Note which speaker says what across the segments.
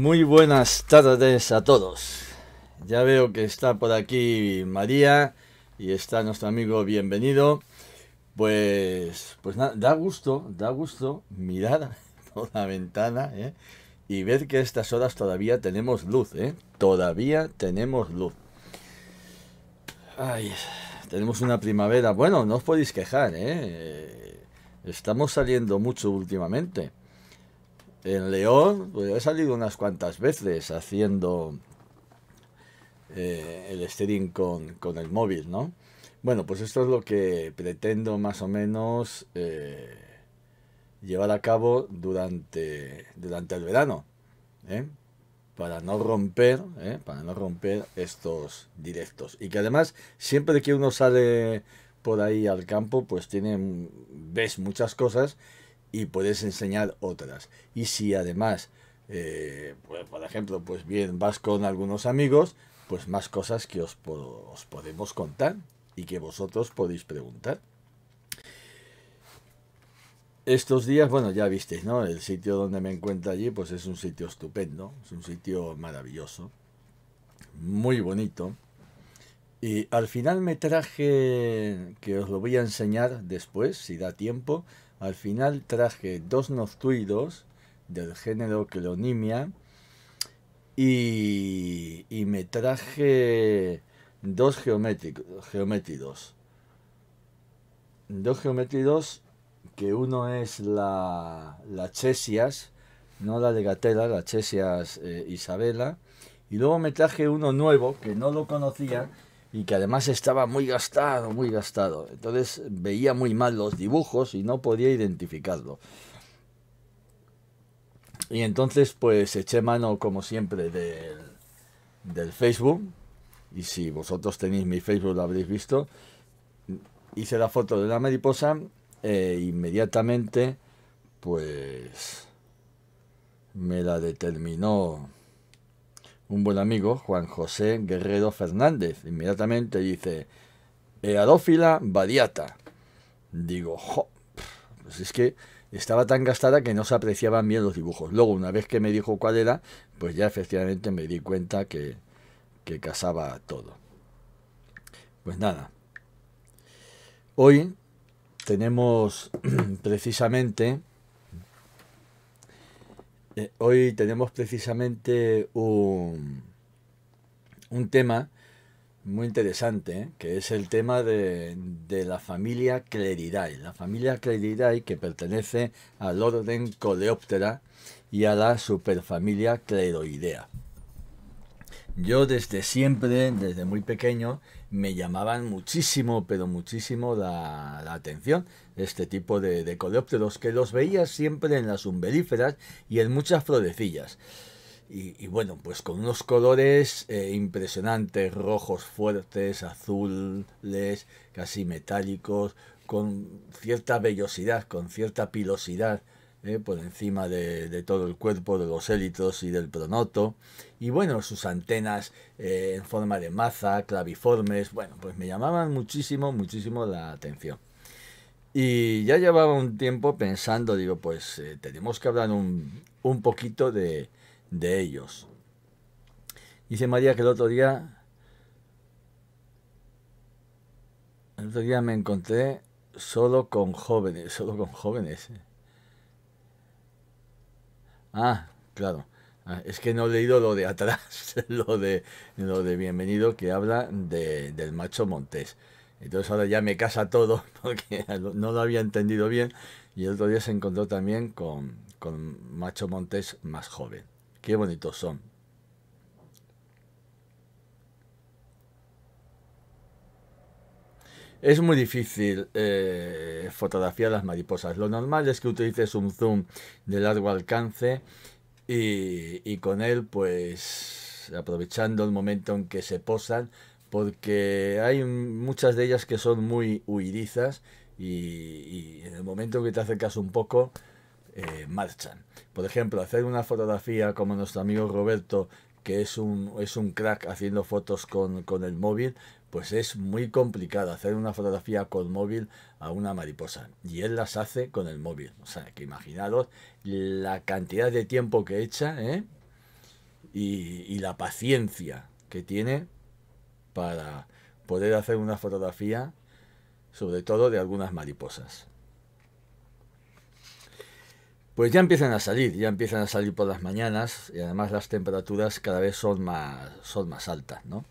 Speaker 1: Muy buenas tardes a todos. Ya veo que está por aquí María y está nuestro amigo bienvenido. Pues, pues da gusto, da gusto mirar por la ventana ¿eh? y ver que a estas horas todavía tenemos luz, ¿eh? Todavía tenemos luz. tenemos una primavera. Bueno, no os podéis quejar, ¿eh? eh estamos saliendo mucho últimamente. En León, pues, he salido unas cuantas veces haciendo eh, el steering con, el móvil, ¿no? Bueno, pues esto es lo que pretendo más o menos eh, llevar a cabo durante, durante el verano, ¿eh? para no romper, para no romper estos directos. Y que además, siempre que uno sale por ahí al campo, pues tiene, ves muchas cosas y puedes enseñar otras. Y si además, eh, pues, por ejemplo, pues bien, vas con algunos amigos, pues más cosas que os, os podemos contar y que vosotros podéis preguntar. Estos días, bueno, ya visteis, ¿no? El sitio donde me encuentro allí, pues es un sitio estupendo, es un sitio maravilloso, muy bonito. Y al final me traje, que os lo voy a enseñar después, si da tiempo, al final traje dos noctuidos del género Cleonimia y, y me traje dos geométridos. Dos geométridos que uno es la, Chesias, no la Legatela, la Chesias eh, Isabela. Y luego me traje uno nuevo que no lo conocía, y que además estaba muy gastado, muy gastado. Entonces veía muy mal los dibujos y no podía identificarlo. Y entonces pues eché mano como siempre del, Facebook. Y si vosotros tenéis mi Facebook lo habréis visto. Hice la foto de la mariposa e inmediatamente pues me la determinó un buen amigo, Juan José Guerrero Fernández. Inmediatamente dice, Eadófila Badiata. Digo, jo, pues es que estaba tan gastada que no se apreciaban bien los dibujos. Luego, una vez que me dijo cuál era, pues ya efectivamente me di cuenta que, que casaba todo. Pues nada, hoy tenemos precisamente eh, hoy tenemos precisamente un, tema muy interesante, ¿eh? que es el tema de, de, la familia Cleridae. La familia Cleridae que pertenece al orden Coleoptera y a la superfamilia Cleroidea. Yo desde siempre, desde muy pequeño, me llamaban muchísimo, pero muchísimo la, atención este tipo de, coleópteros que los veía siempre en las umbelíferas y en muchas florecillas. Y, bueno, pues con unos colores eh, impresionantes, rojos fuertes, azules, casi metálicos, con cierta vellosidad, con cierta pilosidad eh, por encima de, todo el cuerpo, de los élitos y del pronoto y bueno, sus antenas eh, en forma de maza, claviformes, bueno, pues me llamaban muchísimo, muchísimo la atención. Y ya llevaba un tiempo pensando, digo, pues eh, tenemos que hablar un, un poquito de, de ellos. Dice María que el otro día El otro día me encontré solo con jóvenes, solo con jóvenes. Ah, claro. Ah, es que no he leído lo de atrás, lo de, lo de bienvenido que habla del macho Montés. Entonces ahora ya me casa todo porque no lo había entendido bien y el otro día se encontró también con, macho Montés más joven. Qué bonitos son. Es muy difícil eh, fotografiar las mariposas. Lo normal es que utilices un zoom de largo alcance y, con él, pues, aprovechando el momento en que se posan, porque hay muchas de ellas que son muy huidizas y, en el momento que te acercas un poco, eh, marchan. Por ejemplo, hacer una fotografía como nuestro amigo Roberto, que es un, es un crack haciendo fotos con, con el móvil, pues es muy complicado hacer una fotografía con móvil a una mariposa. Y él las hace con el móvil. O sea, que imaginaros la cantidad de tiempo que echa ¿eh? y, y la paciencia que tiene para poder hacer una fotografía, sobre todo de algunas mariposas. Pues ya empiezan a salir, ya empiezan a salir por las mañanas y además las temperaturas cada vez son más, son más altas, ¿no?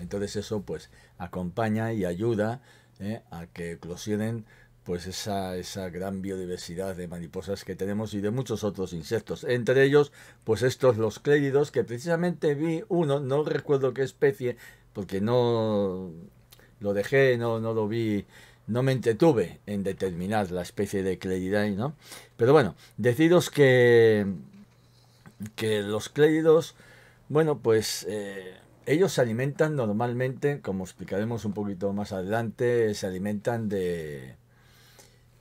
Speaker 1: Entonces eso pues acompaña y ayuda ¿eh? a que eclosionen pues esa, gran biodiversidad de mariposas que tenemos y de muchos otros insectos. Entre ellos, pues estos los cléridos, que precisamente vi uno, no recuerdo qué especie, porque no lo dejé, no, no lo vi, no me entretuve en determinar la especie de y ¿no? Pero bueno, deciros que, que los cléridos, bueno, pues... Eh, ellos se alimentan normalmente, como explicaremos un poquito más adelante, se alimentan de,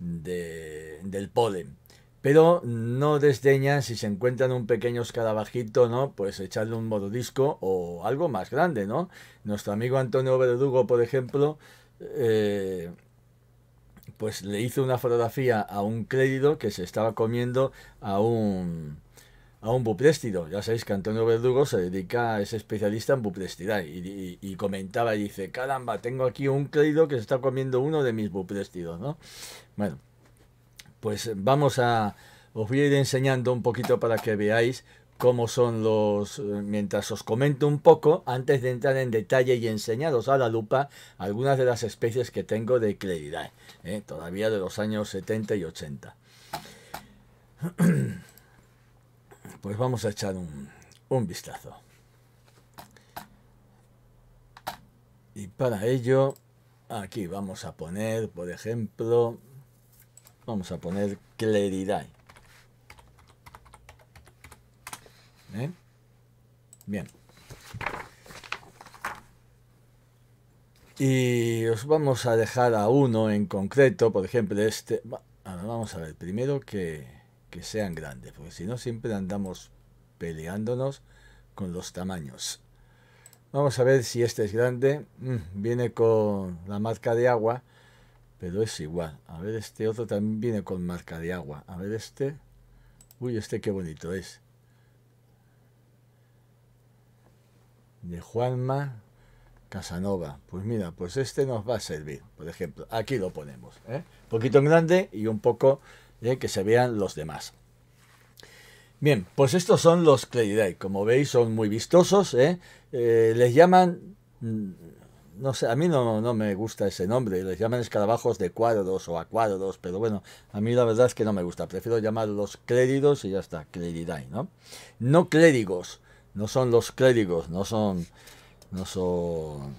Speaker 1: del polen. Pero no desdeñan si se encuentran un pequeño escarabajito, ¿no? Pues echarle un mododisco o algo más grande, ¿no? Nuestro amigo Antonio Verdugo, por ejemplo, eh, pues le hizo una fotografía a un crédito que se estaba comiendo a un a un buprestido. Ya sabéis que Antonio Verdugo se dedica, es especialista en buprestidad y, comentaba y dice, caramba, tengo aquí un creído que se está comiendo uno de mis buprestidos, ¿no? Bueno, pues vamos a, os voy a ir enseñando un poquito para que veáis cómo son los, mientras os comento un poco, antes de entrar en detalle y enseñaros a la lupa algunas de las especies que tengo de cleridae, ¿eh? todavía de los años 70 y 80. pues vamos a echar un, vistazo. Y para ello, aquí vamos a poner, por ejemplo, vamos a poner claridad. ¿Eh? Bien. Y os vamos a dejar a uno en concreto, por ejemplo, este... vamos a ver primero que que sean grandes, porque si no siempre andamos peleándonos con los tamaños. Vamos a ver si este es grande. Mm, viene con la marca de agua, pero es igual. A ver, este otro también viene con marca de agua. A ver este. Uy, este qué bonito es. De Juanma Casanova. Pues mira, pues este nos va a servir, por ejemplo. Aquí lo ponemos. Un ¿eh? poquito grande y un poco que se vean los demás. Bien, pues estos son los Cleriday. Como veis, son muy vistosos. ¿eh? Eh, les llaman mm, no sé, a mí no, me gusta ese nombre, les llaman escarabajos de cuadros o cuadros, pero bueno, a mí la verdad es que no me gusta, prefiero llamarlos cléridos y ya está, Cleriday, ¿no? No clérigos, no son los clérigos, no son, no son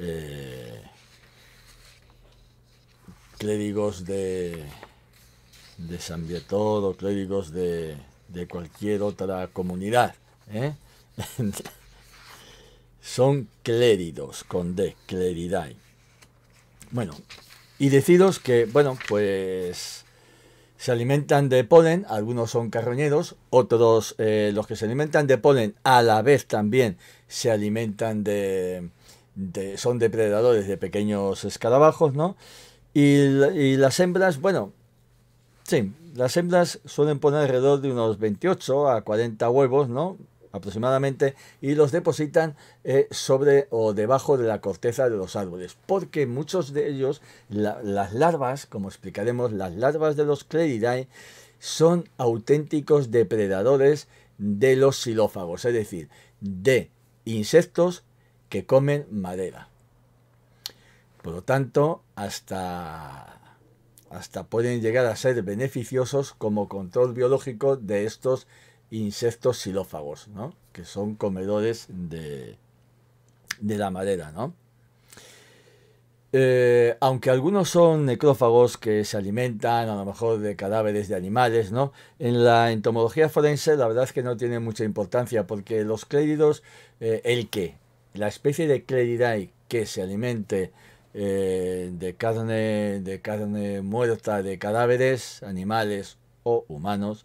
Speaker 1: eh, clérigos de de San Vietor o clérigos de, de cualquier otra comunidad. ¿eh? Son cléridos con D, cleridae. Bueno, y decidos que, bueno, pues se alimentan de polen, algunos son carroñeros, otros, eh, los que se alimentan de polen, a la vez también se alimentan de, de son depredadores de pequeños escarabajos, ¿no? Y, y las hembras, bueno, Sí, las hembras suelen poner alrededor de unos 28 a 40 huevos, ¿no? aproximadamente y los depositan eh, sobre o debajo de la corteza de los árboles porque muchos de ellos las larvas como explicaremos las larvas de los cleridae son auténticos depredadores de los xilófagos es decir de insectos que comen madera por lo tanto hasta hasta pueden llegar a ser beneficiosos como control biológico de estos insectos xilófagos, que son comedores de, la madera. Eh, aunque algunos son necrófagos que se alimentan a lo mejor de cadáveres de animales, En la entomología forense la verdad es que no tiene mucha importancia porque los cléridos, eh, el que, la especie de cléridae que se alimente eh, de, carne, de carne muerta, de cadáveres, animales o humanos,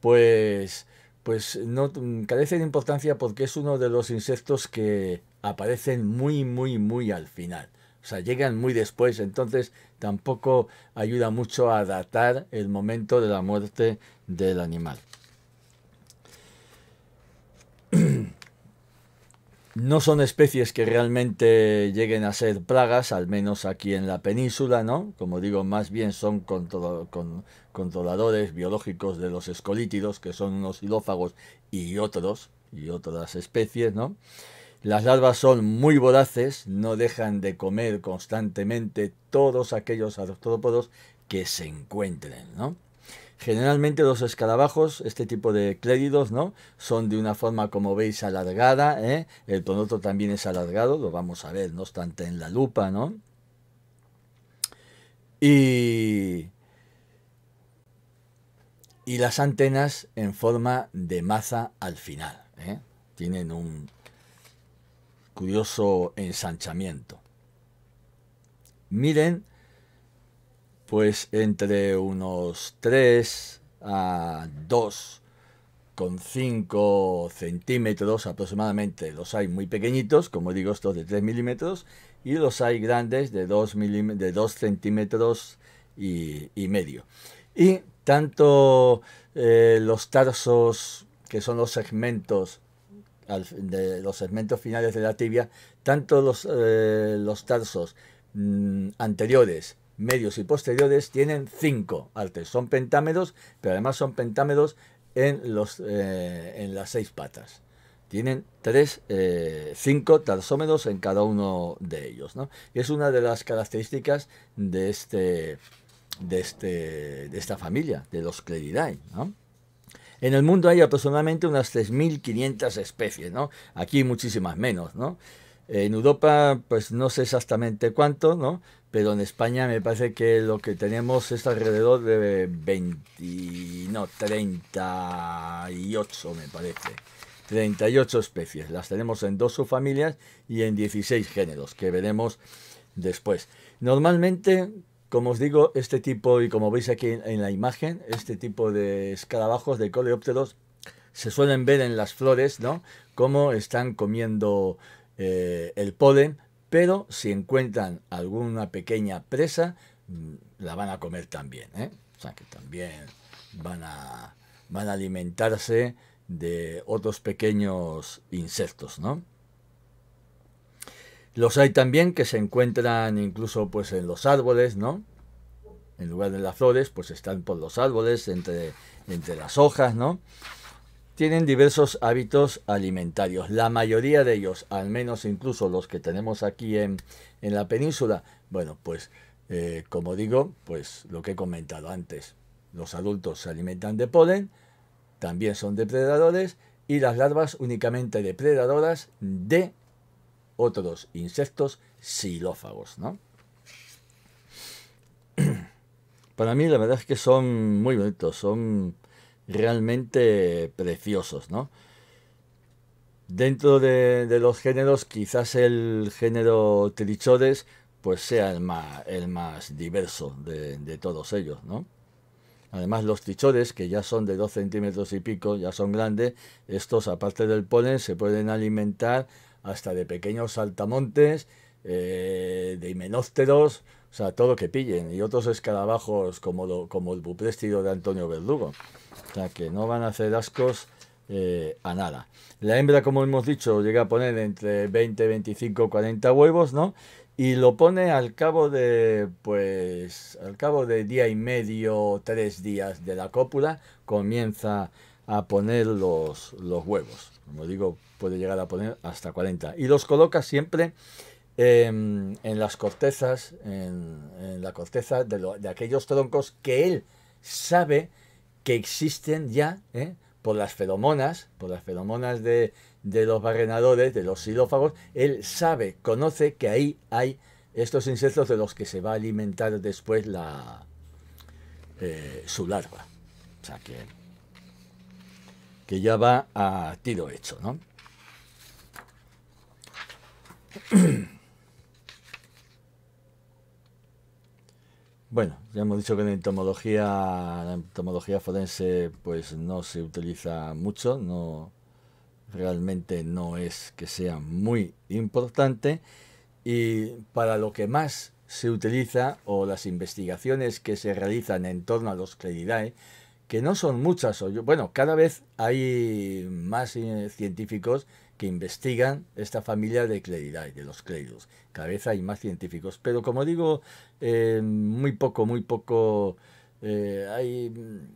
Speaker 1: pues, pues no, carece de importancia porque es uno de los insectos que aparecen muy, muy, muy al final. O sea, llegan muy después, entonces tampoco ayuda mucho a datar el momento de la muerte del animal. No son especies que realmente lleguen a ser plagas, al menos aquí en la península, ¿no? Como digo, más bien son con, controladores biológicos de los escolítidos, que son unos hilófagos y otros, y otras especies, ¿no? Las larvas son muy voraces, no dejan de comer constantemente todos aquellos artrópodos que se encuentren, ¿no? Generalmente los escarabajos, este tipo de cléridos, ¿no? Son de una forma, como veis, alargada, ¿eh? El pronoto también es alargado, lo vamos a ver, no obstante, en la lupa, ¿no? Y, y las antenas en forma de maza al final. ¿eh? Tienen un curioso ensanchamiento. Miren pues entre unos 3 a 2 con 5 centímetros aproximadamente. Los hay muy pequeñitos, como digo, estos de 3 milímetros, y los hay grandes de 2, de 2 centímetros y, medio. Y tanto eh, los tarsos, que son los segmentos, los segmentos finales de la tibia, tanto los, eh, tarsos mm, anteriores medios y posteriores tienen cinco artes. Son pentámedos, pero además son pentámedos en, los, eh, en las seis patas. Tienen tres, eh, cinco tarsómedos en cada uno de ellos. ¿no? es una de las características de, este, de, este, de esta familia, de los Cleridae. En el mundo hay aproximadamente unas 3.500 especies, ¿no? Aquí muchísimas menos, ¿no? En Europa, pues no sé exactamente cuánto, ¿no? Pero en España me parece que lo que tenemos es alrededor de 20, 38 me parece. 38 especies. Las tenemos en dos subfamilias y en 16 géneros, que veremos después. Normalmente, como os digo, este tipo, y como veis aquí en la imagen, este tipo de escarabajos, de coleópteros, se suelen ver en las flores, ¿no? Cómo están comiendo eh, el polen, pero si encuentran alguna pequeña presa, mm, la van a comer también. ¿eh? O sea que también van a, van a alimentarse de otros pequeños insectos, ¿no? Los hay también que se encuentran incluso pues en los árboles, ¿no? En lugar de las flores, pues están por los árboles, entre, entre las hojas, ¿no? tienen diversos hábitos alimentarios. La mayoría de ellos, al menos incluso los que tenemos aquí en, la península, bueno, pues eh, como digo, pues lo que he comentado antes, los adultos se alimentan de polen, también son depredadores y las larvas únicamente depredadoras de otros insectos xilófagos, ¿no? Para mí la verdad es que son muy bonitos, son realmente preciosos, ¿no? Dentro de, los géneros, quizás el género Trichodes pues sea el más, diverso de, todos ellos, ¿no? Además los trichores que ya son de 2 centímetros y pico, ya son grandes, estos aparte del polen se pueden alimentar hasta de pequeños saltamontes, eh, de himenópteros, o sea, todo que pillen. Y otros escarabajos como, como el buprestido de Antonio Verdugo. O sea, que no van a hacer ascos eh, a nada. La hembra, como hemos dicho, llega a poner entre 20, 25, 40 huevos, ¿no? Y lo pone al cabo de, pues, al cabo de día y medio, tres días de la cópula, comienza a poner los, los huevos. Como digo, puede llegar a poner hasta 40. Y los coloca siempre Em, en, las cortezas, en, la corteza de, aquellos troncos que él sabe que existen ya ¿eh? por las feromonas, por las feromonas de, los barrenadores, de los xilófagos, él sabe, conoce que ahí hay estos insectos de los que se va a alimentar después la, eh, su larva. O sea que, que ya va a tiro hecho, ¿no? Bueno, ya hemos dicho que en la entomología forense pues no se utiliza mucho, no realmente no es que sea muy importante y para lo que más se utiliza o las investigaciones que se realizan en torno a los Claridae, que no son muchas, bueno, cada vez hay más eh, científicos que investigan esta familia de Cleridae, de los Cada cabeza hay más científicos. Pero como digo, eh, muy poco, muy poco eh, hay mm,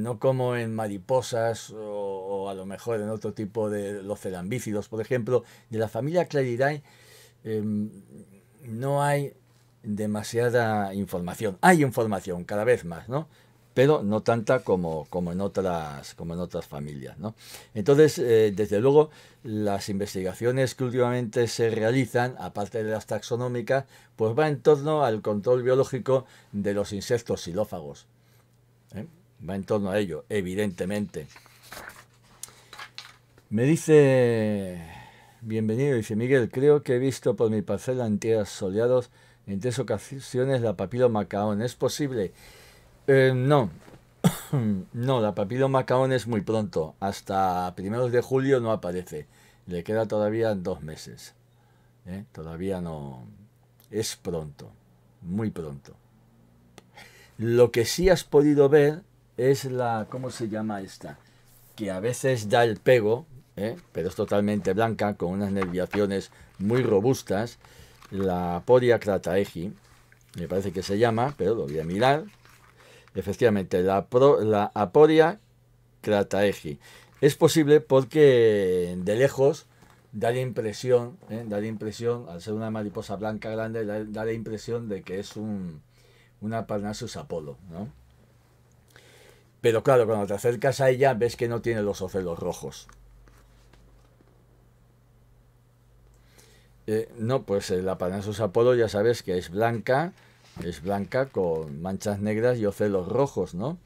Speaker 1: no como en mariposas o, a lo mejor en otro tipo de los celambícidos, por ejemplo, de la familia Cleridae em, no hay demasiada información. Hay información cada vez más, ¿no? pero no tanta como, como, en, otras, como en otras familias. ¿no? Entonces, eh, desde luego, las investigaciones que últimamente se realizan, aparte de las taxonómicas, pues va en torno al control biológico de los insectos xilófagos. ¿eh? Va en torno a ello, evidentemente. Me dice, bienvenido, dice Miguel, creo que he visto por mi parcela en tierras soleados en tres ocasiones la papilo macaón, ¿Es posible? Eh, no. no, la papiloma caón es muy pronto. Hasta primeros de julio no aparece. Le queda todavía dos meses. Eh, todavía no. Es pronto. Muy pronto. Lo que sí has podido ver es la. ¿Cómo se llama esta? Que a veces da el pego, eh, pero es totalmente blanca, con unas nerviaciones muy robustas. La Poria crataegi, me parece que se llama, pero lo voy a mirar. Efectivamente, la, Aporia crataegi. Es posible porque de lejos da la impresión, ¿eh? da la impresión, al ser una mariposa blanca grande, da, la impresión de que es un, una Parnassus Apolo, Pero claro, cuando te acercas a ella ves que no tiene los ocelos rojos. Eh, no, pues el eh, Parnassus Apolo ya sabes que es blanca, es blanca con manchas negras y ocelos rojos, ¿no?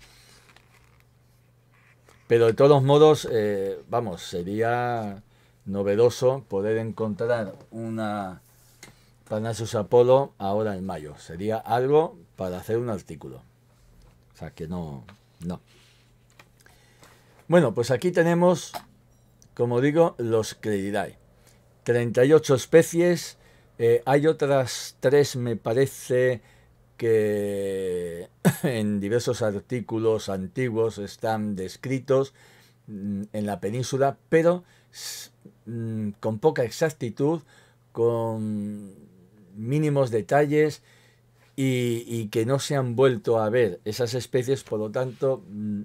Speaker 1: Pero de todos modos, eh, vamos, sería novedoso poder encontrar una Panasus Apolo ahora en mayo. Sería algo para hacer un artículo. O sea que no, no. Bueno, pues aquí tenemos, como digo, los Cleidae. 38 especies. Eh, hay otras tres, me parece, que en diversos artículos antiguos están descritos mm, en la península, pero mm, con poca exactitud, con mínimos detalles y, que no se han vuelto a ver. Esas especies, por lo tanto, mm,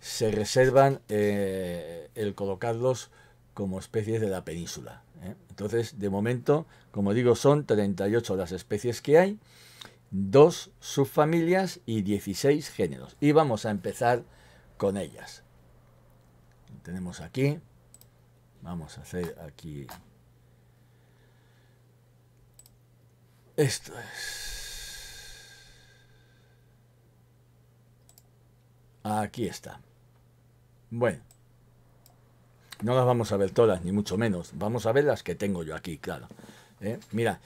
Speaker 1: se reservan eh, el colocarlos como especies de la península. ¿eh? Entonces, de momento, como digo, son 38 las especies que hay dos subfamilias y 16 géneros. Y vamos a empezar con ellas. Tenemos aquí, vamos a hacer aquí, esto es, aquí está. Bueno, no las vamos a ver todas, ni mucho menos, vamos a ver las que tengo yo aquí, claro. ¿eh? Mira,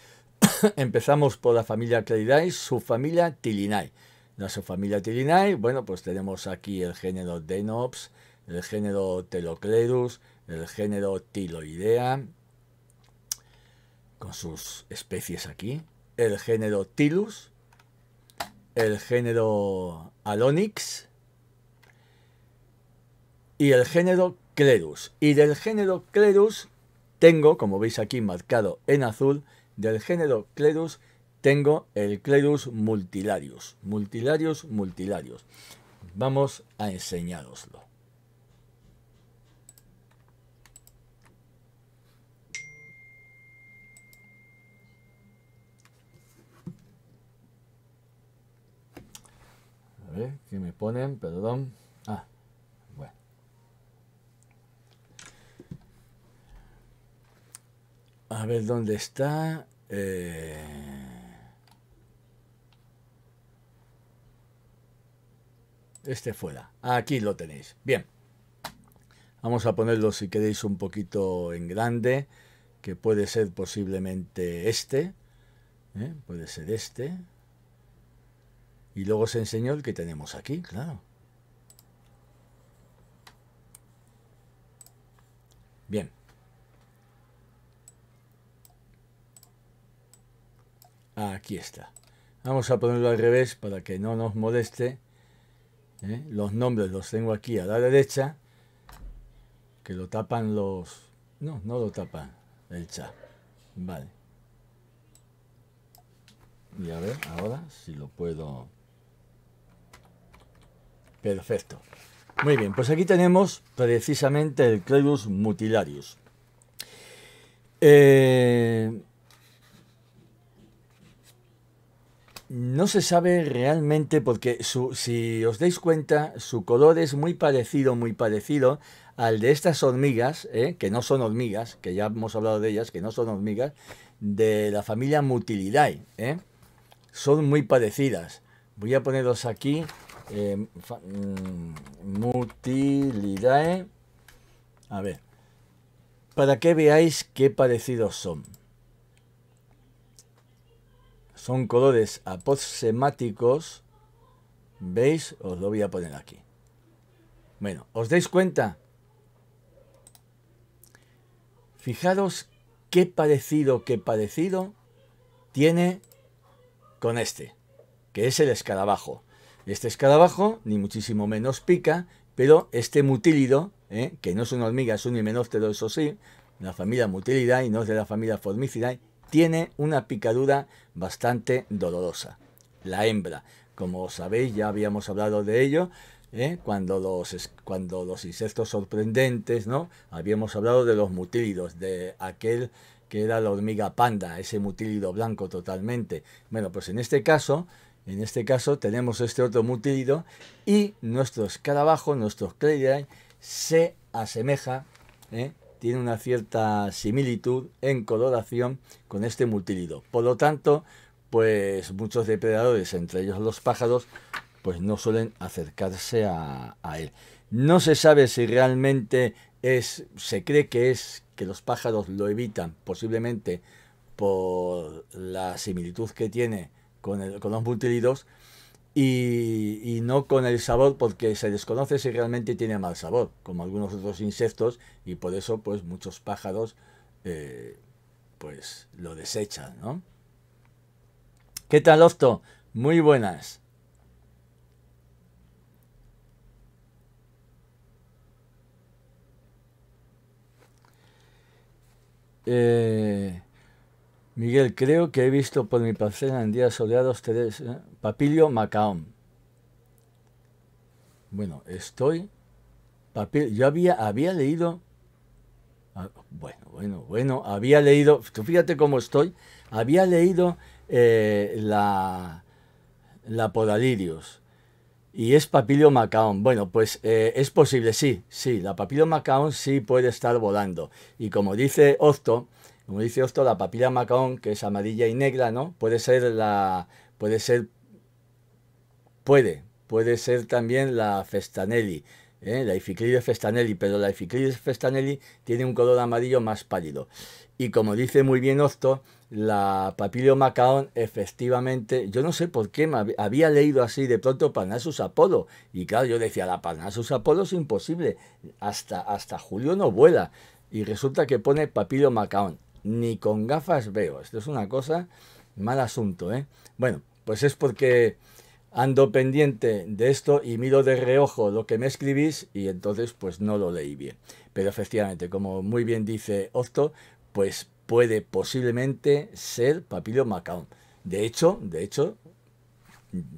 Speaker 1: Empezamos por la familia su subfamilia Tilinae. La subfamilia Tilinae, bueno, pues tenemos aquí el género Denops, el género Teloclerus, el género Tiloidea, con sus especies aquí, el género Tilus, el género Alonix, y el género Clerus. Y del género Clerus tengo, como veis aquí marcado en azul, del género Clerus tengo el Clerus multilarius, multilarius, multilarius. Vamos a enseñároslo. A ver, ¿qué me ponen? Perdón. A ver dónde está. Eh, este fuera. Aquí lo tenéis. Bien. Vamos a ponerlo si queréis un poquito en grande, que puede ser posiblemente este. ¿eh? Puede ser este. Y luego os enseñó el que tenemos aquí, claro. Bien. Aquí está. Vamos a ponerlo al revés para que no nos moleste. ¿eh? Los nombres los tengo aquí a la derecha, que lo tapan los... No, no lo tapa el chat. Vale. Y a ver, ahora si lo puedo... Perfecto. Muy bien, pues aquí tenemos precisamente el Cleus mutilarius. Eh, No se sabe realmente porque si os dais cuenta, su color es muy parecido, muy parecido al de estas hormigas, ¿eh? que no son hormigas, que ya hemos hablado de ellas, que no son hormigas, de la familia Mutilidae. ¿eh? Son muy parecidas. Voy a poneros aquí em, mm, Mutilidae. A ver, para que veáis qué parecidos son son colores aposemáticos. ¿Veis? Os lo voy a poner aquí. Bueno, ¿os dais cuenta? Fijaros qué parecido, qué parecido tiene con este, que es el escarabajo. Este escarabajo, ni muchísimo menos pica, pero este mutílido, ¿eh? que no es una hormiga, es un himenóptero, eso sí, la familia y no es de la familia Formicidae, tiene una picadura bastante dolorosa. La hembra, como sabéis, ya habíamos hablado de ello, ¿eh? cuando, los, cuando los insectos sorprendentes, ¿no? Habíamos hablado de los mutilidos, de aquel que era la hormiga panda, ese mutilido blanco totalmente. Bueno, pues en este caso, en este caso tenemos este otro mutilido y nuestro escarabajo, nuestro crédito se asemeja ¿eh? tiene una cierta similitud en coloración con este multílido. Por lo tanto, pues muchos depredadores, entre ellos los pájaros, pues no suelen acercarse a, él. No se sabe si realmente es, se cree que es que los pájaros lo evitan, posiblemente por la similitud que tiene con, con los multílidos, y, no con el sabor porque se desconoce si realmente tiene mal sabor, como algunos otros insectos y por eso pues muchos pájaros eh, pues lo desechan, ¿no? ¿Qué tal, Octo? Muy buenas. Eh, Miguel, creo que he visto por mi parcela en días soleados tres, ¿eh? Papilio Macaón. Bueno, estoy. Papil, yo había, había leído. Ah, bueno, bueno, bueno, había leído. Tú fíjate cómo estoy. Había leído eh, la, la Podalirios. Y es Papilio Macaón. Bueno, pues eh, es posible, sí, sí, la Papilio Macaón sí puede estar volando. Y como dice Octo, como dice Octo, la papilla Macaón, que es amarilla y negra, ¿no? Puede ser la. puede ser Puede, puede ser también la Festanelli, ¿eh? la Ificlides Festanelli, pero la Ificlides Festanelli tiene un color amarillo más pálido. Y como dice muy bien Octo, la Papilio Macaón, efectivamente, yo no sé por qué había leído así de pronto Panasus Apolo. Y claro, yo decía, la Panasus Apolo es imposible, hasta, hasta julio no vuela. Y resulta que pone Papilio Macaón. Ni con gafas veo. Esto es una cosa, mal asunto, ¿eh? Bueno, pues es porque Ando pendiente de esto y miro de reojo lo que me escribís y entonces pues no lo leí bien. Pero efectivamente, como muy bien dice Octo, pues puede posiblemente ser Papilio Macaón. De hecho, de hecho,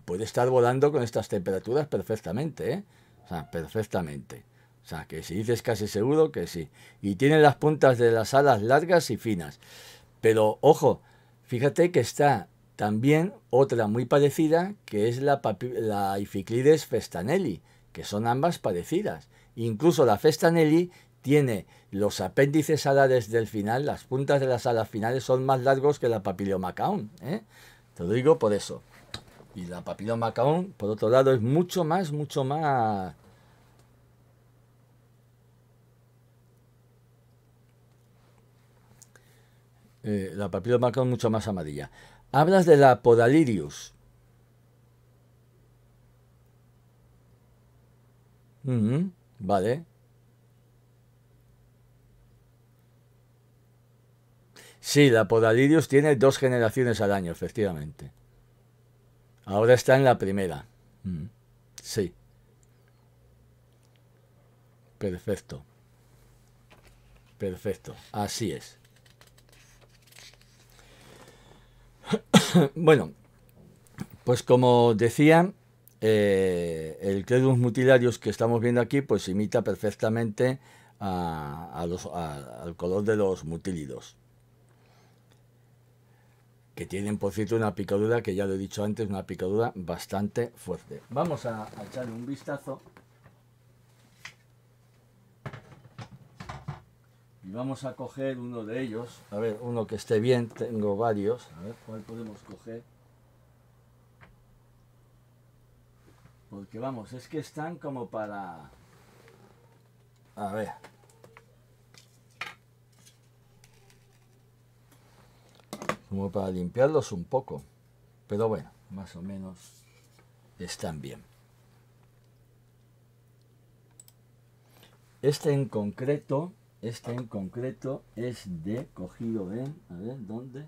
Speaker 1: puede estar volando con estas temperaturas perfectamente, ¿eh? O sea, perfectamente. O sea, que si dices casi seguro que sí. Y tiene las puntas de las alas largas y finas. Pero ojo, fíjate que está también otra muy parecida que es la, la Ificlides festanelli, que son ambas parecidas. Incluso la festanelli tiene los apéndices alares del final, las puntas de las alas finales son más largos que la papilio ¿eh? Te lo digo por eso. Y la papilomacaón, por otro lado, es mucho más, mucho más eh, la papiloma es mucho más amarilla. Hablas de la Podalirius. vale. Sí, la Podalirius tiene dos generaciones al año, efectivamente. Ahora está en la primera. sí. Perfecto. Perfecto. Así es. bueno, pues como decía, eh, el Credus mutilarius que estamos viendo aquí, pues imita perfectamente al color de los mutílidos. Que tienen, por cierto, una picadura, que ya lo he dicho antes, una picadura bastante fuerte. Vamos a, echar un vistazo Y vamos a coger uno de ellos. A ver, uno que esté bien, tengo varios. A ver cuál podemos coger. Porque vamos, es que están como para... A ver. Como para limpiarlos un poco. Pero bueno, más o menos están bien. Este en concreto este en concreto es de cogido en, a ver, ¿dónde?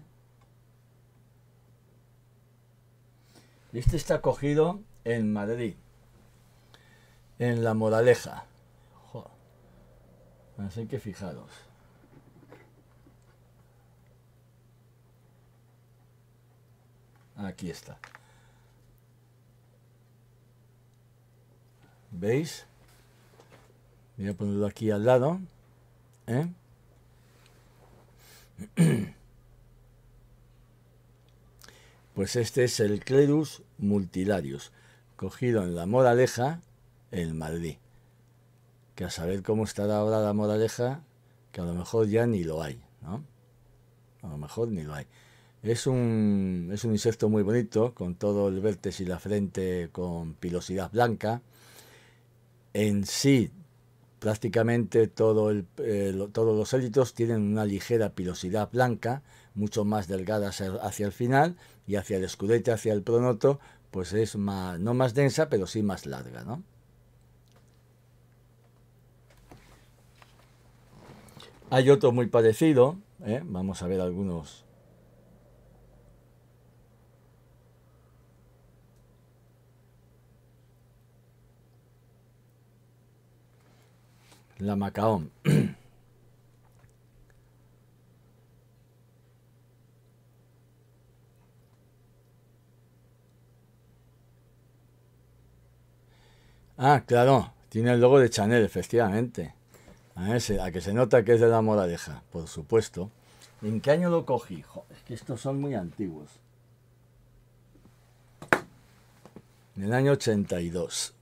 Speaker 1: Este está cogido en Madrid, en La Moraleja. Así que fijaros. Aquí está. ¿Veis? Voy a ponerlo aquí al lado. ¿Eh? Pues este es el Clerus multilarius, cogido en la Moraleja, el Madrid. Que a saber cómo estará ahora la Moraleja, que a lo mejor ya ni lo hay, ¿no? A lo mejor ni lo hay. Es un, es un insecto muy bonito, con todo el vértice y la frente con pilosidad blanca. En sí Prácticamente eh, todos los élitos tienen una ligera pilosidad blanca, mucho más delgada hacia, el final y hacia el escudete, hacia el pronoto, pues es no más densa, pero sí más larga, Hay otro muy parecido, ¿eh? vamos a ver algunos La Macaón. ah, claro, tiene el logo de Chanel, efectivamente. A, ese, a que se nota que es de la moraleja, por supuesto. ¿En qué año lo cogí? es que estos son muy antiguos. En el año 82.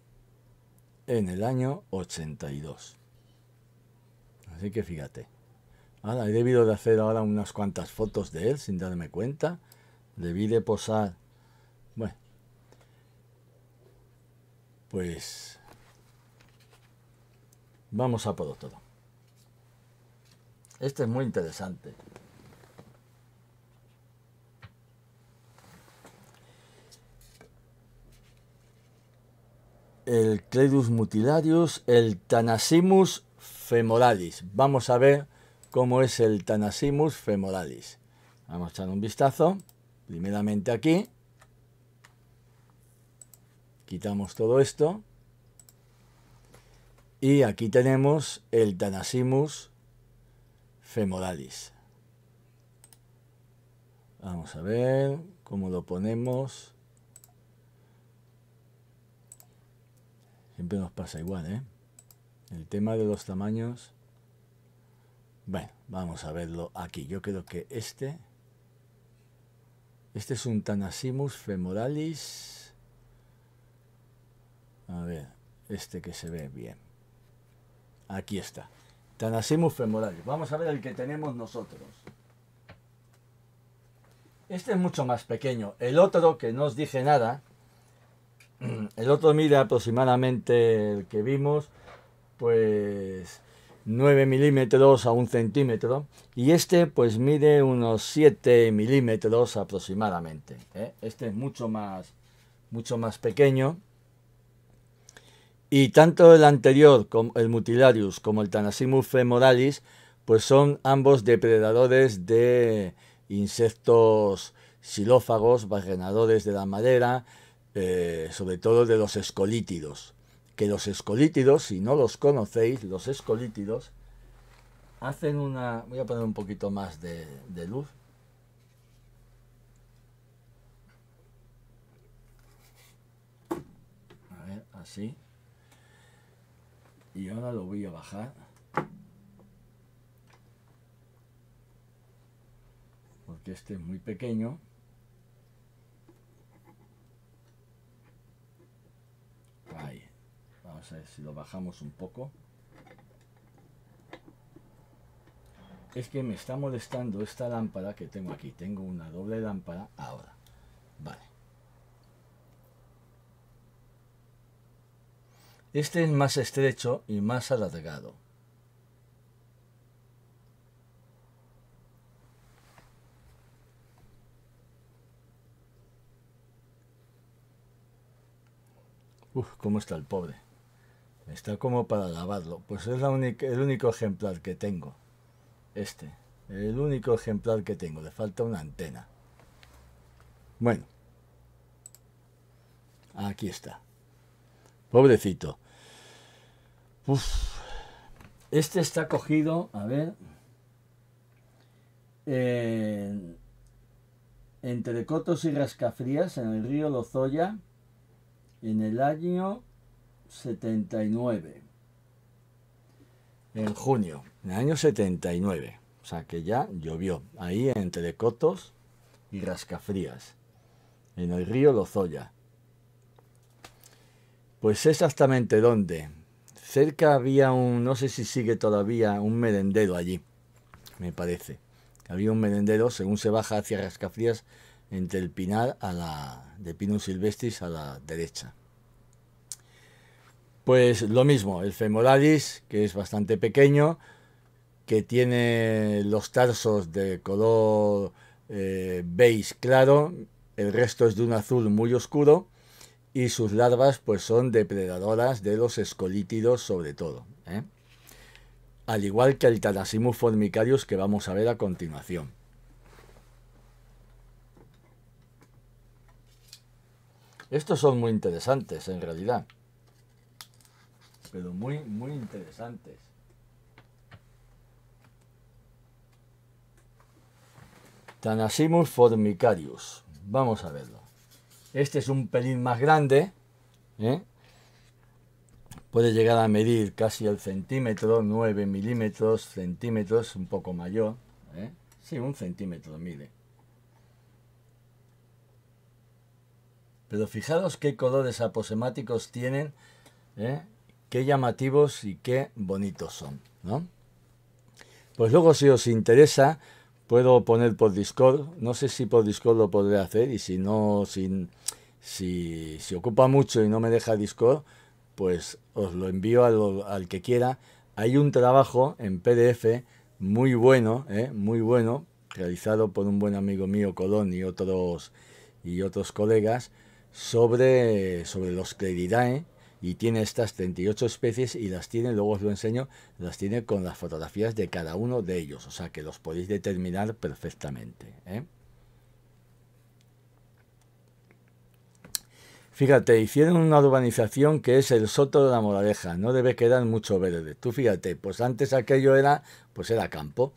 Speaker 1: En el año 82. Así que fíjate. Ahora he debido de hacer ahora unas cuantas fotos de él sin darme cuenta. Debí de posar. Bueno. Pues vamos a por todo. Este es muy interesante. El Cledus mutilarius, el Tanasimus femoralis. Vamos a ver cómo es el Tanasimus femoralis. Vamos a echar un vistazo. Primeramente aquí. Quitamos todo esto. Y aquí tenemos el Tanasimus femoralis. Vamos a ver cómo lo ponemos. Siempre nos pasa igual, ¿eh? El tema de los tamaños. Bueno, vamos a verlo aquí. Yo creo que este. Este es un Tanasimus femoralis. A ver, este que se ve bien. Aquí está. Tanasimus femoralis. Vamos a ver el que tenemos nosotros. Este es mucho más pequeño. El otro, que no os dije nada, el otro mide aproximadamente el que vimos pues 9 milímetros a 1 centímetro y este pues mide unos 7 milímetros aproximadamente. ¿eh? Este es mucho más, mucho más pequeño y tanto el anterior, como el mutilarius, como el Tanasimus femoralis, pues son ambos depredadores de insectos xilófagos, barrenadores de la madera, eh, sobre todo de los escolítidos que los escolítidos, si no los conocéis, los escolítidos, hacen una... Voy a poner un poquito más de, luz. A ver, así. Y ahora lo voy a bajar. Porque este es muy pequeño. Ahí a ver si lo bajamos un poco. Es que me está molestando esta lámpara que tengo aquí. Tengo una doble lámpara ahora. Vale. Este es más estrecho y más alargado. Uf, cómo está el pobre. Está como para lavarlo. Pues es el único ejemplar que tengo. Este. El único ejemplar que tengo. Le falta una antena. Bueno. Aquí está. Pobrecito. Este está cogido, a ver, entre Cotos y Rascafrías, en el río Lozoya, en el año 79. En junio, en el año 79. O sea que ya llovió. Ahí entre Cotos y Rascafrías. En el río Lozoya. Pues exactamente dónde. Cerca había un, no sé si sigue todavía, un merendero allí, me parece. Había un merendero, según se baja hacia Rascafrías, entre el Pinar a la, de Pinus Silvestris a la derecha. Pues lo mismo, el femoralis, que es bastante pequeño, que tiene los tarsos de color eh, beige claro, el resto es de un azul muy oscuro y sus larvas pues son depredadoras de los escolítidos sobre todo. ¿eh? Al igual que el Talasimus formicarius que vamos a ver a continuación. Estos son muy interesantes en realidad pero muy, muy interesantes. Tanasimus formicarius. Vamos a verlo. Este es un pelín más grande. ¿eh? Puede llegar a medir casi el centímetro, 9 milímetros, centímetros, un poco mayor. ¿eh? Sí, un centímetro mide. Pero fijaros qué colores aposemáticos tienen ¿eh? qué llamativos y qué bonitos son, Pues luego si os interesa puedo poner por Discord, no sé si por Discord lo podré hacer y si no, si, si, ocupa mucho y no me deja Discord, pues os lo envío al, que quiera. Hay un trabajo en PDF muy bueno, ¿eh? muy bueno, realizado por un buen amigo mío Colón y otros y otros colegas sobre, sobre los Cleridae, y tiene estas 38 especies y las tiene, luego os lo enseño, las tiene con las fotografías de cada uno de ellos, o sea que los podéis determinar perfectamente. ¿eh? Fíjate, hicieron una urbanización que es el Soto de la Moraleja, no debe quedar mucho verde. Tú fíjate, pues antes aquello era, pues era campo,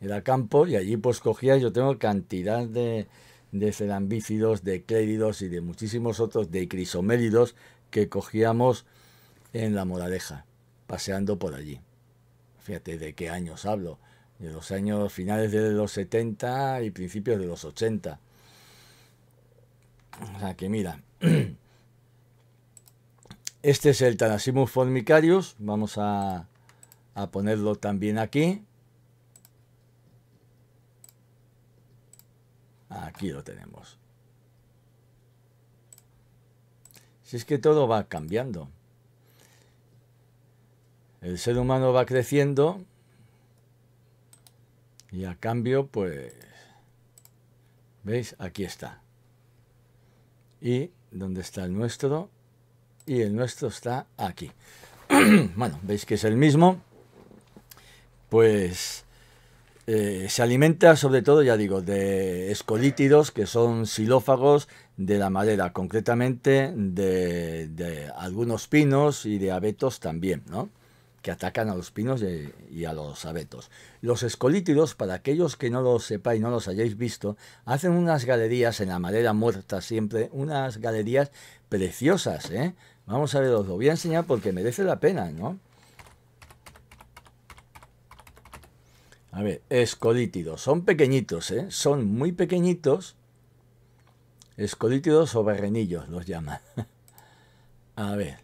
Speaker 1: era campo y allí pues cogía, yo tengo cantidad de, de cerambícidos, de cléridos y de muchísimos otros, de crisomélidos que cogíamos en La Moraleja, paseando por allí. Fíjate de qué años hablo, de los años finales de los 70 y principios de los 80. O que mira, este es el Tanasimus formicarius, vamos a, a ponerlo también aquí. Aquí lo tenemos. Si es que todo va cambiando. El ser humano va creciendo y a cambio, pues, ¿veis? Aquí está. Y donde está el nuestro y el nuestro está aquí. bueno, veis que es el mismo. Pues eh, se alimenta sobre todo, ya digo, de escolítidos, que son xilófagos, de la madera, concretamente de, algunos pinos y de abetos también, ¿no? que atacan a los pinos y, a los abetos. Los escolítidos, para aquellos que no lo sepáis, no los hayáis visto, hacen unas galerías en la madera muerta siempre, unas galerías preciosas. ¿eh? Vamos a ver, os lo voy a enseñar porque merece la pena, ¿no? A ver, escolítidos, son pequeñitos, ¿eh? son muy pequeñitos Escolítidos o berrenillos los llaman. A ver.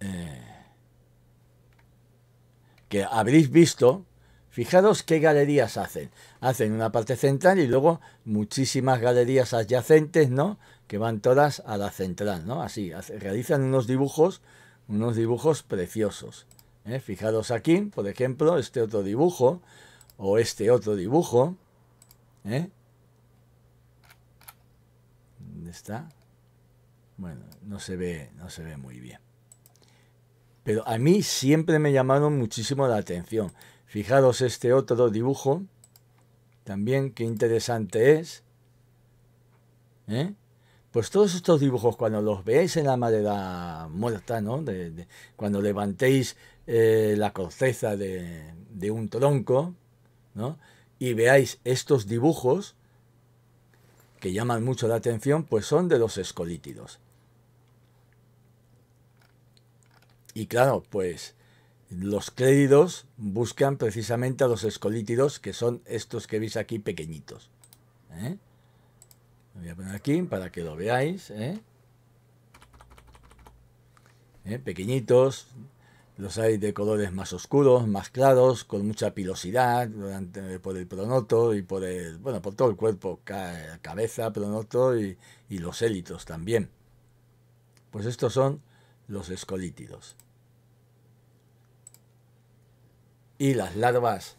Speaker 1: Eh, que habréis visto. Fijaros qué galerías hacen. Hacen una parte central y luego muchísimas galerías adyacentes, ¿no? Que van todas a la central, ¿no? Así, realizan unos dibujos, unos dibujos preciosos. ¿eh? Fijaros aquí, por ejemplo, este otro dibujo o este otro dibujo. ¿eh? está? Bueno, no se ve, no se ve muy bien. Pero a mí siempre me llamaron muchísimo la atención. Fijaros este otro dibujo. También qué interesante es. ¿eh? Pues todos estos dibujos, cuando los veáis en la madera muerta, ¿no? cuando levantéis eh, la corteza de, de un tronco, ¿no? Y veáis estos dibujos, que llaman mucho la atención, pues son de los escolítidos. Y claro, pues los créditos buscan precisamente a los escolítidos, que son estos que veis aquí pequeñitos. ¿eh? voy a poner aquí para que lo veáis. ¿eh? ¿Eh? Pequeñitos, los hay de colores más oscuros, más claros, con mucha pilosidad por el pronoto y por el, bueno, por todo el cuerpo, cabeza, pronoto y, los élitos también. Pues estos son los escolítidos. Y las larvas,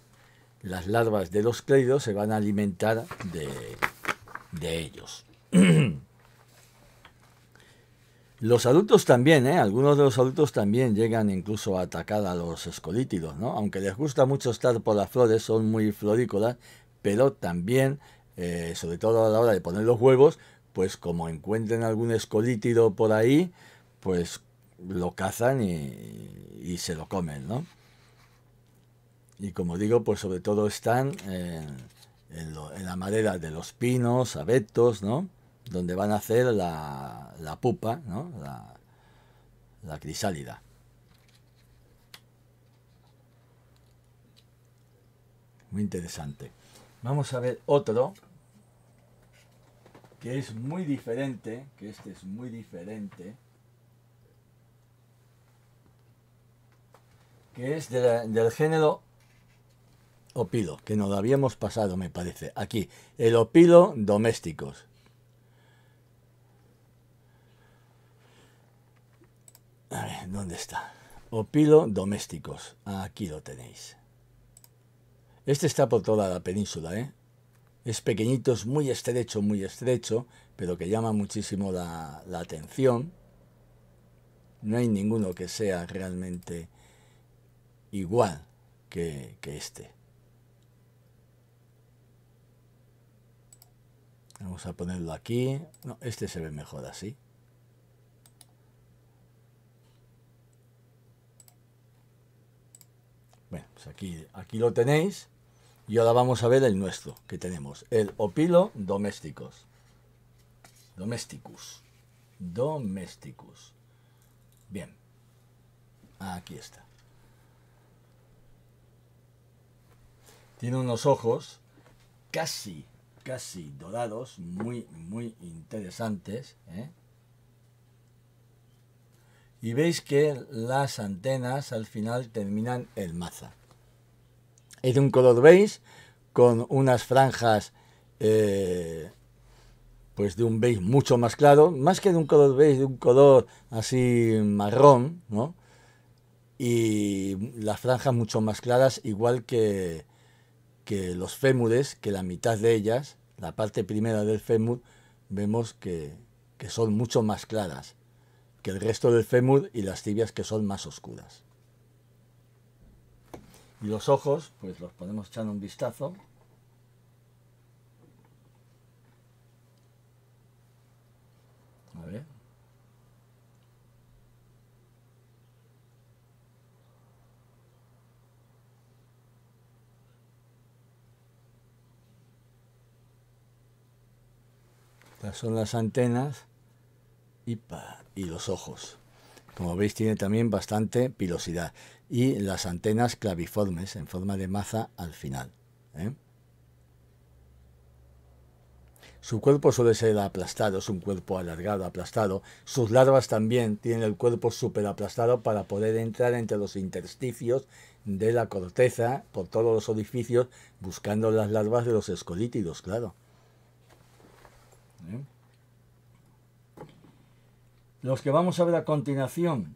Speaker 1: las larvas de los cleidos se van a alimentar de, de ellos. Los adultos también, ¿eh? algunos de los adultos también llegan incluso a atacar a los escolítidos, ¿no? Aunque les gusta mucho estar por las flores, son muy florícolas, pero también, eh, sobre todo a la hora de poner los huevos, pues como encuentren algún escolítido por ahí, pues lo cazan y, se lo comen, ¿no? Y como digo, pues sobre todo están en, en la madera de los pinos, abetos, ¿no? donde van a hacer la, pupa, ¿no? la, crisálida. Muy interesante. Vamos a ver otro que es muy diferente, que este es muy diferente, que es del género opilo, que nos lo habíamos pasado, me parece. Aquí, el opilo domésticos. A ver, ¿dónde está? Opilo domésticos. Aquí lo tenéis. Este está por toda la península, ¿eh? Es pequeñito, es muy estrecho, muy estrecho, pero que llama muchísimo la, atención. No hay ninguno que sea realmente igual que, que este. Vamos a ponerlo aquí. No, este se ve mejor así. Bueno, pues aquí, aquí lo tenéis. Y ahora vamos a ver el nuestro que tenemos. El Opilo domésticos. Domesticus. Domesticus. Bien. Aquí está. Tiene unos ojos casi, casi dorados, muy, muy interesantes. ¿eh? y veis que las antenas al final terminan en maza. Es de un color beige con unas franjas eh, pues de un beige mucho más claro, más que de un color beige, de un color así marrón, ¿no? Y las franjas mucho más claras, igual que, que los fémures, que la mitad de ellas, la parte primera del fémur, vemos que, que son mucho más claras que el resto del fémur y las tibias que son más oscuras. Y los ojos, pues los podemos echar un vistazo. A ver. Estas son las antenas y para y los ojos. Como veis tiene también bastante pilosidad y las antenas claviformes en forma de maza al final. ¿eh? Su cuerpo suele ser aplastado, es un cuerpo alargado, aplastado. Sus larvas también tienen el cuerpo súper aplastado para poder entrar entre los intersticios de la corteza por todos los orificios buscando las larvas de los escolítidos, claro. ¿Eh? Los que vamos a ver a continuación,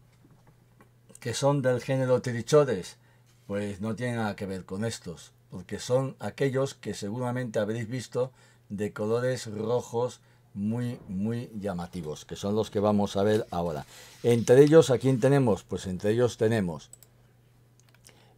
Speaker 1: que son del género trichores, pues no tienen nada que ver con estos, porque son aquellos que seguramente habréis visto de colores rojos muy, muy llamativos, que son los que vamos a ver ahora. Entre ellos, ¿a quién tenemos? Pues entre ellos tenemos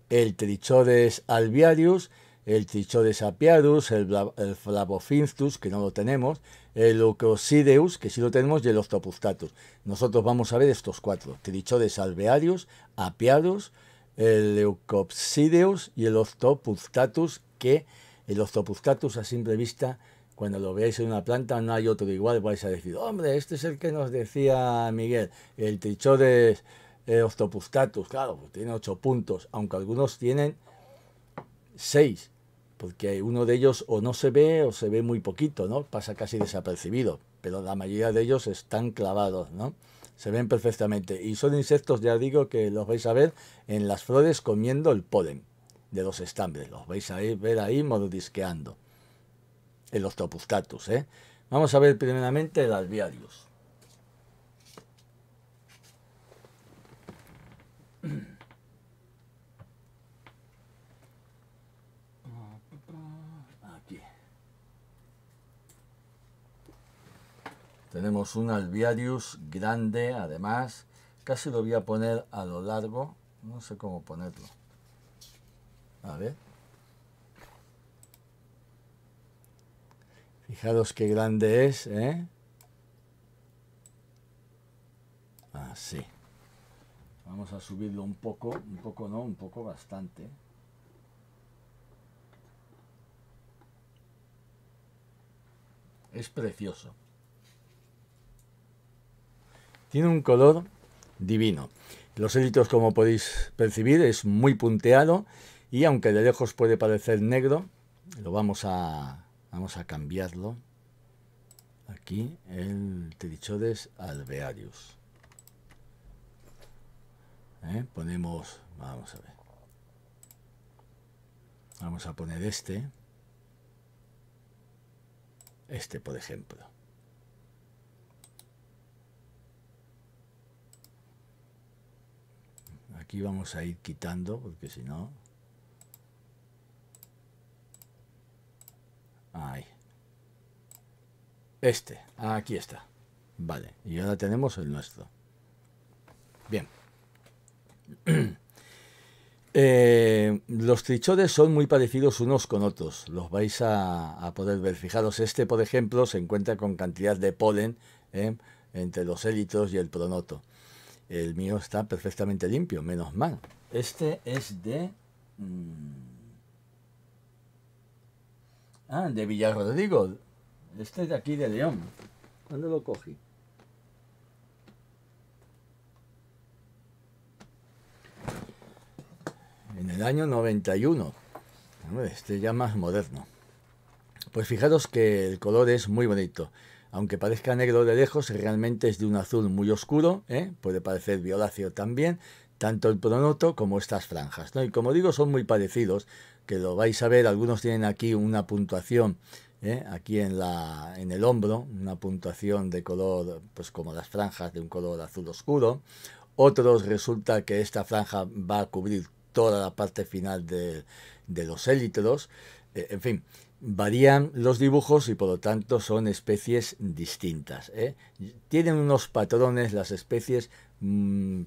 Speaker 1: el trichores albiarius, el Trichodes apiarus, el, el Flavofinstus, que no lo tenemos, el Leucocideus, que sí lo tenemos, y el Ostopustatus. Nosotros vamos a ver estos cuatro, Trichodes alvearius, apiarus, el Leucopsideus y el Ostopustatus, que el Ostopustatus a simple vista, cuando lo veáis en una planta, no hay otro igual, vais a decir, hombre, este es el que nos decía Miguel, el Trichodes Ostopustatus, eh, Octopustatus, claro, pues tiene ocho puntos, aunque algunos tienen seis porque pues, uno de ellos o no se ve o se ve muy poquito, ¿no? Pasa casi desapercibido, pero la mayoría de ellos están clavados, ¿no? Se ven perfectamente y son insectos, ya digo, que los vais a ver en las flores comiendo el polen de los estambres, los vais a ver ahí mordisqueando, en los topuscatus ¿eh? Vamos a ver primeramente el albiarius. Tenemos un alviarius grande, además. Casi lo voy a poner a lo largo. No sé cómo ponerlo. A ver. Fijaros qué grande es, ¿eh? Así. Vamos a subirlo un poco, un poco no, un poco bastante. Es precioso. Tiene un color divino. Los élitos, como podéis percibir, es muy punteado y aunque de lejos puede parecer negro, lo vamos a, vamos a cambiarlo. Aquí el Trichodes alvearius. ¿Eh? Ponemos, vamos a ver. Vamos a poner este. Este, por ejemplo. Aquí vamos a ir quitando, porque si no... Ahí. Este, aquí está. Vale, y ahora tenemos el nuestro. Bien. Eh, los trichores son muy parecidos unos con otros, los vais a, poder ver. Fijaros, este por ejemplo se encuentra con cantidad de polen ¿eh? entre los élitos y el pronoto. El mío está perfectamente limpio, menos mal. Este es de... Mm, ah, de Villarrodrigo. Este de aquí, de León. ¿Cuándo lo cogí? En el año 91. Este ya más moderno. Pues fijaros que el color es muy bonito. Aunque parezca negro de lejos, realmente es de un azul muy oscuro, ¿eh? puede parecer violáceo también, tanto el pronoto como estas franjas. Y como digo, son muy parecidos, que lo vais a ver, algunos tienen aquí una puntuación ¿eh? aquí en, la, en el hombro, una puntuación de color, pues como las franjas de un color azul oscuro. Otros resulta que esta franja va a cubrir toda la parte final de, los élitros. Eh, en fin, varían los dibujos y por lo tanto son especies distintas. ¿eh? Tienen unos patrones las especies mm,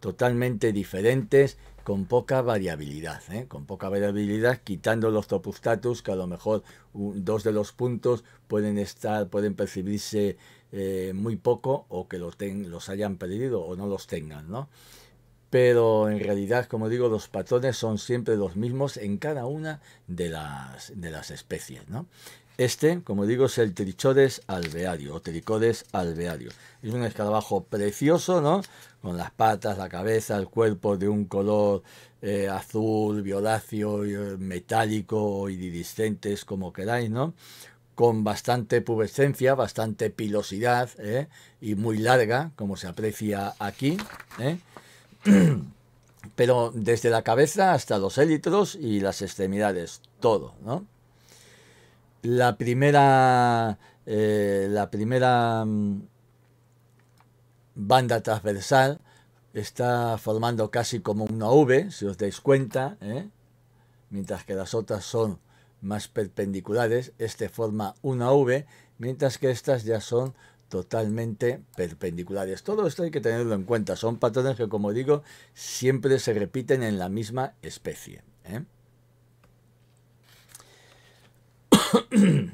Speaker 1: totalmente diferentes con poca variabilidad, ¿eh? con poca variabilidad, quitando los topustatus, que a lo mejor dos de los puntos pueden estar, pueden percibirse eh, muy poco o que los, los hayan perdido o no los tengan, ¿no? pero en realidad, como digo, los patrones son siempre los mismos en cada una de las, de las especies, ¿no? Este, como digo, es el Trichodes alveario o Tricodes alveario. Es un escarabajo precioso, ¿no? Con las patas, la cabeza, el cuerpo de un color eh, azul, violáceo, eh, metálico y iridiscentes, como queráis, ¿no? Con bastante pubescencia, bastante pilosidad ¿eh? y muy larga, como se aprecia aquí, ¿eh? pero desde la cabeza hasta los élitros y las extremidades, todo, ¿no? La primera, eh, la primera mm, banda transversal está formando casi como una V, si os dais cuenta, ¿eh? mientras que las otras son más perpendiculares, este forma una V, mientras que estas ya son totalmente perpendiculares. Todo esto hay que tenerlo en cuenta. Son patrones que, como digo, siempre se repiten en la misma especie. ¿eh?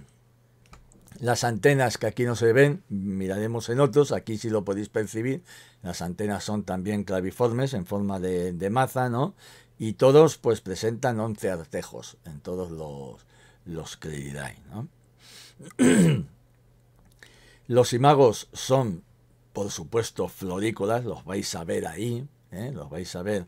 Speaker 1: Las antenas que aquí no se ven, miraremos en otros, aquí sí lo podéis percibir. Las antenas son también claviformes en forma de, maza, ¿no? Y todos pues presentan 11 artejos en todos los, los que ¿no? Los imagos son, por supuesto, florícolas, los vais a ver ahí, ¿eh? los vais a ver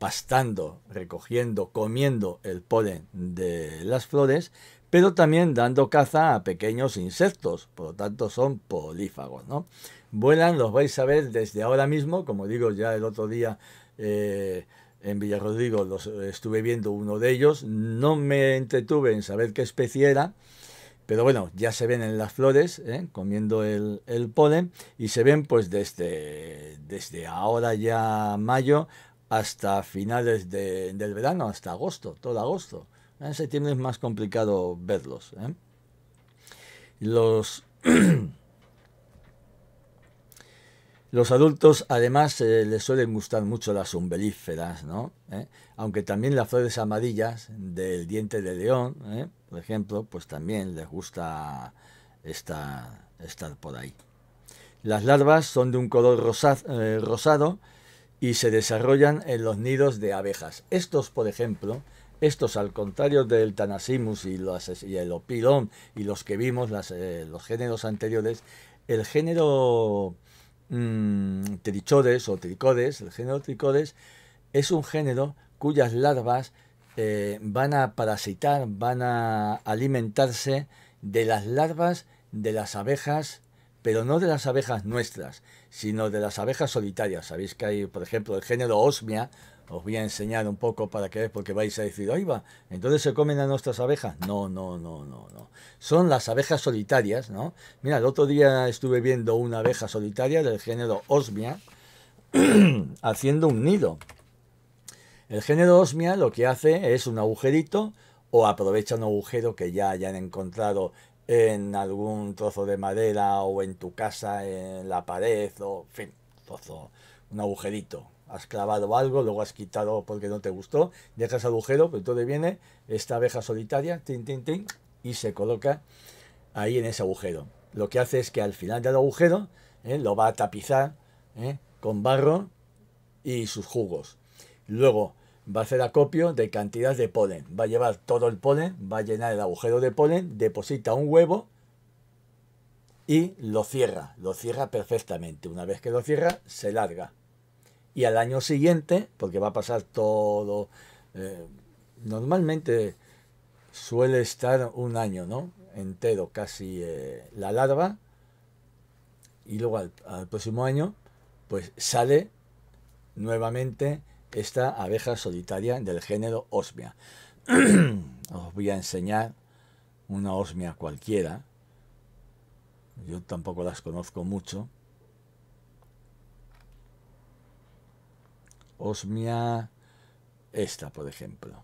Speaker 1: pastando, recogiendo, comiendo el polen de las flores, pero también dando caza a pequeños insectos, por lo tanto son polífagos. ¿no? Vuelan, los vais a ver desde ahora mismo, como digo ya el otro día eh, en Villarrodrigo los eh, estuve viendo uno de ellos, no me entretuve en saber qué especie era, pero bueno, ya se ven en las flores, ¿eh? comiendo el, polen, y se ven pues desde, desde ahora ya mayo hasta finales del verano, hasta agosto, todo agosto. En septiembre es más complicado verlos. ¿eh? Los Los adultos además eh, les suelen gustar mucho las umbelíferas, ¿no? ¿Eh? Aunque también las flores amarillas del diente de león, ¿eh? por ejemplo, pues también les gusta estar por ahí. Las larvas son de un color rosado y se desarrollan en los nidos de abejas. Estos, por ejemplo, estos al contrario del Tanasimus y, y el Opilón y los que vimos, los géneros anteriores, el género mmm, o tricores, el género tricores, es un género cuyas larvas eh, van a parasitar, van a alimentarse de las larvas de las abejas, pero no de las abejas nuestras, sino de las abejas solitarias. Sabéis que hay, por ejemplo, el género Osmia, os voy a enseñar un poco para que veáis, porque vais a decir, ahí va, entonces se comen a nuestras abejas. No, no, no, no, no. Son las abejas solitarias, ¿no? Mira, el otro día estuve viendo una abeja solitaria del género Osmia haciendo un nido. El género Osmia lo que hace es un agujerito o aprovecha un agujero que ya hayan encontrado en algún trozo de madera o en tu casa, en la pared, o, en fin, un agujerito, has clavado algo, luego has quitado porque no te gustó, dejas agujero, pero entonces viene esta abeja solitaria, tin, tin, tin, y se coloca ahí en ese agujero. Lo que hace es que al final del agujero eh, lo va a tapizar eh, con barro y sus jugos. Luego va a hacer acopio de cantidad de polen. Va a llevar todo el polen, va a llenar el agujero de polen, deposita un huevo y lo cierra. Lo cierra perfectamente. Una vez que lo cierra, se larga y al año siguiente, porque va a pasar todo, eh, normalmente suele estar un año, ¿no? Entero, casi eh, la larva, y luego al, al, próximo año, pues sale nuevamente esta abeja solitaria del género Osmia. Os voy a enseñar una Osmia cualquiera, yo tampoco las conozco mucho, Osmia, esta por ejemplo.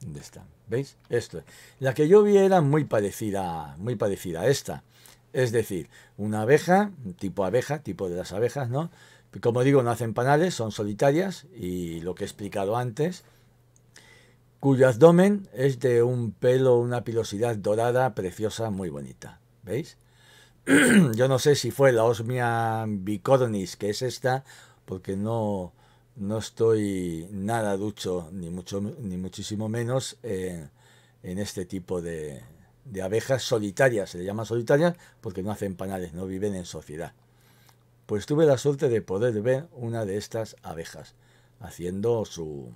Speaker 1: ¿Dónde está? ¿Veis? Esto. La que yo vi era muy parecida, muy parecida a esta. Es decir, una abeja, tipo abeja, tipo de las abejas, ¿no? Como digo, no hacen panales, son solitarias y lo que he explicado antes, cuyo abdomen es de un pelo, una pilosidad dorada, preciosa, muy bonita. ¿Veis? yo no sé si fue la Osmia bicornis, que es esta, porque no, no estoy nada ducho, ni, mucho, ni muchísimo menos, eh, en este tipo de, de abejas solitarias. Se le llama solitarias porque no hacen panales, no viven en sociedad. Pues tuve la suerte de poder ver una de estas abejas haciendo su,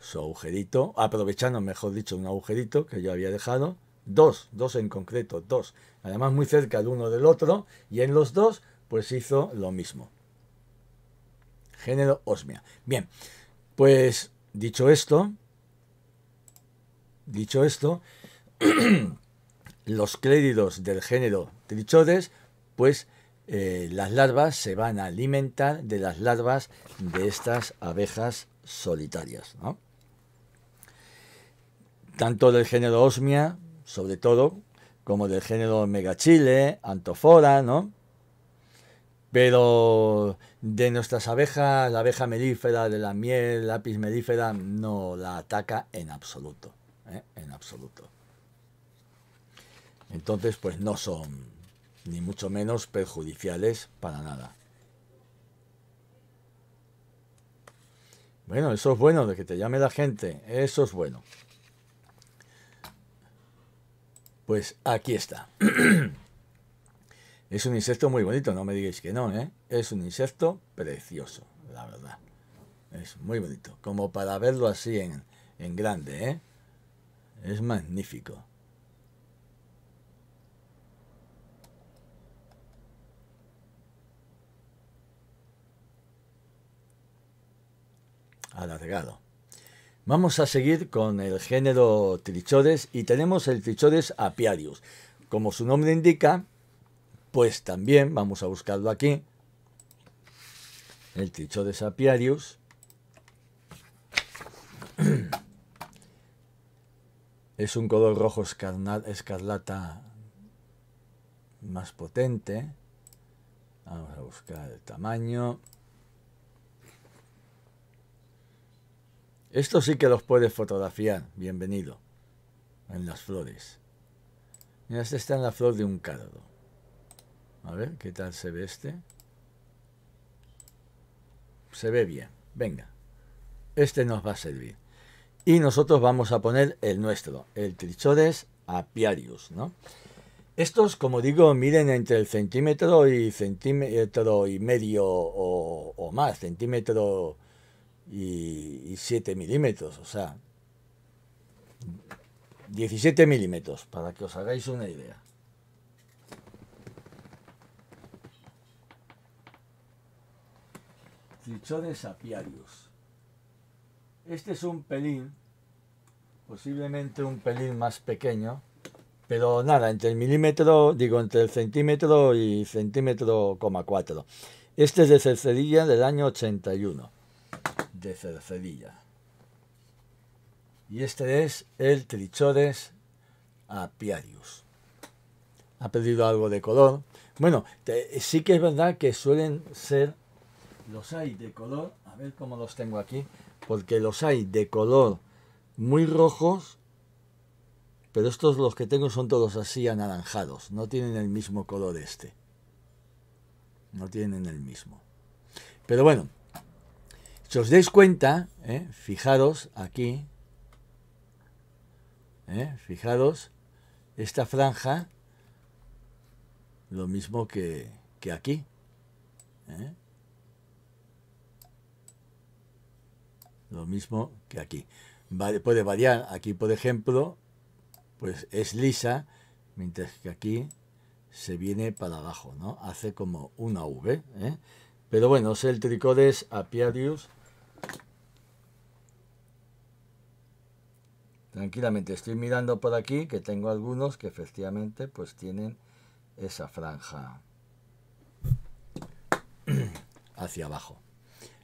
Speaker 1: su agujerito, aprovechando, mejor dicho, un agujerito que yo había dejado dos, dos en concreto, dos, además muy cerca el uno del otro, y en los dos pues hizo lo mismo. Género osmia. Bien, pues dicho esto, dicho esto, los créditos del género trichodes, pues eh, las larvas se van a alimentar de las larvas de estas abejas solitarias. Tanto del género osmia sobre todo, como del género megachile, antofora, ¿no? Pero de nuestras abejas, la abeja melífera, de la miel, lápiz melífera, no la ataca en absoluto. ¿eh? En absoluto. Entonces, pues no son ni mucho menos perjudiciales para nada. Bueno, eso es bueno, de que te llame la gente, eso es bueno. Pues aquí está. es un insecto muy bonito, no me digáis que no, ¿eh? Es un insecto precioso, la verdad. Es muy bonito, como para verlo así en, grande, ¿eh? Es magnífico. alargado. Vamos a seguir con el género Trichodes y tenemos el Trichodes apiarius. Como su nombre indica, pues también vamos a buscarlo aquí. El Trichodes apiarius. Es un color rojo escarlata más potente. Vamos a buscar el tamaño. Esto sí que los puedes fotografiar. Bienvenido. En las flores. Mira, este está en la flor de un cardo. A ver, ¿qué tal se ve este? Se ve bien. Venga. Este nos va a servir. Y nosotros vamos a poner el nuestro, el Trichodes apiarius, ¿no? Estos, como digo, miden entre el centímetro y centímetro y medio o, o más, centímetro y, 7 milímetros, o sea, 17 milímetros, para que os hagáis una idea. Trichones apiarios. Este es un pelín, posiblemente un pelín más pequeño, pero nada, entre el milímetro, digo, entre el centímetro y centímetro, coma cuatro. Este es de Cercedilla del año 81 de Cercedilla. Y este es el Trichores apiarius. Ha perdido algo de color. Bueno, sí que es verdad que suelen ser, los hay de color, a ver cómo los tengo aquí, porque los hay de color muy rojos, pero estos los que tengo son todos así anaranjados, no tienen el mismo color este. No tienen el mismo. Pero bueno, os dais cuenta, eh, fijaros aquí, eh, fijaros, esta franja, lo mismo que, aquí. Eh. Lo mismo que aquí. puede variar. Aquí, por ejemplo, pues es lisa, mientras que aquí se viene para abajo, ¿no? Hace como una V, Pero bueno, es el tricodes apiarius tranquilamente. Estoy mirando por aquí que tengo algunos que efectivamente pues tienen esa franja hacia abajo.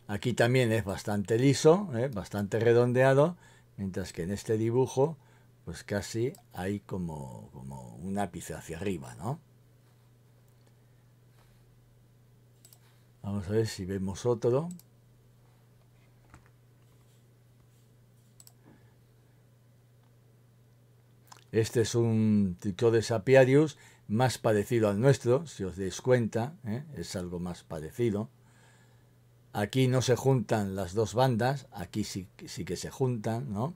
Speaker 1: Aquí también es bastante liso, ¿eh? bastante redondeado, mientras que en este dibujo pues casi hay como, como un ápice hacia arriba, ¿no? Vamos a ver si vemos otro. Este es un de apiarius más parecido al nuestro, si os dais cuenta, ¿eh? es algo más parecido. Aquí no se juntan las dos bandas, aquí sí, que se juntan, ¿no?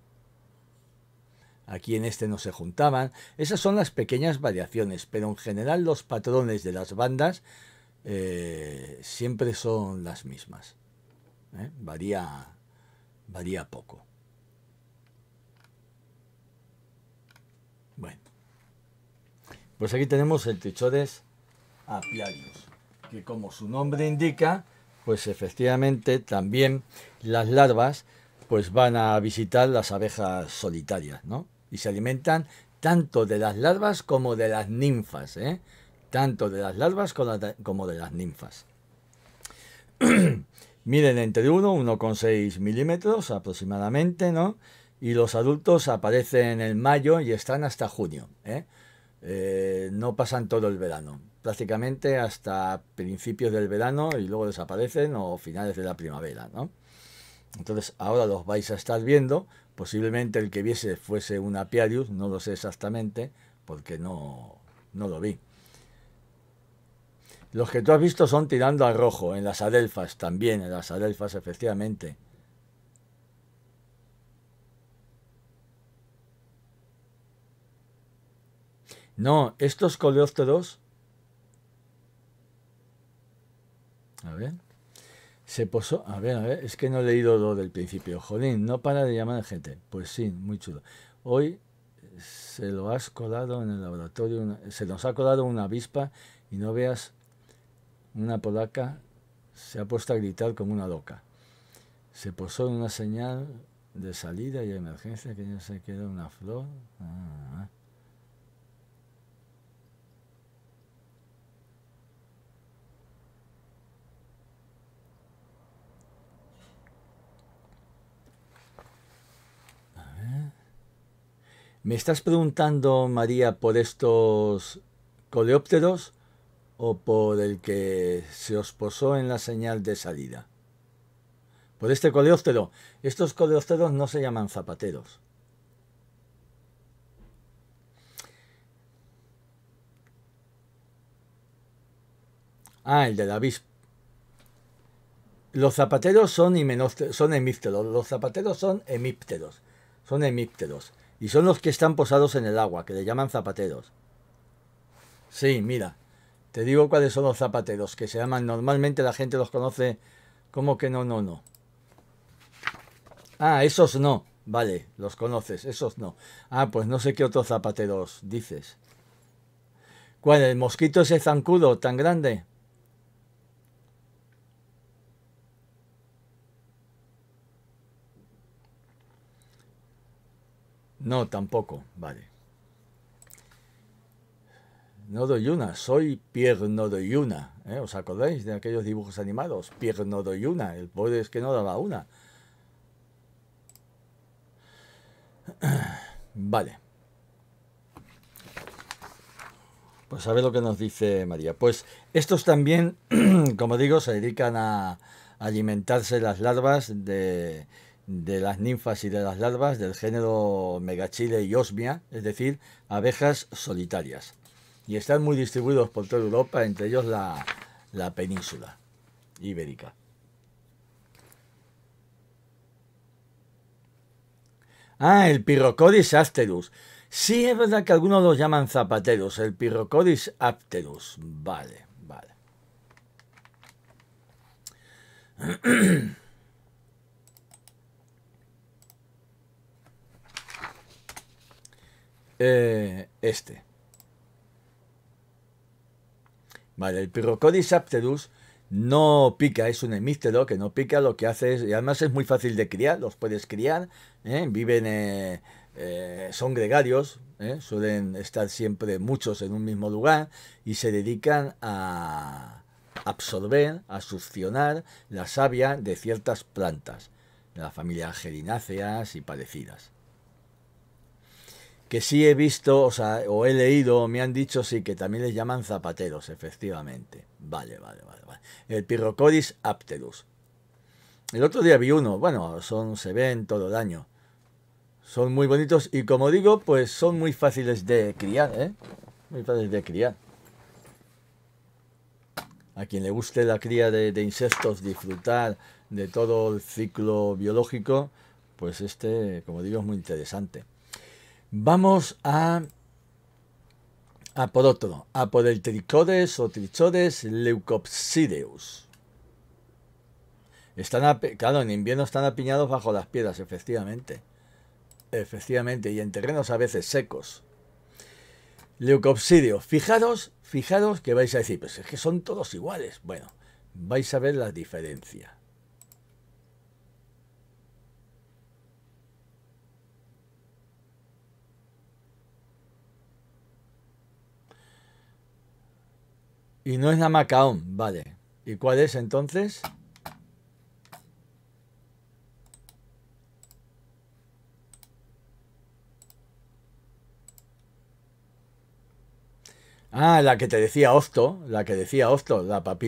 Speaker 1: Aquí en este no se juntaban. Esas son las pequeñas variaciones, pero en general los patrones de las bandas eh, siempre son las mismas. ¿eh? Varía, varía poco. Pues aquí tenemos el Trichodes apiarius, que como su nombre indica, pues efectivamente también las larvas pues van a visitar las abejas solitarias, ¿no? Y se alimentan tanto de las larvas como de las ninfas, ¿eh? Tanto de las larvas como de las ninfas. Miren, entre 1, 1,6 milímetros aproximadamente, ¿no? Y los adultos aparecen en mayo y están hasta junio, ¿eh? Eh, no pasan todo el verano, prácticamente hasta principios del verano y luego desaparecen o finales de la primavera, ¿no? Entonces ahora los vais a estar viendo, posiblemente el que viese fuese un apiarius, no lo sé exactamente porque no, no lo vi. Los que tú has visto son tirando al rojo, en las adelfas también, en las adelfas efectivamente. No, estos coleópteros A ver. Se posó. A ver, a ver. Es que no he leído lo del principio. Jolín, no para de llamar a gente. Pues sí, muy chulo. Hoy se lo has colado en el laboratorio. se nos ha colado una avispa y no veas una polaca. Se ha puesto a gritar como una loca. Se posó en una señal de salida y emergencia que ya se queda una flor. Ah, ah, ah. ¿Me estás preguntando, María, por estos coleópteros o por el que se os posó en la señal de salida? Por este coleóptero. Estos coleópteros no se llaman zapateros. Ah, el de la avispa. Los zapateros son, son hemípteros. Los zapateros son hemípteros. Son hemípteros. Y son los que están posados en el agua, que le llaman zapateros. Sí, mira, te digo cuáles son los zapateros, que se llaman, normalmente la gente los conoce como que no, no, no. Ah, esos no. Vale, los conoces, esos no. Ah, pues no sé qué otros zapateros dices. ¿Cuál? ¿El mosquito ese zancudo tan grande? No, tampoco, vale. No doy una, soy no doy una. ¿eh? ¿Os acordáis de aquellos dibujos animados? no doy una, el pobre es que no daba una. Vale. Pues a ver lo que nos dice María. Pues estos también, como digo, se dedican a alimentarse las larvas de de las ninfas y de las larvas del género Megachile y Osmia, es decir, abejas solitarias. Y están muy distribuidos por toda Europa, entre ellos la, península ibérica. Ah, el Pirrocodis asterus. Sí, es verdad que algunos los llaman zapateros, el Pirrocodis apterus. Vale, vale. Eh, este. Vale, el Pyrrhocodis apterus no pica, es un hemíptero que no pica, lo que hace es, y además es muy fácil de criar, los puedes criar, ¿eh? viven, eh, son gregarios, suelen estar siempre muchos en un mismo lugar y se dedican a absorber, a succionar la savia de ciertas plantas, de la familia gerináceas y parecidas que sí he visto, o, sea, o he leído, me han dicho sí, que también les llaman zapateros, efectivamente. Vale, vale, vale. vale. El Pirrocoris apterus. El otro día vi uno, bueno, son, se ven todo el año. Son muy bonitos y como digo, pues son muy fáciles de criar, ¿eh? Muy fáciles de criar. A quien le guste la cría de, de insectos, disfrutar de todo el ciclo biológico, pues este, como digo, es muy interesante. Vamos a a por otro, a por el trichodes o trichodes leucopsideus. Están claro, en invierno están apiñados bajo las piedras, efectivamente. Efectivamente, y en terrenos a veces secos. Leucopsideus, fijaros, fijaros que vais a decir, pues es que son todos iguales. Bueno, vais a ver la diferencia. Y no es la Macaón, vale. ¿Y cuál es entonces? Ah, la que te decía Osto, la que decía Osto, la por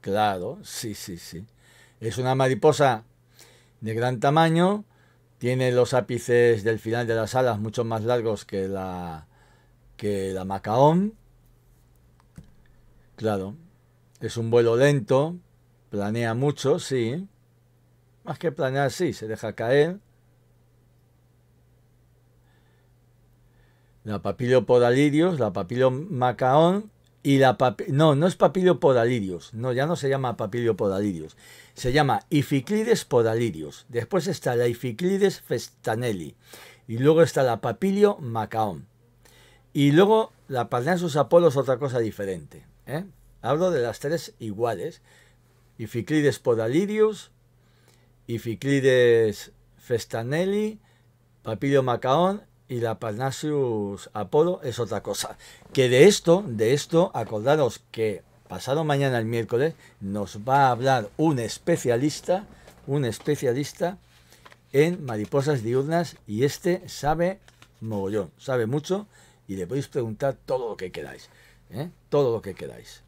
Speaker 1: claro, sí, sí, sí. Es una mariposa de gran tamaño, tiene los ápices del final de las alas mucho más largos que la que la macaón Claro. Es un vuelo lento, planea mucho, sí. Más que planear, sí, se deja caer. La papilio podalirios, la papilio macaón y la papilio... No, no es papilio podalirios. No, ya no se llama papilio podalirios. Se llama Ificlides podalirios. Después está la Ificlides festanelli. Y luego está la papilio macaón. Y luego la sus sus es otra cosa diferente. ¿eh? Hablo de las tres iguales. Ificlides podalirius, Ificlides festanelli, Papilio macaón y la Parnasius Apolo es otra cosa. Que de esto, de esto, acordaros que pasado mañana el miércoles nos va a hablar un especialista, un especialista en mariposas diurnas y este sabe mogollón, sabe mucho y le podéis preguntar todo lo que queráis. ¿eh? todo lo que queráis.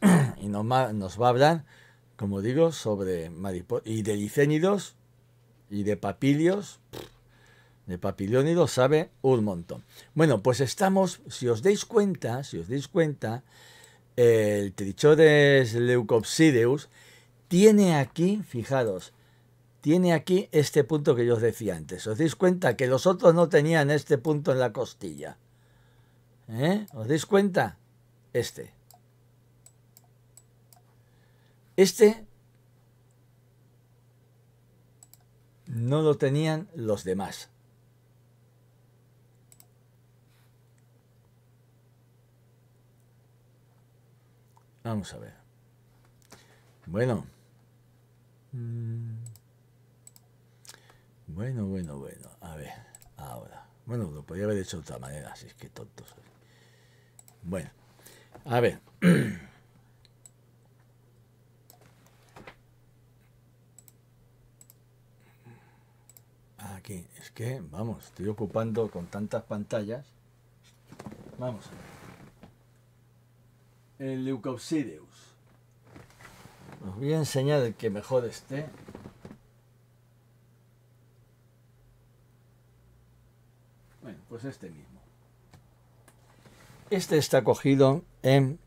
Speaker 1: Y nos, nos va a hablar, como digo, sobre mariposas y de licénidos y de papilios. De papiliónidos sabe un montón. Bueno, pues estamos, si os dais cuenta, si os dais cuenta, el Trichodes leucopsideus tiene aquí, fijaros, tiene aquí este punto que yo os decía antes. ¿Os dais cuenta que los otros no tenían este punto en la costilla? ¿Eh? ¿Os dais cuenta? Este. Este no lo tenían los demás. Vamos a ver. Bueno.
Speaker 2: Mm.
Speaker 1: Bueno, bueno, bueno. A ver, ahora. Bueno, lo podría haber hecho de otra manera, si es que tonto soy. Bueno, a ver. Aquí, es que, vamos, estoy ocupando con tantas pantallas. Vamos. El Leucopsideus. Os voy a enseñar el que mejor esté. Bueno, pues este mismo. Este está cogido en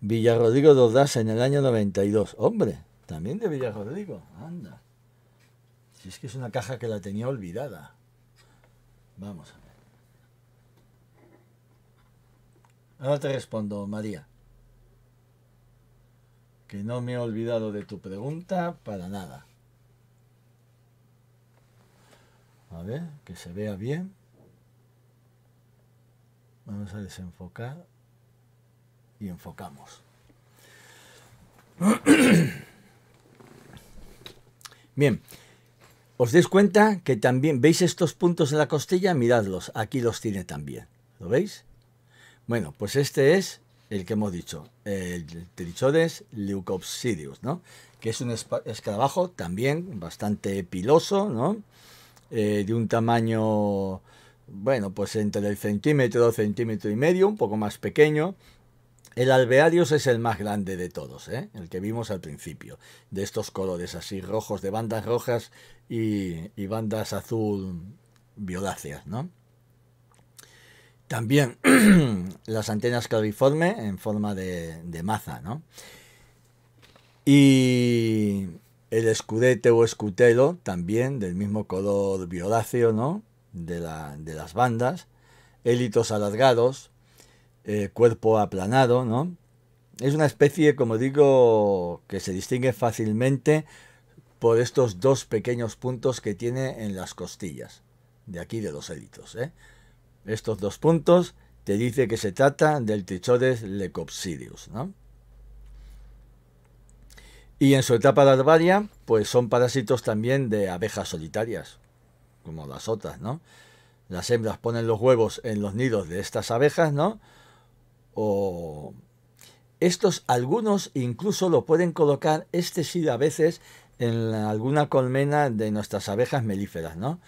Speaker 1: Villarrodrigo de Ordaz en el año 92. Hombre, también de rodrigo Anda. Si es que es una caja que la tenía olvidada. Vamos a ver. Ahora te respondo, María. Que no me he olvidado de tu pregunta para nada. A ver, que se vea bien. Vamos a desenfocar y enfocamos. Bien, os dais cuenta que también, ¿veis estos puntos en la costilla? Miradlos, aquí los tiene también. ¿Lo veis? Bueno, pues este es el que hemos dicho, el Trichodes leucopsidius, ¿no? Que es un escarabajo también bastante piloso, ¿no? Eh, de un tamaño bueno, pues entre el centímetro, centímetro y medio, un poco más pequeño. El alvearios es el más grande de todos, ¿eh? el que vimos al principio, de estos colores así rojos, de bandas rojas y, bandas azul violáceas, ¿no? También las antenas claviforme en forma de, maza, ¿no? Y el escudete o escutelo, también del mismo color violáceo, ¿no? de, las bandas, élitos alargados, eh, cuerpo aplanado, ¿no? Es una especie, como digo, que se distingue fácilmente por estos dos pequeños puntos que tiene en las costillas, de aquí de los élitos. ¿eh? Estos dos puntos te dice que se trata del Trichodes lecopsidius, ¿no? Y en su etapa larvaria, pues son parásitos también de abejas solitarias, como las otras, ¿no? Las hembras ponen los huevos en los nidos de estas abejas, ¿no? O estos algunos incluso lo pueden colocar, este sí a veces, en alguna colmena de nuestras abejas melíferas, ¿no?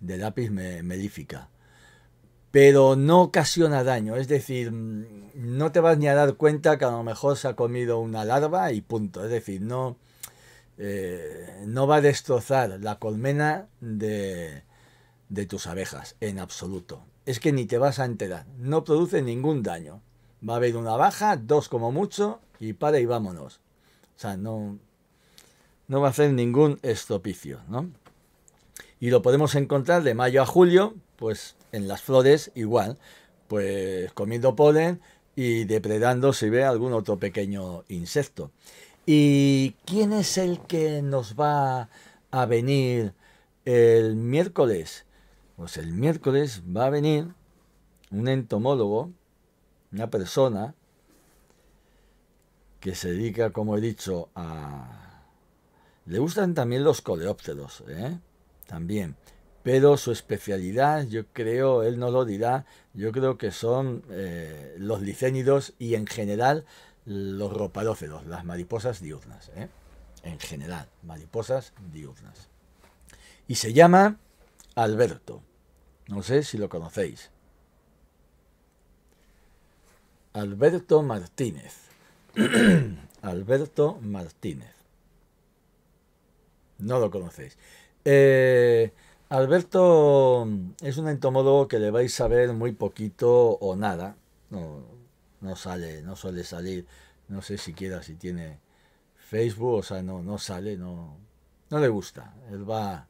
Speaker 1: De lápiz melífica. Pero no ocasiona daño, es decir, mm, no te vas ni a dar cuenta que a lo mejor se ha comido una larva y punto. Es decir, no, eh, no va a destrozar la colmena de, tus abejas, en absoluto. Es que ni te vas a enterar, no produce ningún daño. Va a haber una baja, dos como mucho, y para y vámonos. O sea, no, no va a hacer ningún estropicio, ¿no? Y lo podemos encontrar de mayo a julio, pues en las flores igual, pues comiendo polen y depredando si ve algún otro pequeño insecto. ¿Y quién es el que nos va a venir el miércoles? Pues el miércoles va a venir un entomólogo, una persona que se dedica, como he dicho, a... Le gustan también los coleópteros, ¿eh? También. Pero su especialidad, yo creo, él no lo dirá, yo creo que son eh, los licénidos y en general los roparóferos, las mariposas diurnas, ¿eh? en general, mariposas diurnas. Y se llama Alberto. No sé si lo conocéis. Alberto Martínez. Alberto Martínez. No lo conocéis. Eh, Alberto es un entomólogo que le vais a ver muy poquito o nada. No, no sale, no suele salir. No sé siquiera si tiene Facebook, o sea, no, no sale, no, no le gusta. Él va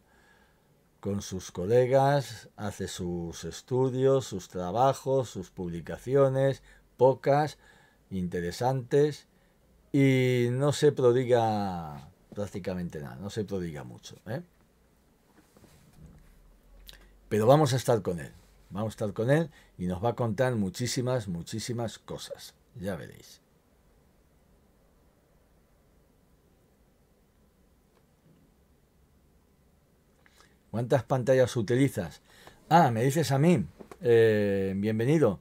Speaker 1: con sus colegas, hace sus estudios, sus trabajos, sus publicaciones, pocas, interesantes, y no se prodiga prácticamente nada, no se prodiga mucho. ¿eh? Pero vamos a estar con él. Vamos a estar con él y nos va a contar muchísimas, muchísimas cosas. Ya veréis. ¿Cuántas pantallas utilizas? Ah, me dices a mí. Eh, bienvenido.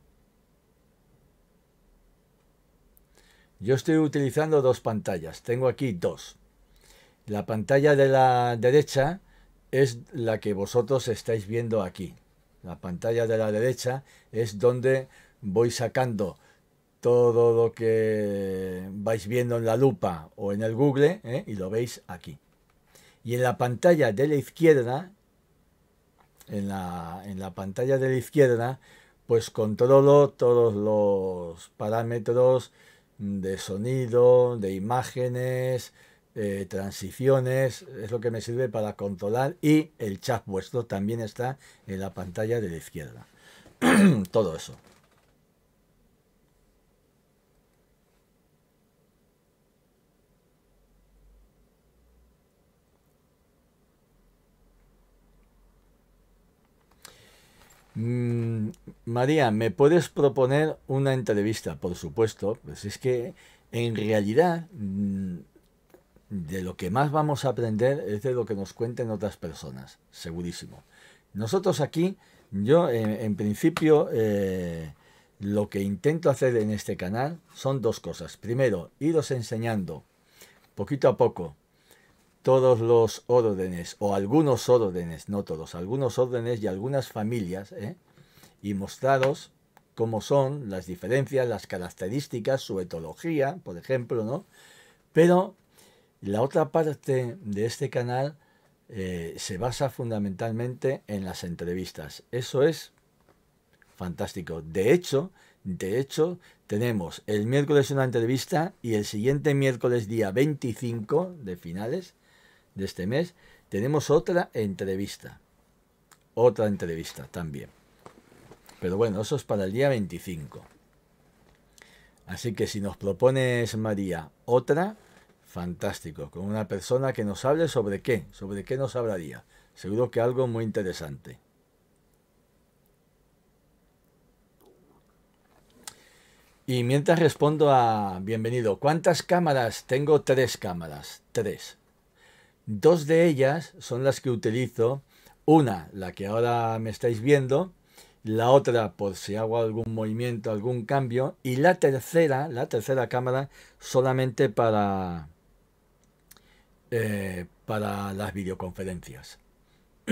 Speaker 1: Yo estoy utilizando dos pantallas. Tengo aquí dos. La pantalla de la derecha es la que vosotros estáis viendo aquí la pantalla de la derecha es donde voy sacando todo lo que vais viendo en la lupa o en el Google ¿eh? y lo veis aquí. Y en la pantalla de la izquierda, en la, en la pantalla de la izquierda, pues controlo todos los parámetros de sonido, de imágenes, eh, transiciones, es lo que me sirve para controlar y el chat vuestro también está en la pantalla de la izquierda. Todo eso. Mm, María, ¿me puedes proponer una entrevista? Por supuesto, pues es que en realidad mm, de lo que más vamos a aprender es de lo que nos cuenten otras personas, segurísimo. Nosotros aquí, yo eh, en, principio, eh, lo que intento hacer en este canal son dos cosas. Primero, iros enseñando poquito a poco todos los órdenes, o algunos órdenes, no todos, algunos órdenes y algunas familias, ¿eh? y mostraros cómo son las diferencias, las características, su etología, por ejemplo, ¿no? Pero la otra parte de este canal eh, se basa fundamentalmente en las entrevistas. Eso es fantástico. De hecho, de hecho, tenemos el miércoles una entrevista y el siguiente miércoles, día 25 de finales de este mes, tenemos otra entrevista. Otra entrevista también. Pero bueno, eso es para el día 25. Así que si nos propones, María, otra, Fantástico, con una persona que nos hable sobre qué, sobre qué nos hablaría. Seguro que algo muy interesante. Y mientras respondo a bienvenido, ¿cuántas cámaras? Tengo tres cámaras, tres. Dos de ellas son las que utilizo, una, la que ahora me estáis viendo, la otra por si hago algún movimiento, algún cambio, y la tercera, la tercera cámara solamente para eh, para las videoconferencias.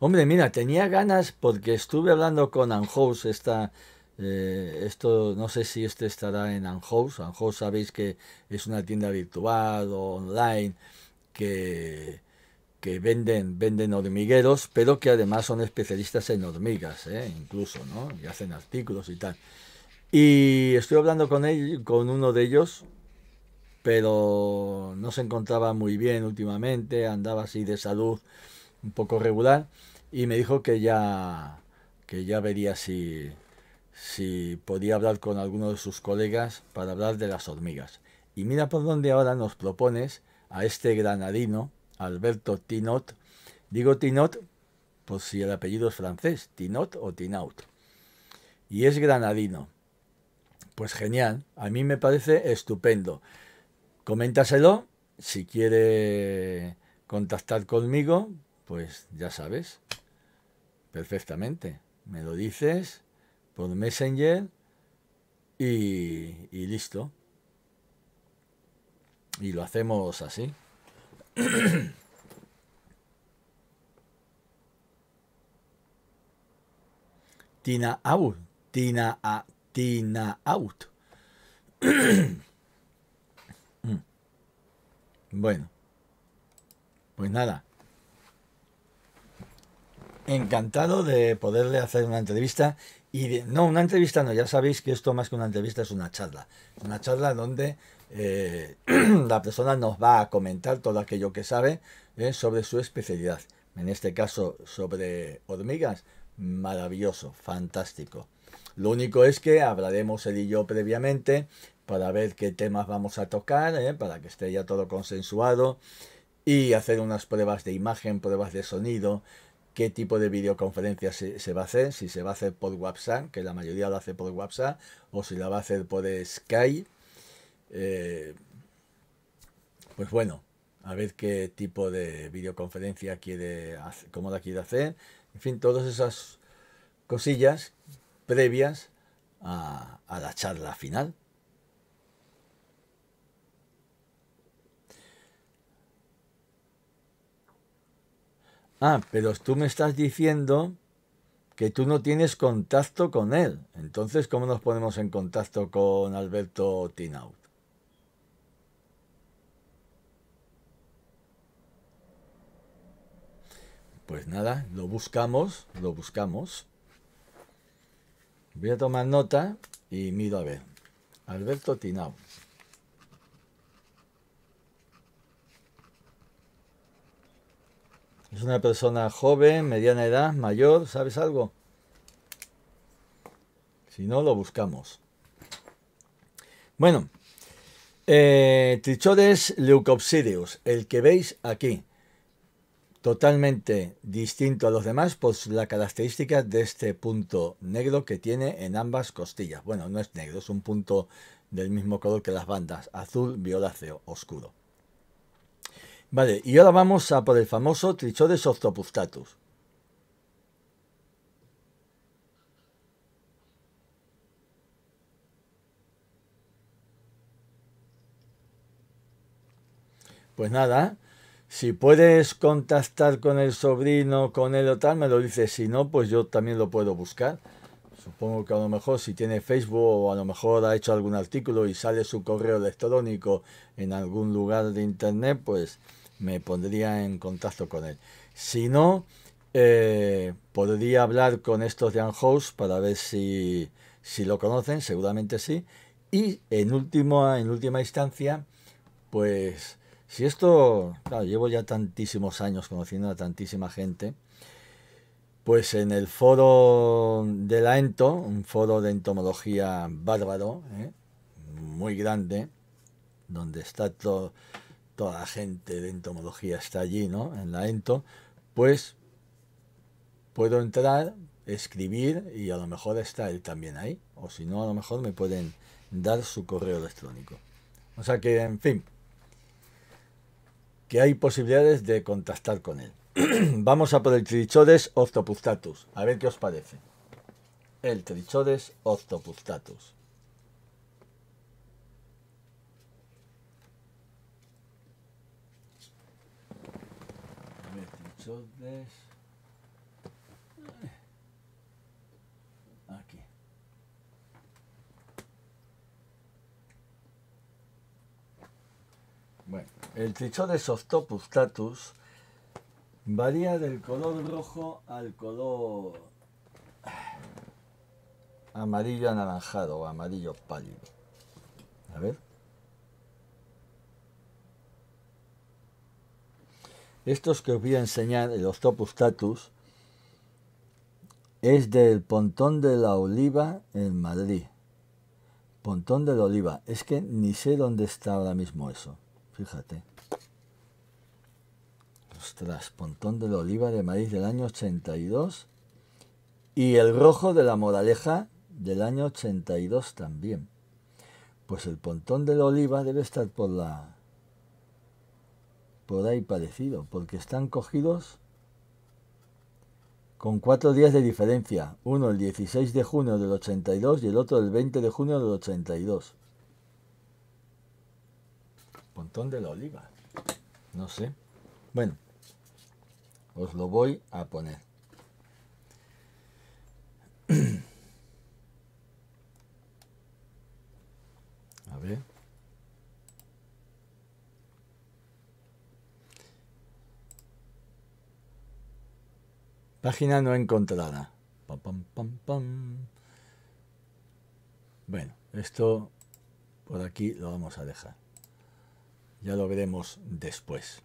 Speaker 1: Hombre, mira, tenía ganas porque estuve hablando con Anhouse esta... Eh, esto no sé si este estará en Anhouse. Anhouse sabéis que es una tienda virtual o online que, que venden, venden hormigueros, pero que además son especialistas en hormigas, eh, incluso, ¿no? Y hacen artículos y tal. Y estoy hablando con, él, con uno de ellos, pero no se encontraba muy bien últimamente, andaba así de salud un poco regular y me dijo que ya que ya vería si si podía hablar con alguno de sus colegas para hablar de las hormigas. Y mira por dónde ahora nos propones a este granadino, Alberto Tinot. Digo Tinot por si el apellido es francés, Tinot o Tinaut. Y es granadino. Pues genial, a mí me parece estupendo. Coméntaselo, si quiere contactar conmigo, pues ya sabes, perfectamente. Me lo dices por Messenger y, listo. Y lo hacemos así. Tina Abu. Tina, a, Out bueno, pues nada. Encantado de poderle hacer una entrevista. Y no, una entrevista no, ya sabéis que esto más que una entrevista es una charla. Una charla donde eh, la persona nos va a comentar todo aquello que sabe eh, sobre su especialidad. En este caso sobre hormigas, maravilloso, fantástico. Lo único es que hablaremos él y yo previamente para ver qué temas vamos a tocar, ¿eh? para que esté ya todo consensuado y hacer unas pruebas de imagen, pruebas de sonido, qué tipo de videoconferencia se, va a hacer, si se va a hacer por WhatsApp, que la mayoría lo hace por WhatsApp, o si la va a hacer por Skype. Eh, pues bueno, a ver qué tipo de videoconferencia quiere hacer, cómo la quiere hacer. En fin, todas esas cosillas previas a, la charla final. Ah, pero tú me estás diciendo que tú no tienes contacto con él. Entonces, ¿cómo nos ponemos en contacto con Alberto Tinaut? Pues nada, lo buscamos, lo buscamos. Voy a tomar nota y miro a ver. Alberto Tinao. Es una persona joven, mediana edad, mayor, ¿sabes algo? Si no, lo buscamos. Bueno, eh, Trichodes el que veis aquí totalmente distinto a los demás por pues la característica de este punto negro que tiene en ambas costillas. Bueno, no es negro, es un punto del mismo color que las bandas, azul, violáceo, oscuro. Vale, y ahora vamos a por el famoso Trichodes octopustatus. Pues nada, si puedes contactar con el sobrino, con él o tal, me lo dices. Si no, pues yo también lo puedo buscar. Supongo que a lo mejor si tiene Facebook o a lo mejor ha hecho algún artículo y sale su correo electrónico en algún lugar de internet, pues me pondría en contacto con él. Si no, eh, podría hablar con estos de para ver si, lo conocen, seguramente sí. Y en, último, en última instancia, pues si esto, claro, llevo ya tantísimos años conociendo a tantísima gente, pues en el foro de la ENTO, un foro de entomología bárbaro, ¿eh? muy grande, donde está toda la gente de entomología, está allí, ¿no? En la ENTO, pues puedo entrar, escribir y a lo mejor está él también ahí, o si no, a lo mejor me pueden dar su correo electrónico. O sea que, en fin, que hay posibilidades de contrastar con él. Vamos a por el Trichodes octopustatus, a ver qué os parece. El Trichodes octopustatus. El topus Tatus, varía del color rojo al color amarillo anaranjado o amarillo pálido. A ver. Estos que os voy a enseñar, el status, es del Pontón de la Oliva en Madrid. Pontón de la Oliva. Es que ni sé dónde está ahora mismo eso. Fíjate. Ostras, pontón de la oliva de maíz del año 82. Y el rojo de la moraleja del año 82 también. Pues el pontón de la oliva debe estar por la. por ahí parecido, porque están cogidos con cuatro días de diferencia, uno el 16 de junio del 82 y el otro el 20 de junio del 82. Pontón de la Oliva. No sé. Bueno, os lo voy a poner. A ver. Página no encontrada. Pam, pam, pam, pam. Bueno, esto por aquí lo vamos a dejar. Ya lo veremos después.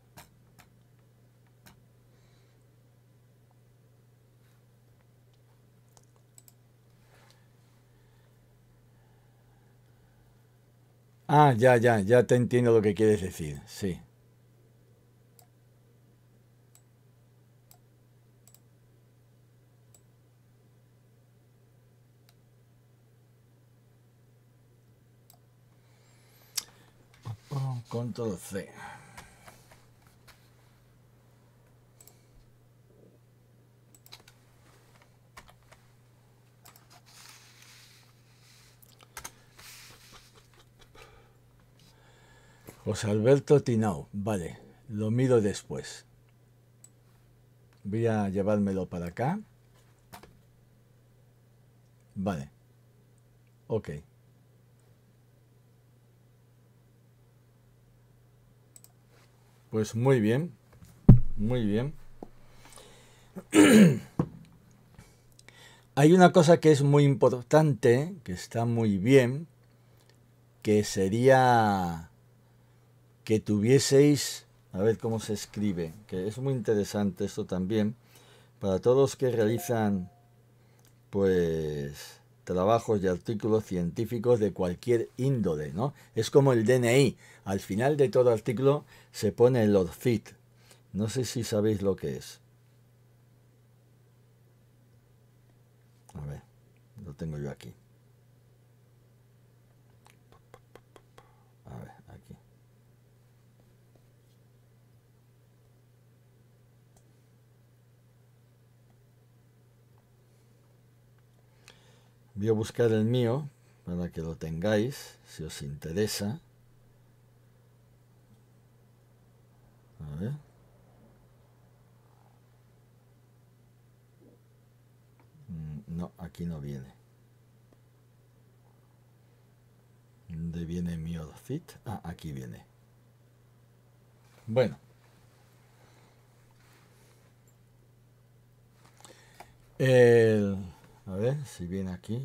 Speaker 1: Ah, ya, ya, ya te entiendo lo que quieres decir, sí. Control C. José Alberto Tinau. vale, lo miro después. Voy a llevármelo para acá. Vale. Okay. Pues muy bien, muy bien. Hay una cosa que es muy importante, que está muy bien, que sería que tuvieseis, a ver cómo se escribe, que es muy interesante esto también, para todos que realizan, pues, trabajos y artículos científicos de cualquier índole, ¿no? Es como el DNI. Al final de todo artículo se pone el ORFIT. No sé si sabéis lo que es. A ver, lo tengo yo aquí. Voy a buscar el mío para que lo tengáis, si os interesa. A ver. Mm, no, aquí no viene. ¿Dónde viene mi orfit? Ah, aquí viene. Bueno. El... A ver si viene aquí.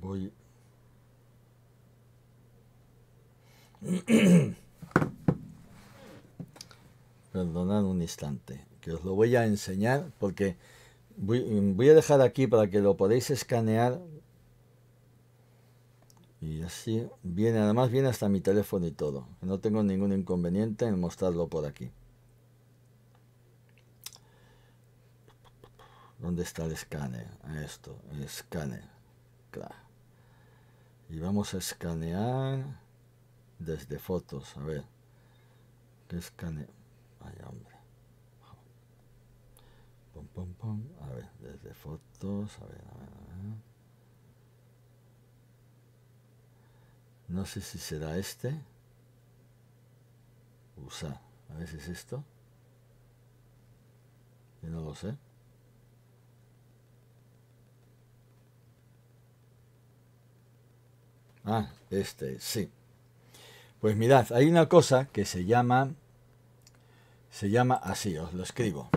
Speaker 1: Voy. Perdonad un instante, que os lo voy a enseñar porque voy, voy a dejar aquí para que lo podáis escanear y así viene, además viene hasta mi teléfono y todo. No tengo ningún inconveniente en mostrarlo por aquí. ¿Dónde está el escáner? Esto, el escáner. Claro. Y vamos a escanear desde fotos. A ver. ¿Qué escaneo? Ay, hombre. Pum, pum, pum. A ver, desde fotos. A ver, a ver, a ver. No sé si será este. Usar. A ver si es esto. Yo no lo sé. Ah, este, sí. Pues mirad, hay una cosa que se llama, se llama así, os lo escribo.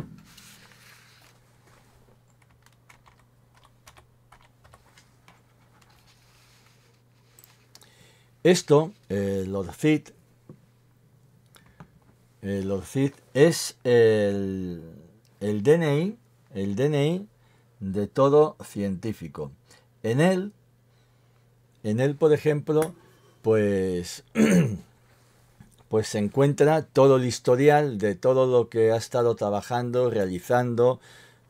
Speaker 1: Esto, eh, Lord Fit, eh, es el, el DNI, el DNI de todo científico. En él en él, por ejemplo, pues, pues se encuentra todo el historial de todo lo que ha estado trabajando, realizando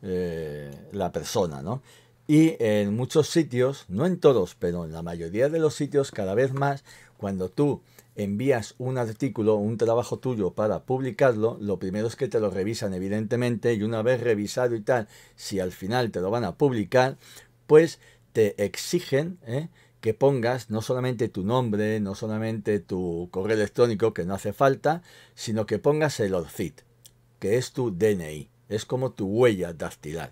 Speaker 1: eh, la persona, ¿no? Y en muchos sitios, no en todos, pero en la mayoría de los sitios, cada vez más, cuando tú envías un artículo, un trabajo tuyo para publicarlo, lo primero es que te lo revisan evidentemente y una vez revisado y tal, si al final te lo van a publicar, pues te exigen ¿eh? que pongas no solamente tu nombre, no solamente tu correo electrónico, que no hace falta, sino que pongas el ORCID, que es tu DNI, es como tu huella dactilar.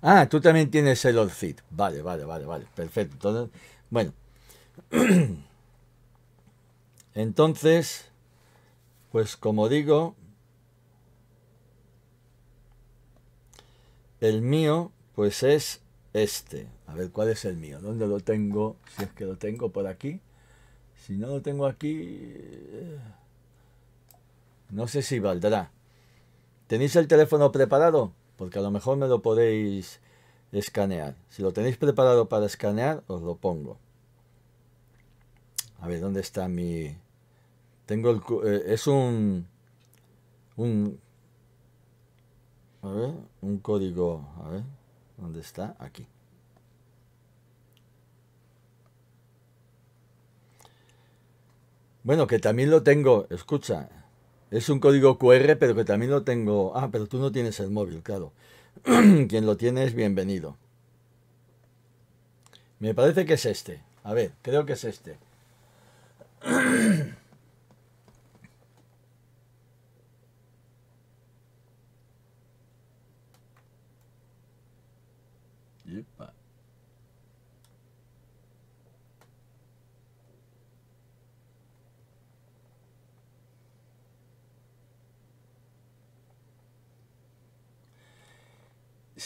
Speaker 1: Ah, tú también tienes el ORCID. Vale, vale, vale, vale, perfecto. Entonces, bueno. Entonces, pues como digo, el mío pues es este. A ver, ¿cuál es el mío? ¿Dónde lo tengo? Si es que lo tengo por aquí. Si no lo tengo aquí, eh, no sé si valdrá. ¿Tenéis el teléfono preparado? Porque a lo mejor me lo podéis escanear. Si lo tenéis preparado para escanear, os lo pongo. A ver, ¿dónde está mi...? Tengo el... Eh, es un... Un... A ver, un código... A ver. ¿Dónde está? Aquí. Bueno, que también lo tengo, escucha, es un código QR, pero que también lo tengo. Ah, pero tú no tienes el móvil, claro. Quien lo tiene es bienvenido. Me parece que es este. A ver, creo que es este.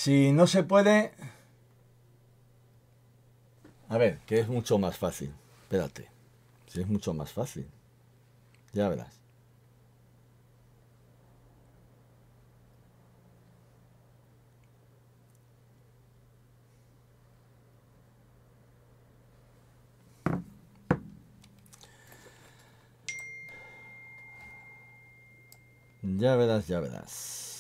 Speaker 1: Si no se puede... A ver, que es mucho más fácil. Espérate. Si es mucho más fácil. Ya verás. Ya verás, ya verás.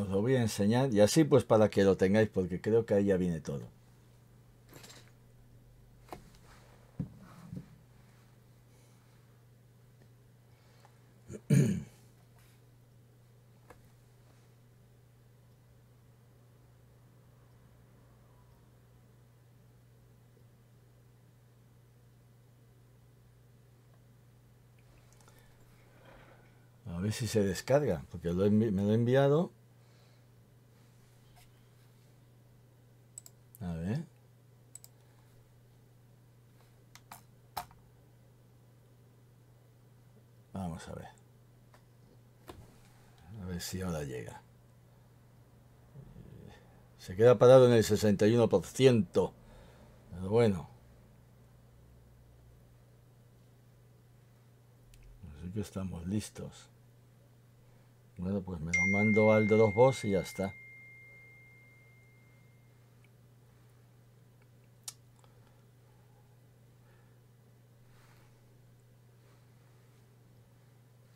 Speaker 1: Os lo voy a enseñar y así pues para que lo tengáis porque creo que ahí ya viene todo. A ver si se descarga, porque lo me lo he enviado A ver. Vamos a ver. A ver si ahora llega. Se queda parado en el 61%. Pero bueno. Así que estamos listos. Bueno, pues me lo mando al de los boss y ya está.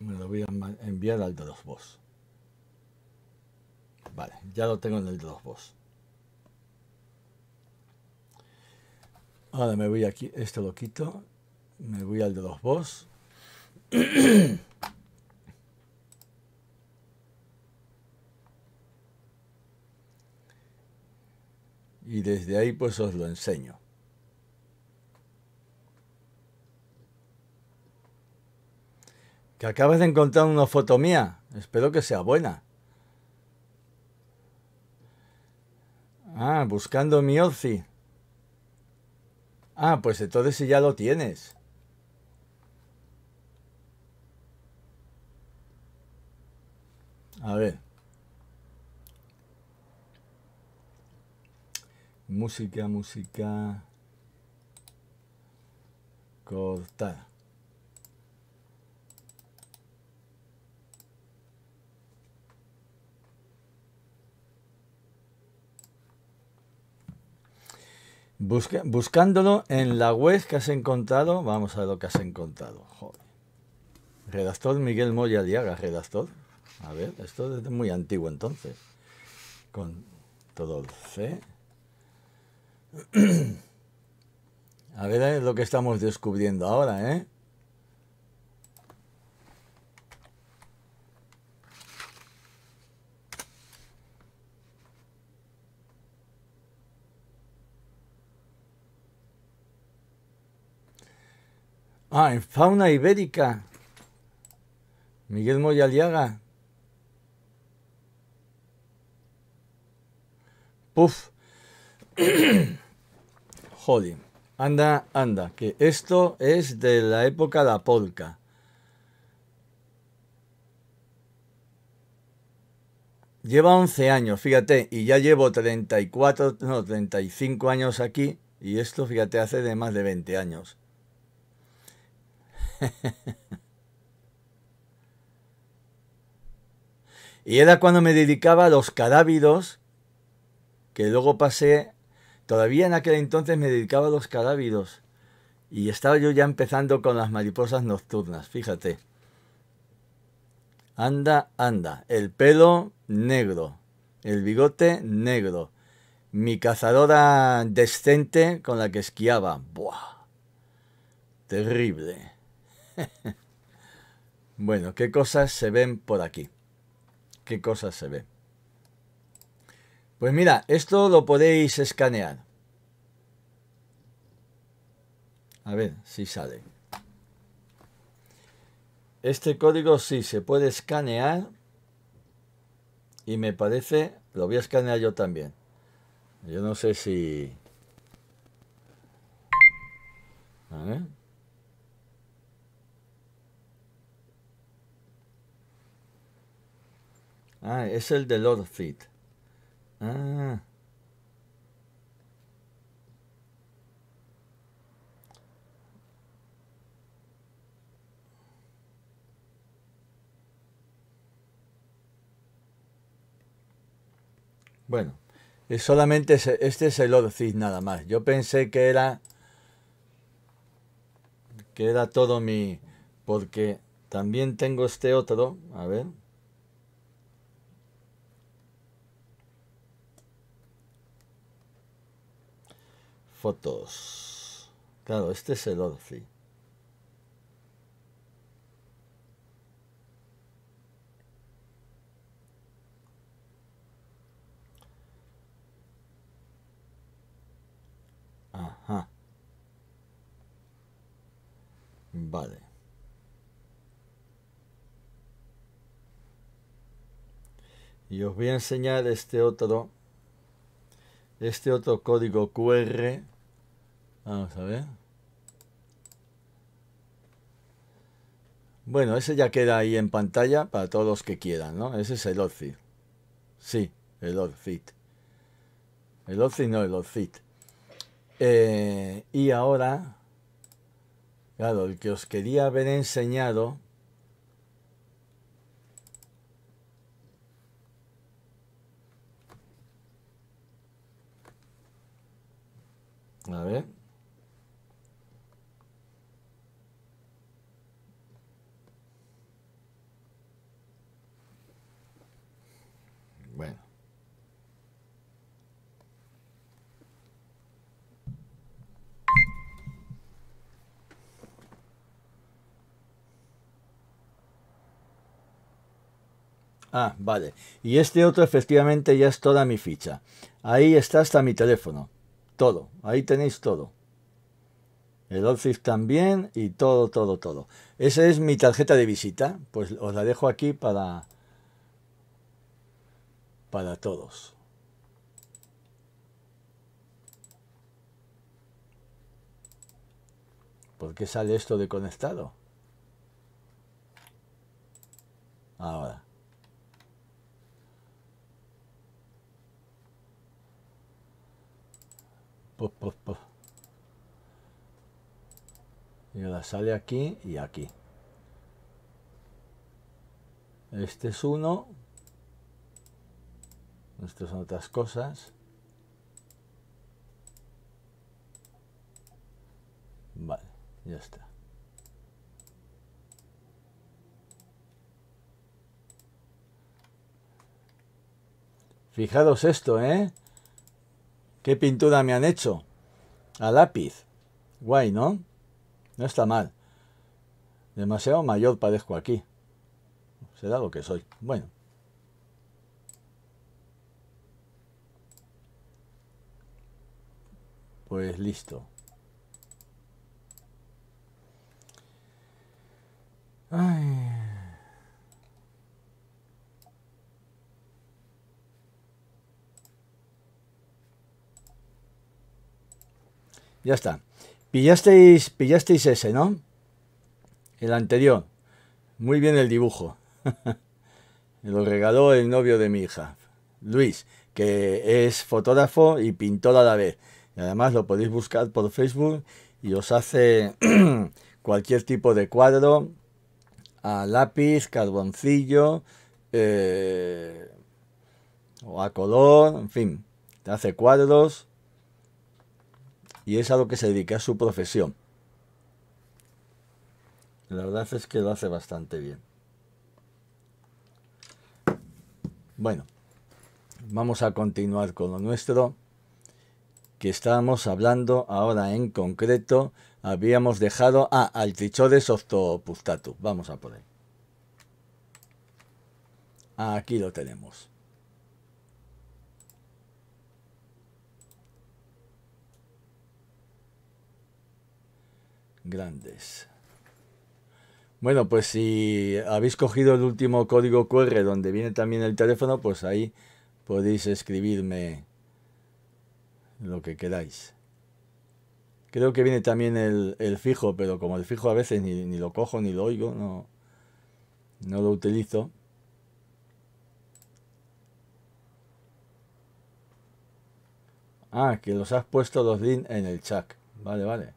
Speaker 1: me lo voy a enviar al de los boss Vale, ya lo tengo en el de los boss Ahora me voy aquí, esto lo quito, me voy al de los boss y desde ahí pues os lo enseño. Que acabas de encontrar una foto mía. Espero que sea buena. Ah, buscando mi Orci. Ah, pues entonces si ya lo tienes. A ver. Música, música. Cortar. buscándolo en la web que has encontrado, vamos a ver lo que has encontrado. Joder. Redactor Miguel Moya Diaga, redactor. A ver, esto es muy antiguo entonces. Con todo el C. A ver es eh, lo que estamos descubriendo ahora, ¿eh? Ah, en fauna ibérica. Miguel Moyaliaga. Puf. Joder. Anda, anda, que esto es de la época de la polca. Lleva 11 años, fíjate, y ya llevo 34, no, 35 años aquí, y esto, fíjate, hace de más de 20 años. y era cuando me dedicaba a los cadávidos, que luego pasé, todavía en aquel entonces me dedicaba a los cadávidos. Y estaba yo ya empezando con las mariposas nocturnas, fíjate. Anda, anda, el pelo negro, el bigote negro, mi cazadora decente con la que esquiaba. ¡Buah! Terrible. bueno, ¿qué cosas se ven por aquí? ¿Qué cosas se ven? Pues mira, esto lo podéis escanear. A ver si sale. Este código sí se puede escanear. Y me parece, lo voy a escanear yo también. Yo no sé si... A ver. Ah, es el de Lord fit Ah. Bueno, es solamente este es el Lord Fit nada más. Yo pensé que era que era todo mi porque también tengo este otro, a ver. fotos. Claro, este es el 11. Ajá. Vale. Y os voy a enseñar este otro, este otro código QR Vamos a ver. Bueno, ese ya queda ahí en pantalla para todos los que quieran, ¿no? Ese es el Orfit Sí, el Orfit El outfit no, el Orfit eh, y ahora, claro, el que os quería haber enseñado... A ver. Ah, vale. Y este otro efectivamente ya es toda mi ficha. Ahí está hasta mi teléfono. Todo. Ahí tenéis todo. El Office también y todo, todo, todo. Esa es mi tarjeta de visita. Pues os la dejo aquí para, para todos. ¿Por qué sale esto de conectado? Ahora. Y ahora sale aquí y aquí. Este es uno. Estas son otras cosas. Vale, ya está. Fijaros esto, ¿eh? ¿Qué pintura me han hecho? A lápiz. Guay, ¿no? No está mal. Demasiado mayor parezco aquí. Será lo que soy. Bueno. Pues listo.
Speaker 2: Ay.
Speaker 1: Ya está. Pillasteis, pillasteis ese, ¿no? El anterior. Muy bien el dibujo. lo regaló el novio de mi hija, Luis, que es fotógrafo y pintor a la vez. Y además lo podéis buscar por Facebook y os hace cualquier tipo de cuadro a lápiz, carboncillo eh, o a color, en fin, te hace cuadros y es a lo que se dedica a su profesión. La verdad es que lo hace bastante bien. Bueno, vamos a continuar con lo nuestro, que estábamos hablando ahora en concreto. Habíamos dejado a ah, de Octopustatus. Vamos a por ahí. Aquí lo tenemos. grandes. Bueno, pues si habéis cogido el último código QR donde viene también el teléfono, pues ahí podéis escribirme lo que queráis. Creo que viene también el, fijo, pero como el fijo a veces ni, lo cojo ni lo oigo, no, no lo utilizo. Ah, que los has puesto los links en el chat. Vale, vale.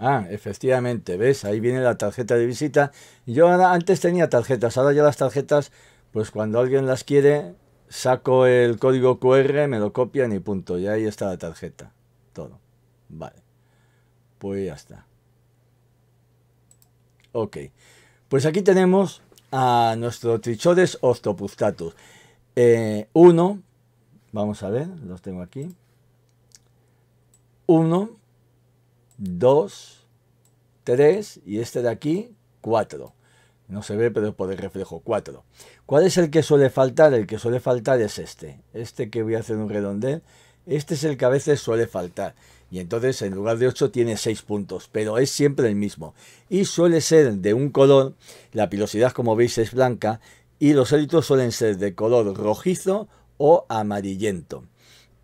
Speaker 1: Ah, efectivamente, ¿ves? Ahí viene la tarjeta de visita. Yo antes tenía tarjetas, ahora ya las tarjetas, pues cuando alguien las quiere, saco el código QR, me lo copian y punto. Y ahí está la tarjeta. Todo. Vale. Pues ya está. Ok. Pues aquí tenemos a nuestro Trichodes octopustatus. Eh, uno, vamos a ver, los tengo aquí. Uno, 2, 3 y este de aquí 4. No se ve, pero por el reflejo 4. ¿Cuál es el que suele faltar? El que suele faltar es este. Este que voy a hacer un redondel. Este es el que a veces suele faltar. Y entonces en lugar de 8 tiene 6 puntos, pero es siempre el mismo. Y suele ser de un color, la pilosidad como veis es blanca, y los élitos suelen ser de color rojizo o amarillento.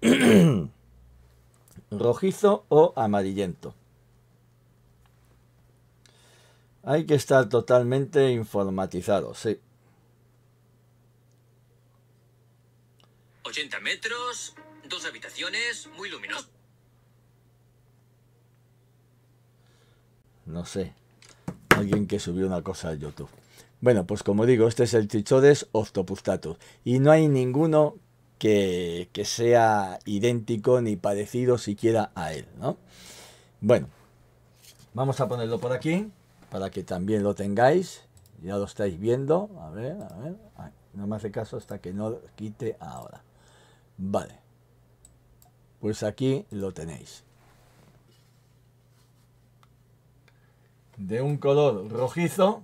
Speaker 1: rojizo o amarillento. Hay que estar totalmente informatizado, sí. 80 metros, dos habitaciones, muy luminoso. No sé. Alguien que subió una cosa a YouTube. Bueno, pues como digo, este es el Trichodes octopustatus. Y no hay ninguno que, que, sea idéntico ni parecido siquiera a él, ¿no? Bueno, vamos a ponerlo por aquí para que también lo tengáis. Ya lo estáis viendo. A ver, a ver. no me hace caso hasta que no quite ahora. Vale. Pues aquí lo tenéis. De un color rojizo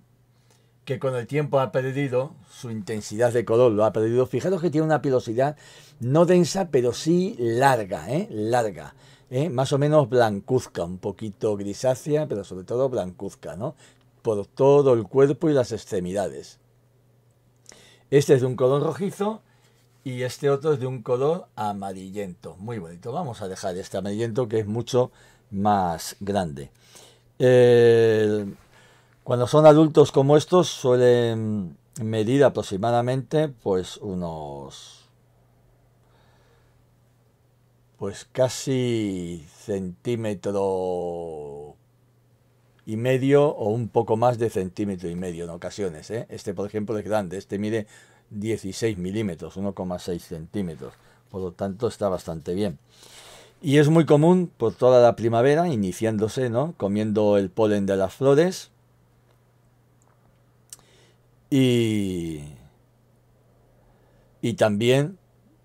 Speaker 1: que con el tiempo ha perdido su intensidad de color, lo ha perdido. Fijaros que tiene una pilosidad no densa, pero sí larga, ¿eh? Larga. ¿eh? más o menos blancuzca, un poquito grisácea, pero sobre todo blancuzca, ¿no? por todo el cuerpo y las extremidades. Este es de un color rojizo y este otro es de un color amarillento. Muy bonito. Vamos a dejar este amarillento que es mucho más grande. cuando son adultos como estos suelen medir aproximadamente pues unos pues casi centímetro y medio o un poco más de centímetro y medio en ocasiones. ¿eh? Este, por ejemplo, es grande. Este mide 16 milímetros, 1,6 centímetros. Por lo tanto, está bastante bien. Y es muy común por toda la primavera, iniciándose, ¿no? Comiendo el polen de las flores. Y, y también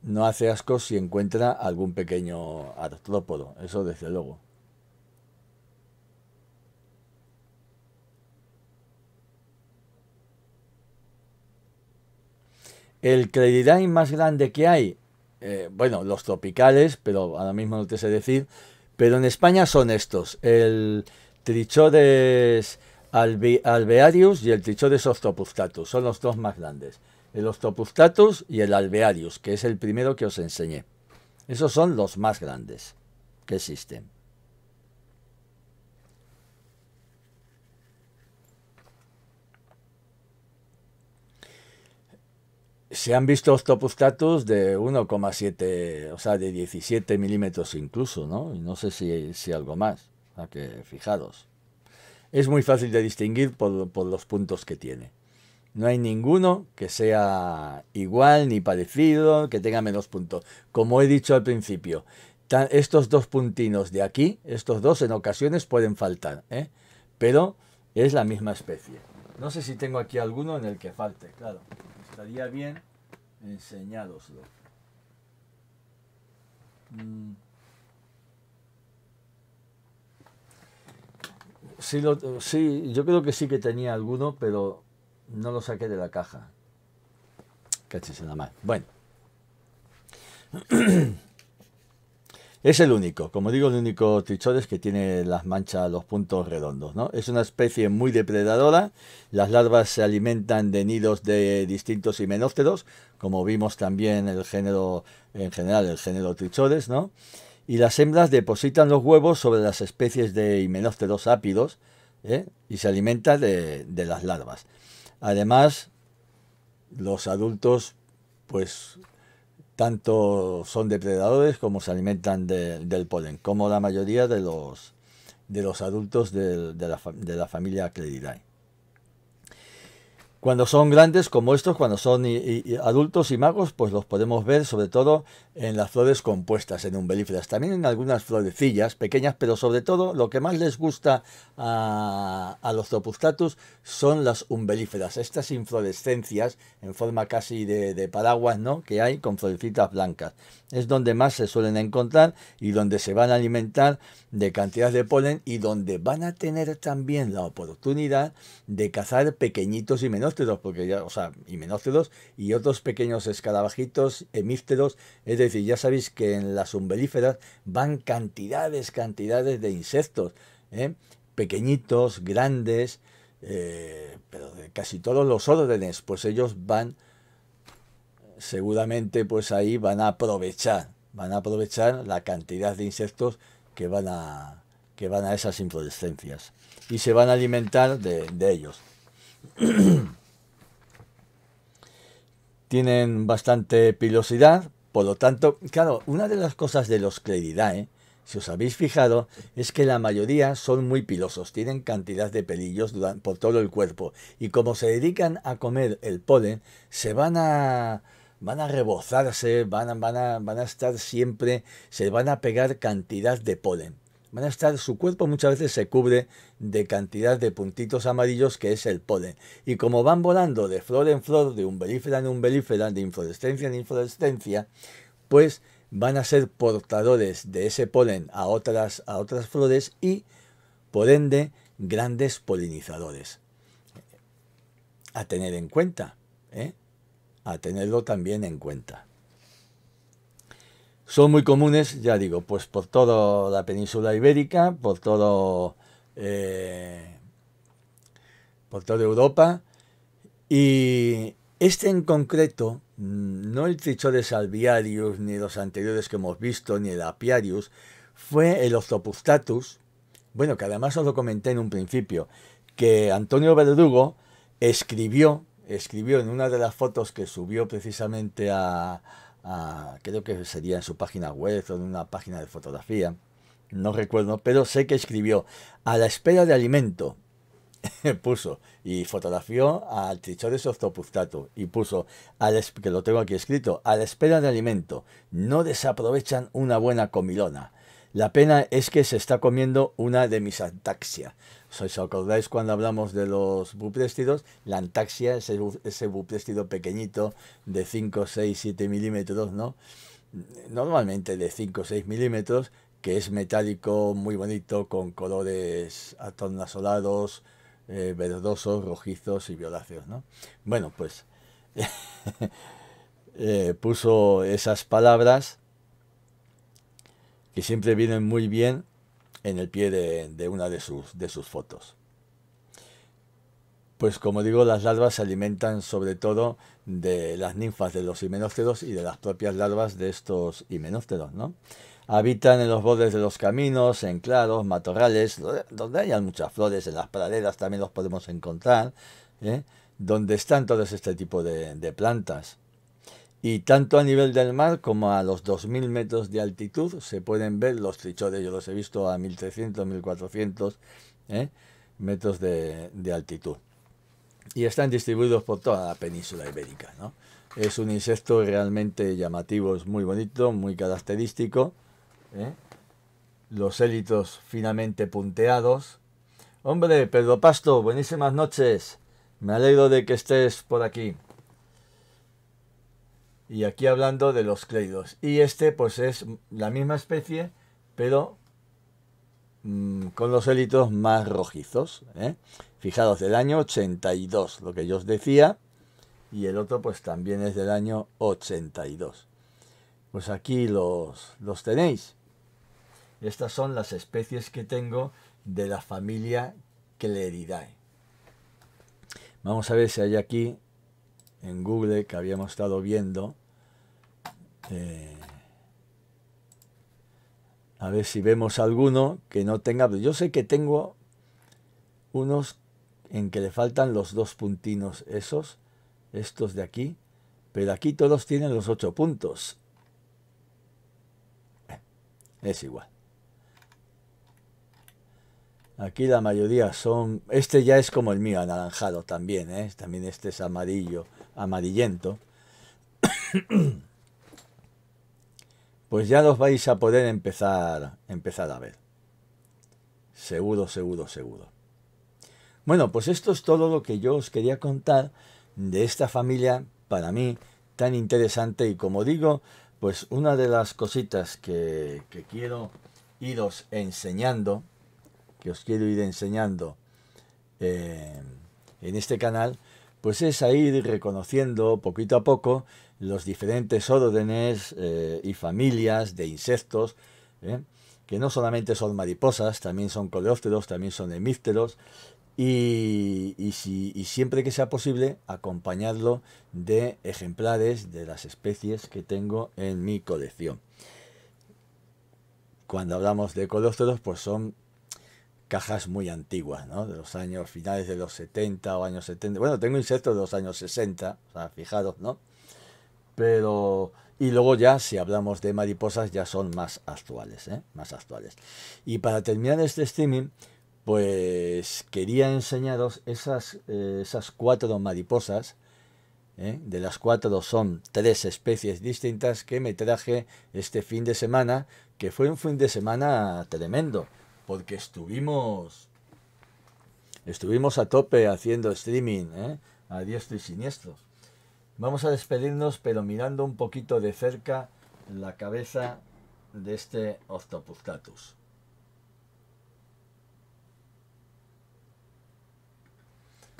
Speaker 1: no hace asco si encuentra algún pequeño artrópodo, eso desde luego. El Credidine más grande que hay, eh, bueno, los tropicales, pero ahora mismo no te sé decir, pero en España son estos, el Trichodes alvearius y el Trichodes octopustatus, son los dos más grandes los topustatus y el alvearius, que es el primero que os enseñé. Esos son los más grandes que existen. Se han visto ostopustatus de 1,7, o sea, de 17 milímetros incluso, ¿no? Y no sé si, algo más. que fijaros. Es muy fácil de distinguir por los puntos que tiene. No hay ninguno que sea igual ni parecido, que tenga menos puntos. Como he dicho al principio, estos dos puntinos de aquí, estos dos en ocasiones pueden faltar, ¿eh? pero es la misma especie. No sé si tengo aquí alguno en el que falte, claro. Estaría bien enseñároslo. Mm. sí, yo creo que sí que tenía alguno, pero no lo saqué de la caja. Cachis en la Bueno. Es el único, como digo, el único trichores que tiene las manchas, los puntos redondos, ¿no? Es una especie muy depredadora. Las larvas se alimentan de nidos de distintos himenófteros, como vimos también el género, en general, el género trichores, ¿no? Y las hembras depositan los huevos sobre las especies de himenófteros ápidos ¿eh? y se alimentan de las larvas. Además, los adultos, pues, tanto son depredadores como se alimentan del polen, como la mayoría de los, adultos de, la, familia Cleridae. Cuando son grandes como estos, cuando son adultos y magos, pues los podemos ver sobre todo en las flores compuestas, en umbelíferas, también en algunas florecillas pequeñas, pero sobre todo lo que más les gusta a, los topustatus son las umbelíferas, estas inflorescencias en forma casi de, de paraguas, ¿no? Que hay con florecitas blancas es donde más se suelen encontrar y donde se van a alimentar de cantidades de polen y donde van a tener también la oportunidad de cazar pequeñitos y menósteros porque ya, o sea, menósteros y otros pequeños escarabajitos, hemísteros, es decir, ya sabéis que en las umbelíferas van cantidades, cantidades de insectos, ¿eh? pequeñitos, grandes, eh, pero de casi todos los órdenes, pues ellos van seguramente pues ahí van a aprovechar, van a aprovechar la cantidad de insectos que van a, que van a esas inflorescencias y se van a alimentar de, ellos. Tienen bastante pilosidad, por lo tanto, claro, una de las cosas de los cleridae ¿eh? si os habéis fijado, es que la mayoría son muy pilosos, tienen cantidad de pelillos por todo el cuerpo y como se dedican a comer el polen, se van a van a rebozarse, van a, van, van a estar siempre, se van a pegar cantidad de polen. Van a estar, su cuerpo muchas veces se cubre de cantidad de puntitos amarillos que es el polen. Y como van volando de flor en flor, de un umbelífera en umbelífera, de inflorescencia en inflorescencia, pues van a ser portadores de ese polen a otras, a otras flores y, por ende, grandes polinizadores. A tener en cuenta. ¿eh? a tenerlo también en cuenta. Son muy comunes, ya digo, pues por toda la península ibérica, por todo, eh, por toda Europa. Y este en concreto, mm, no el Trichodes albiarius, ni los anteriores que hemos visto, ni el apiarius, fue el Orthopustatus, bueno, que además os lo comenté en un principio, que Antonio Verdugo escribió escribió en una de las fotos que subió precisamente a, creo que sería en su página web o en una página de fotografía, no recuerdo, pero sé que escribió a la espera de alimento, puso, y fotografió al de octopustato y puso, que lo tengo aquí escrito, a la espera de alimento, no desaprovechan una buena comilona. La pena es que se está comiendo una de mis ¿Os acordáis cuando hablamos de los bupréstidos? La antaxia, ese, ese bupréstido pequeñito de 5, 6, 7 milímetros, ¿no? Normalmente de 5 6 milímetros, que es metálico, muy bonito, con colores atornasolados, eh, verdosos, rojizos y violáceos, ¿no? Bueno, pues eh, puso esas palabras que siempre vienen muy bien en el pie de, una de sus, de sus fotos. Pues como digo, las larvas se alimentan sobre todo de las ninfas de los himenósteros y de las propias larvas de estos himenósteros. ¿no? Habitan en los bordes de los caminos, en claros, matorrales, donde hayan muchas flores, en las praderas también los podemos encontrar, ¿eh? donde están todos este tipo de plantas y tanto a nivel del mar como a los 2.000 metros de altitud se pueden ver los trichodes. Yo los he visto a 1.300, 1.400 ¿eh? metros de, altitud. Y están distribuidos por toda la península ibérica. Es un insecto realmente llamativo, es muy bonito, muy característico. ¿eh? Los élitos finamente punteados. Hombre, Pedro Pasto, buenísimas noches. Me alegro de que estés por aquí. Y aquí hablando de los cleidos. Y este pues es la misma especie, pero mm, con los élitos más rojizos. ¿eh? Fijaros, del año 82, lo que yo os decía. Y el otro pues también es del año 82. Pues aquí los, los tenéis. Estas son las especies que tengo de la familia Cleridae. Vamos a ver si hay aquí en Google que habíamos estado viendo. Eh, a ver si vemos alguno que no tenga. Yo sé que tengo unos en que le faltan los dos puntinos esos, estos de aquí. Pero aquí todos tienen los ocho puntos. Eh, es igual. Aquí la mayoría son... Este ya es como el mío, anaranjado también, es ¿eh? También este es amarillo amarillento, pues ya los vais a poder empezar, empezar a ver. Seguro, seguro, seguro. Bueno, pues esto es todo lo que yo os quería contar de esta familia, para mí, tan interesante y como digo, pues una de las cositas que, que quiero iros enseñando, que os quiero ir enseñando eh, en este canal, pues es a ir reconociendo poquito a poco los diferentes órdenes eh, y familias de insectos, ¿eh? que no solamente son mariposas, también son coleópteros, también son hemípteros, y, siempre que sea posible acompañarlo de ejemplares de las especies que tengo en mi colección. Cuando hablamos de coleópteros, pues son cajas muy antiguas, ¿no? De los años finales de los 70 o años 70. Bueno, tengo insectos de los años 60, o sea, fijaros, ¿no? Pero... Y luego ya, si hablamos de mariposas, ya son más actuales, ¿eh? Más actuales. Y para terminar este streaming, pues quería enseñaros esas, eh, esas cuatro mariposas, ¿eh? de las cuatro son tres especies distintas que me traje este fin de semana, que fue un fin de semana tremendo porque estuvimos, estuvimos a tope haciendo streaming, ¿eh? a diestro y siniestro. Vamos a despedirnos, pero mirando un poquito de cerca la cabeza de este Octopustatus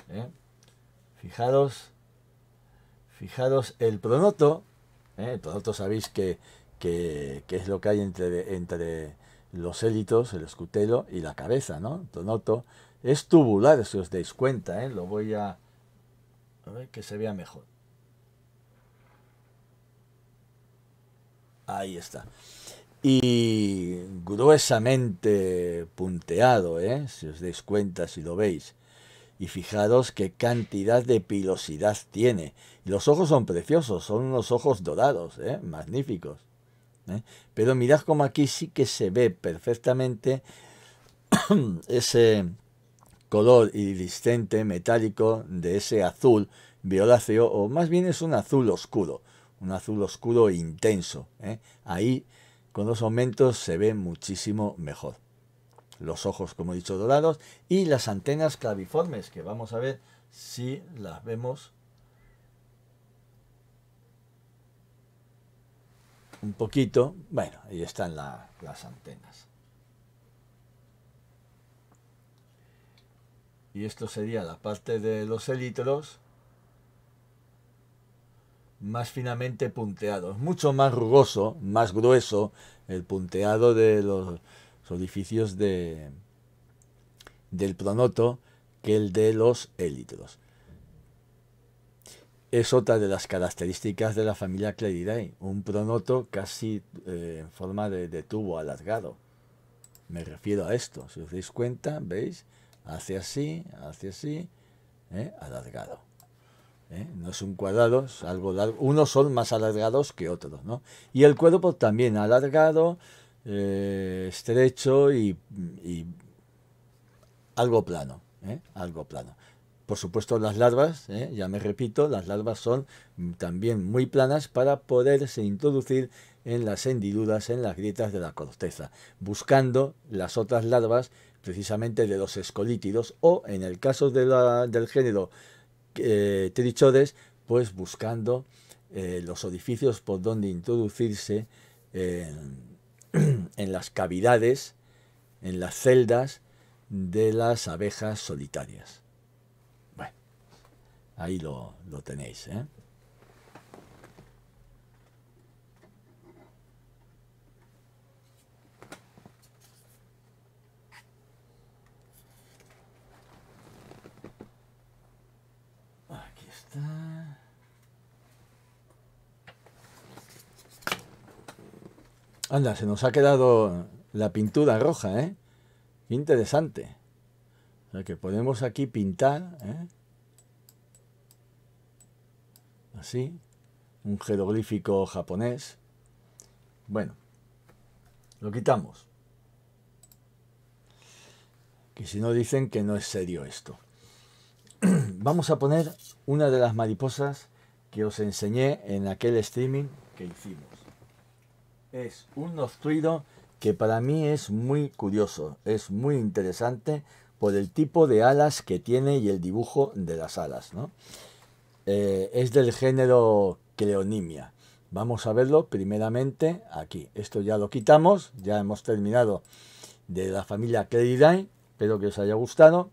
Speaker 1: ¿Eh? Fijaros, fijaros, el pronoto, ¿eh? el pronoto sabéis que, que, que, es lo que hay entre, entre los élitos, el escutelo y la cabeza, ¿no? Tonoto. Es tubular, si os dais cuenta, ¿eh? Lo voy a... A ver, que se vea mejor. Ahí está. Y gruesamente punteado, ¿eh? si os dais cuenta, si lo veis. Y fijaros qué cantidad de pilosidad tiene. los ojos son preciosos, son unos ojos dorados, ¿eh? magníficos. ¿eh? Pero mirad cómo aquí sí que se ve perfectamente ese color iridiscente, metálico, de ese azul violáceo, o más bien es un azul oscuro, un azul oscuro intenso. ¿eh? Ahí con los aumentos se ve muchísimo mejor. Los ojos, como he dicho, dorados y las antenas claviformes, que vamos a ver si las vemos un poquito. Bueno, ahí están las antenas. Y esto sería la parte de los élitros más finamente punteados, mucho más rugoso, más grueso el punteado de los orificios de, del pronoto que el de los élitros es otra de las características de la familia Claridae, un pronoto casi eh, en forma de, tubo alargado. Me refiero a esto, si os dais cuenta, veis, hacia así, hacia así, ¿eh? alargado. ¿eh? no es un cuadrado, es algo largo. Unos son más alargados que otros, ¿no? Y el cuerpo también alargado, estrecho y, y, algo plano, algo plano. Por supuesto las larvas, ¿eh? ya me repito, las larvas son también muy planas para poderse introducir en las hendiduras, en las grietas de la corteza, buscando las otras larvas precisamente de los escolítidos o en el caso del género eh, trichodes, pues buscando eh, los orificios por donde introducirse en las cavidades, en las celdas de las abejas solitarias. Ahí lo, tenéis. ¿eh?
Speaker 2: Aquí está.
Speaker 1: Anda, se nos ha quedado la pintura roja, ¿eh? interesante. O sea, que podemos aquí pintar, ¿eh? un jeroglífico japonés. Bueno, lo quitamos. Que si no dicen que no es serio esto. Vamos a poner una de las mariposas que os enseñé en aquel streaming que hicimos. Es un nostruido que para mí es muy curioso, es muy interesante por el tipo de alas que tiene y el dibujo de las alas, ¿no? Eh, es del género Creonimia. Vamos a verlo primeramente aquí. Esto ya lo quitamos, ya hemos terminado de la familia Creiridae. Espero que os haya gustado.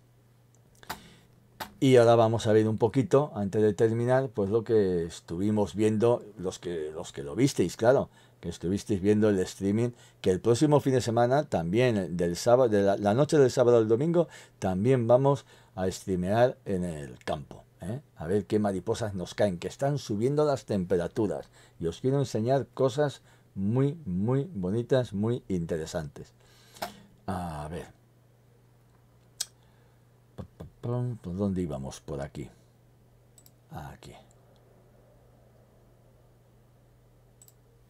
Speaker 1: Y ahora vamos a ver un poquito, antes de terminar, pues lo que estuvimos viendo, los que, los que lo visteis, claro, que estuvisteis viendo el streaming, que el próximo fin de semana, también del sábado, de la, la noche del sábado al domingo, también vamos a streamear en el campo. ¿eh? a ver qué mariposas nos caen, que están subiendo las temperaturas y os quiero enseñar cosas muy, muy bonitas, muy interesantes. A ver. ¿Por dónde íbamos? Por aquí. Aquí.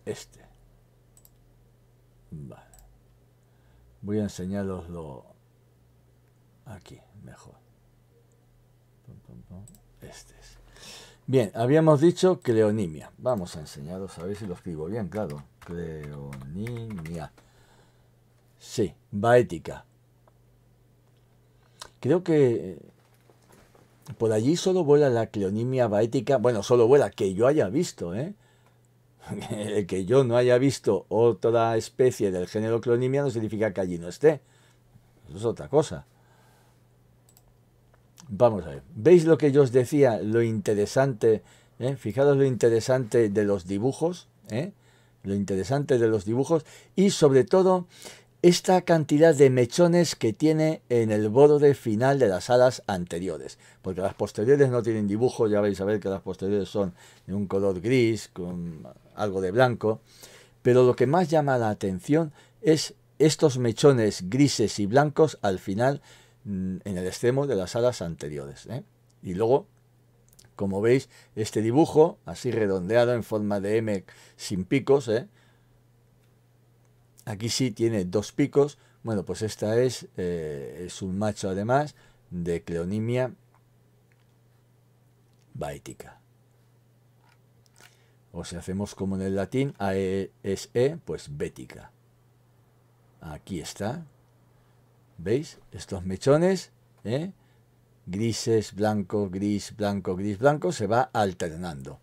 Speaker 1: Este. Vale. Voy a enseñaroslo aquí, mejor. Este bien, habíamos dicho cleonimia. Vamos a enseñaros a ver si lo escribo bien, claro. Cleonimia. Sí, baética. Creo que eh, por allí solo vuela la cleonimia baética. Bueno, solo vuela que yo haya visto, ¿eh? que yo no haya visto otra especie del género cleonimia no significa que allí no esté. Eso es otra cosa. Vamos a ver. ¿Veis lo que yo os decía? Lo interesante. Eh? Fijaros lo interesante de los dibujos. ¿eh? Lo interesante de los dibujos. Y sobre todo, esta cantidad de mechones que tiene en el borde final de las alas anteriores, porque las posteriores no tienen dibujo, ya vais a ver que las posteriores son de un color gris con algo de blanco, pero lo que más llama la atención es estos mechones grises y blancos al final Mm, en el extremo de las alas anteriores. ¿eh? Y luego, como veis, este dibujo, así redondeado en forma de M sin picos, ¿eh? aquí sí tiene dos picos. Bueno, pues esta es, eh, es un macho además de Cleonimia baética. O si hacemos como en el latín, E, es E, pues bética. Aquí está, ¿Veis? Estos mechones, ¿eh? grises, blanco, gris, blanco, gris, blanco, se va alternando.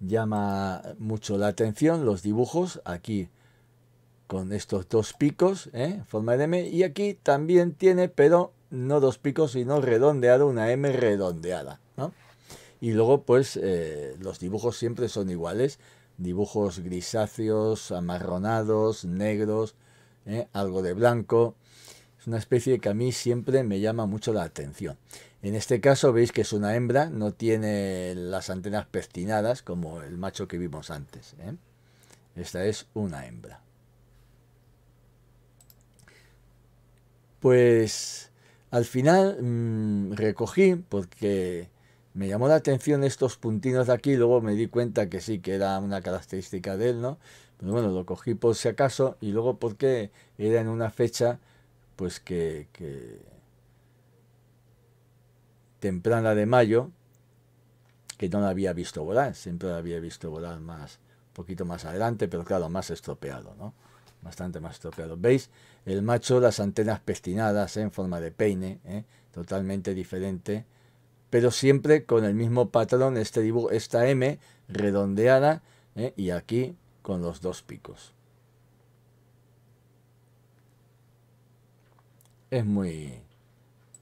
Speaker 1: Llama mucho la atención los dibujos aquí con estos dos picos ¿eh? forma de M y aquí también tiene pero no dos picos sino redondeado una M redondeada y luego pues eh, los dibujos siempre son iguales dibujos grisáceos amarronados negros algo de blanco una especie que a mí siempre me llama mucho la atención. En este caso veis que es una hembra, no tiene las antenas pectinadas como el macho que vimos antes. ¿eh? Esta es una hembra. Pues al final mm, recogí porque me llamó la atención estos puntinos de aquí, luego me di cuenta que sí, que era una característica de él, ¿no? Pero bueno, lo cogí por si acaso y luego porque era en una fecha pues que, temprana de mayo, que no la había visto volar, siempre la había visto volar más, poquito más adelante, pero claro, más estropeado, ¿no? Bastante más estropeado. ¿Veis? El macho, las antenas pestinadas ¿eh? en forma de peine, ¿eh? totalmente diferente, pero siempre con el mismo patrón, este dibujo, esta M redondeada, ¿eh? y aquí con los dos picos. es muy,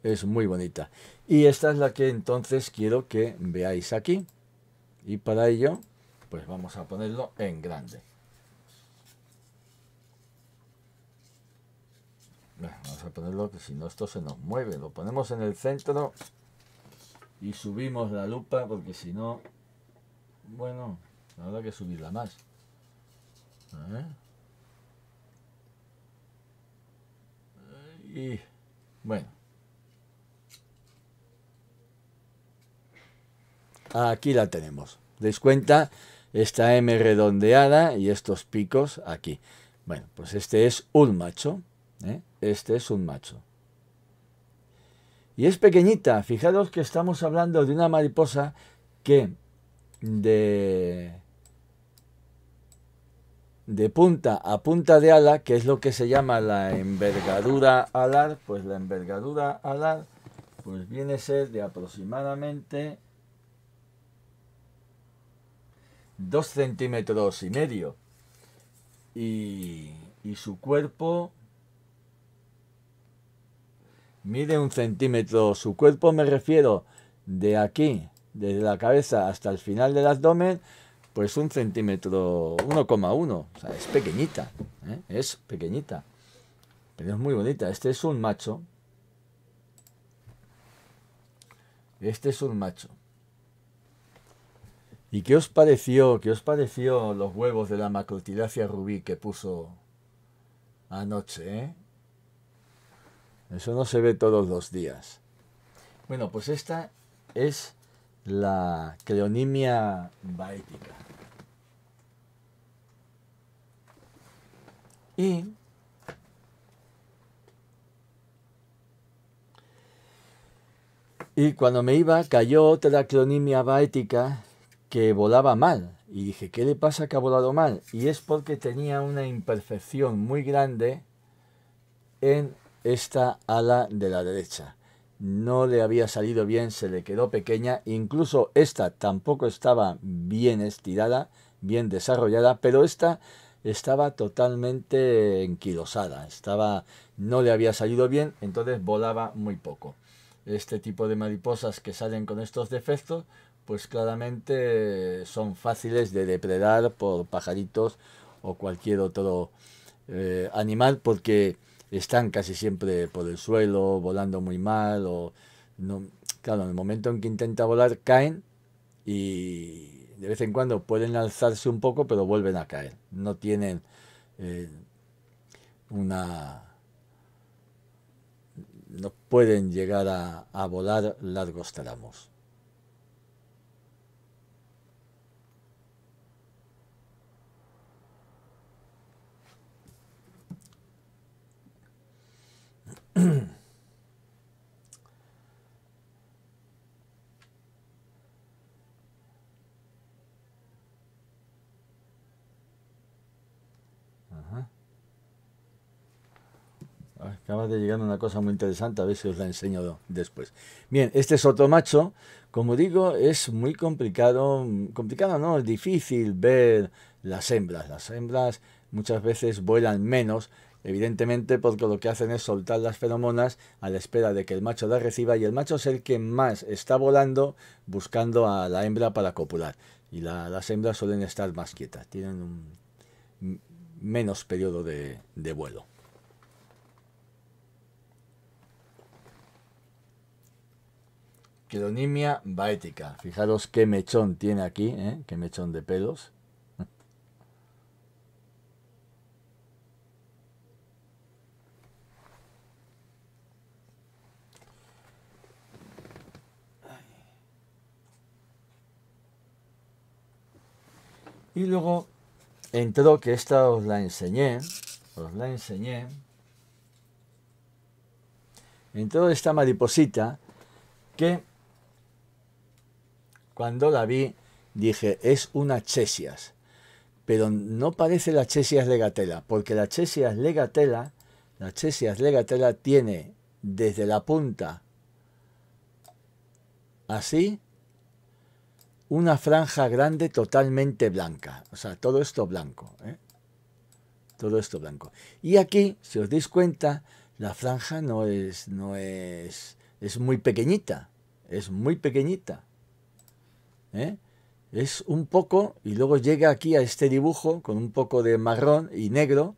Speaker 1: es muy bonita. Y esta es la que entonces quiero que veáis aquí. Y para ello, pues vamos a ponerlo en grande. vamos a ponerlo que si no esto se nos mueve. Lo ponemos en el centro y subimos la lupa porque si no, bueno, habrá que subirla más. A Y bueno. Aquí la tenemos. ¿Deis cuenta? Esta M redondeada y estos picos aquí. Bueno, pues este es un macho. ¿eh? Este es un macho. Y es pequeñita. Fijaros que estamos hablando de una mariposa que de de punta a punta de ala, que es lo que se llama la envergadura alar, pues la envergadura alar pues viene a ser de aproximadamente 2 centímetros y medio. Y, y su cuerpo mide un centímetro. Su cuerpo me refiero de aquí, desde la cabeza hasta el final del abdomen, pues un centímetro 1,1, o sea, es pequeñita, ¿eh? es pequeñita, pero es muy bonita. Este es un macho, este es un macho. ¿Y qué os pareció, qué os pareció los huevos de la macrotilacia rubí que puso anoche? Eh? Eso no se ve todos los días. Bueno, pues esta es la creonimia baética. Y cuando me iba, cayó otra cronimia baética que volaba mal. Y dije, ¿qué le pasa que ha volado mal? Y es porque tenía una imperfección muy grande en esta ala de la derecha. No le había salido bien, se le quedó pequeña. Incluso esta tampoco estaba bien estirada, bien desarrollada, pero esta estaba totalmente enquilosada, estaba, no le había salido bien, entonces volaba muy poco. Este tipo de mariposas que salen con estos defectos, pues claramente son fáciles de depredar por pajaritos o cualquier otro eh, animal porque están casi siempre por el suelo, volando muy mal o no, claro, en el momento en que intenta volar caen y, de vez en cuando pueden alzarse un poco, pero vuelven a caer. No tienen eh, una... no pueden llegar a, a volar largos tramos. acaba de llegar una cosa muy interesante, a ver si os la enseño después. Bien, este es otro macho. como digo, es muy complicado, complicado no, es difícil ver las hembras. Las hembras muchas veces vuelan menos, evidentemente porque lo que hacen es soltar las feromonas a la espera de que el macho las reciba y el macho es el que más está volando buscando a la hembra para copular. Y las hembras suelen estar más quietas, tienen un menos periodo de vuelo. Clonimia baética. Fijaros qué mechón tiene aquí, ¿eh? qué mechón de pelos. Y luego entró, que esta os la enseñé, os la enseñé, entró esta mariposita que cuando la vi, dije, es una Chesias. Pero no parece la Chesias legatela, porque la Chesias legatela, la Chesias legatela tiene desde la punta así una franja grande totalmente blanca. O sea, todo esto blanco. ¿eh? Todo esto blanco. Y aquí, si os dais cuenta, la franja no es, no es, es muy pequeñita. Es muy pequeñita. ¿eh? es un poco, y luego llega aquí a este dibujo con un poco de marrón y negro,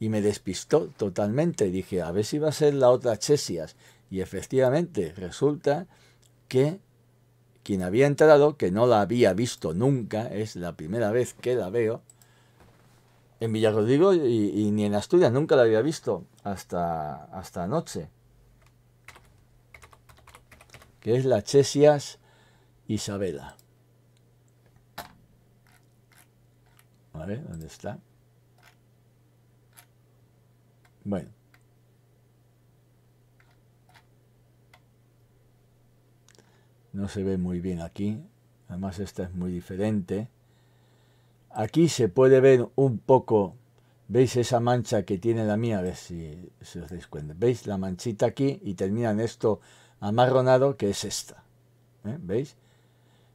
Speaker 1: y me despistó totalmente. Dije, a ver si va a ser la otra Chesias. Y efectivamente, resulta que quien había entrado, que no la había visto nunca, es la primera vez que la veo, en Villarrodrigo y, y ni en Asturias nunca la había visto hasta, hasta anoche, que es la Chesias Isabela. A ver, ¿dónde está? Bueno. No se ve muy bien aquí. Además esta es muy diferente. Aquí se puede ver un poco. ¿Veis esa mancha que tiene la mía? A ver si, se os dais cuenta. ¿Veis la manchita aquí y termina en esto amarronado que es esta? ¿Eh? ¿Veis?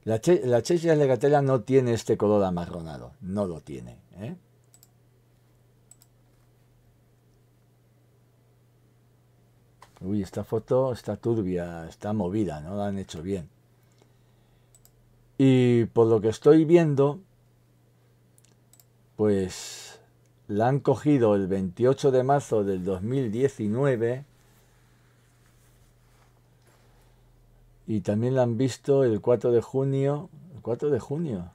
Speaker 1: La, che, la legatela no tiene este color amarronado, no lo tiene. ¿eh? Uy, esta foto está turbia, está movida, no la han hecho bien. Y por lo que estoy viendo, pues la han cogido el 28 de marzo del 2019 Y también la han visto el 4 de junio. ¿El 4 de junio?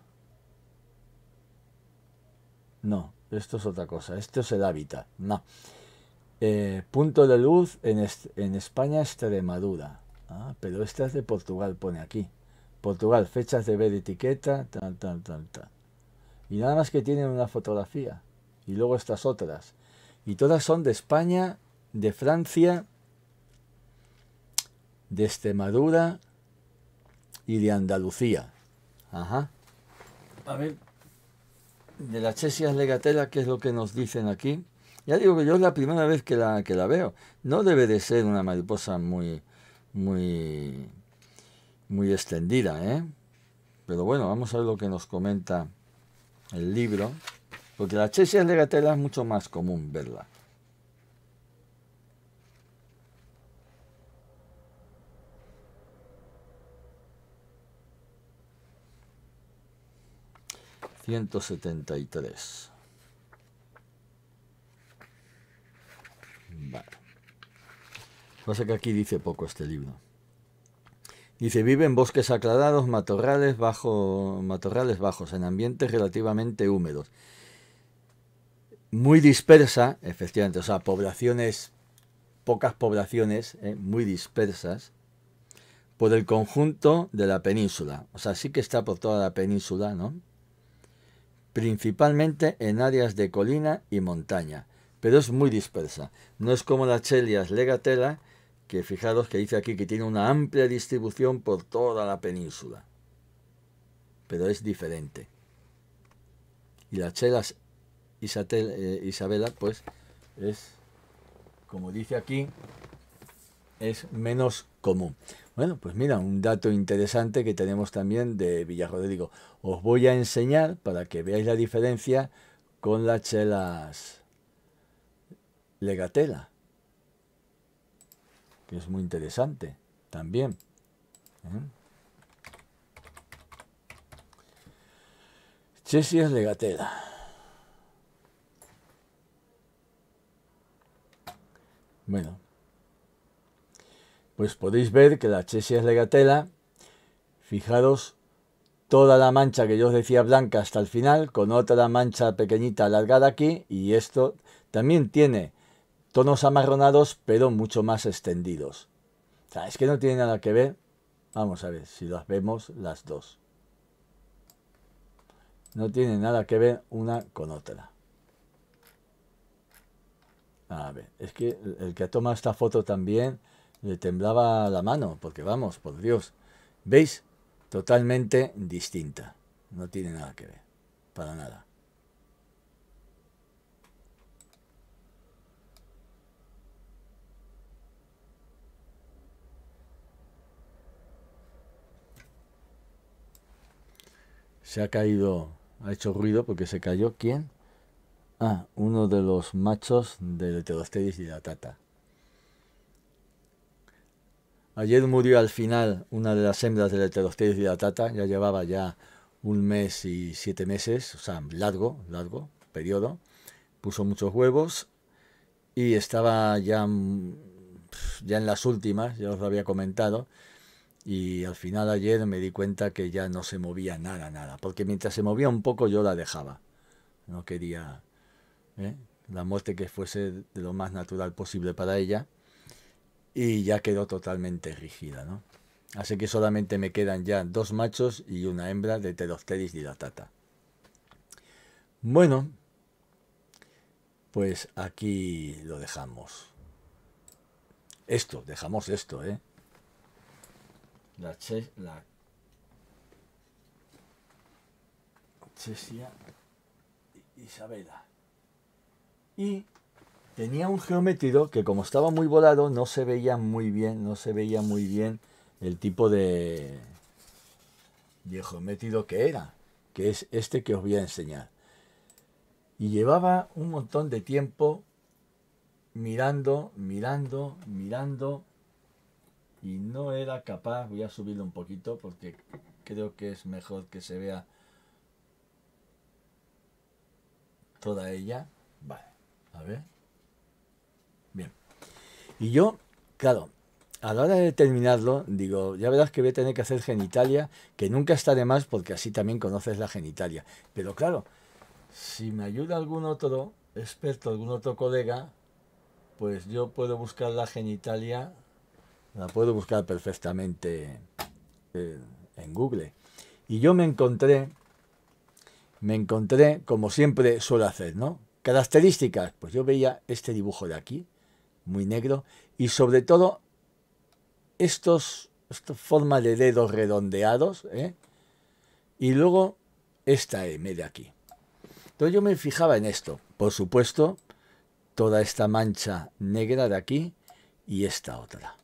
Speaker 1: No, esto es otra cosa. Esto es el hábitat. No. Eh, punto de luz en, en España, Extremadura. Madura, ah, pero esta es de Portugal, pone aquí. Portugal, fechas de ver etiqueta, tan tan Y nada más que tienen una fotografía. Y luego estas otras. Y todas son de España, de Francia, de Extremadura y de Andalucía. Ajá. A ver, de la Chesias Legatela, ¿qué es lo que nos dicen aquí? Ya digo que yo es la primera vez que la, que la veo. No debe de ser una mariposa muy, muy, muy extendida, ¿eh? Pero bueno, vamos a ver lo que nos comenta el libro, porque la Chesias Legatela es mucho más común verla. 173. Vale. Pasa que aquí dice poco este libro. Dice, vive en bosques aclarados, matorrales, bajo, matorrales bajos, en ambientes relativamente húmedos. Muy dispersa, efectivamente, o sea, poblaciones, pocas poblaciones, ¿eh? muy dispersas, por el conjunto de la península. O sea, sí que está por toda la península, ¿no? principalmente en áreas de colina y montaña, pero es muy dispersa. No es como la Chelias legatela, que fijaros que dice aquí que tiene una amplia distribución por toda la península. Pero es diferente. Y la Chelas eh, Isabela, pues, es, como dice aquí, es menos bueno, pues mira, un dato interesante que tenemos también de Villarrodrigo. Os voy a enseñar para que veáis la diferencia con las chelas legatela, que es muy interesante también. ¿Eh? legatela. Bueno, pues podéis ver que la es legatela, fijaros toda la mancha que yo os decía blanca hasta el final, con otra mancha pequeñita alargada aquí, y esto también tiene tonos amarronados, pero mucho más extendidos. es que no tiene nada que ver. Vamos a ver si las vemos las dos. No tiene nada que ver una con otra. A ver, es que el que toma esta foto también le temblaba la mano, porque vamos, por Dios, ¿veis? Totalmente distinta. No tiene nada que ver, para nada. Se ha caído, ha hecho ruido porque se cayó. ¿Quién? Ah, uno de los machos del la tata. Ayer murió al final una de las hembras del la tata. ya llevaba ya un mes y siete meses, o sea, largo, largo periodo. Puso muchos huevos y estaba ya, mm, ya en las últimas, ya os lo había comentado. Y al final ayer me di cuenta que ya no se movía nada, nada, porque mientras se movía un poco yo la dejaba. No quería ¿eh? la muerte que fuese de lo más natural posible para ella y ya quedó totalmente rígida, ¿no? Así que solamente me quedan ya dos machos y una hembra de Pterostheris dilatata. Bueno, pues aquí lo dejamos. Esto, dejamos esto, ¿eh? La, che, la Chesia Isabela. Y Tenía un geométrido que como estaba muy volado no se veía muy bien, no se veía muy bien el tipo de, de que era, que es este que os voy a enseñar. Y llevaba un montón de tiempo mirando, mirando, mirando y no era capaz, voy a subirlo un poquito porque creo que es mejor que se vea toda ella. Vale, a ver. Y yo, claro, a la hora de terminarlo, digo, ya verás que voy a tener que hacer genitalia, que nunca está de más porque así también conoces la genitalia. Pero claro, si me ayuda algún otro experto, algún otro colega, pues yo puedo buscar la genitalia, la puedo buscar perfectamente en Google. Y yo me encontré, me encontré, como siempre suelo hacer, ¿no? Características, pues yo veía este dibujo de aquí, muy negro, y sobre todo estos, esta forma de dedos redondeados, ¿eh? y luego esta M de aquí. Entonces yo me fijaba en esto, por supuesto, toda esta mancha negra de aquí y esta otra.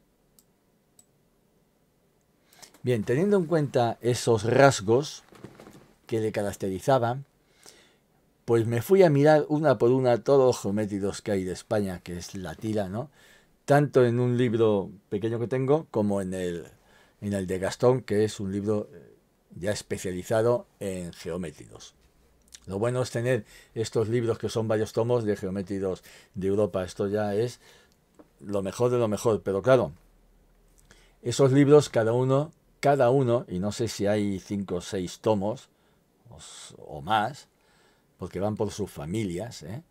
Speaker 1: Bien, teniendo en cuenta esos rasgos que le caracterizaban, pues me fui a mirar una por una todos los geométricos que hay de España, que es la tira, ¿no? Tanto en un libro pequeño que tengo como en el, en el de Gastón, que es un libro eh, ya especializado en geométricos. Lo bueno es tener estos libros que son varios tomos de geométricos de Europa. Esto ya es lo mejor de lo mejor. Pero claro, esos libros cada uno, cada uno, y no sé si hay cinco o seis tomos o más, porque van por sus familias, ¿eh?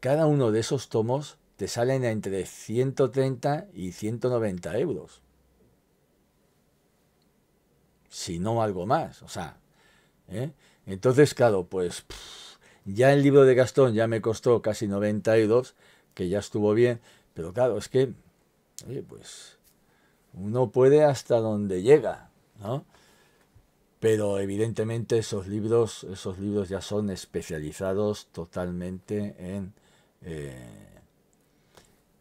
Speaker 1: cada uno de esos tomos te salen entre 130 y 190 euros. Si no algo más, o sea. ¿eh? Entonces, claro, pues ya el libro de Gastón ya me costó casi 90 euros, que ya estuvo bien, pero claro, es que, oye, pues uno puede hasta donde llega, ¿no? pero evidentemente esos libros, esos libros ya son especializados totalmente en, eh,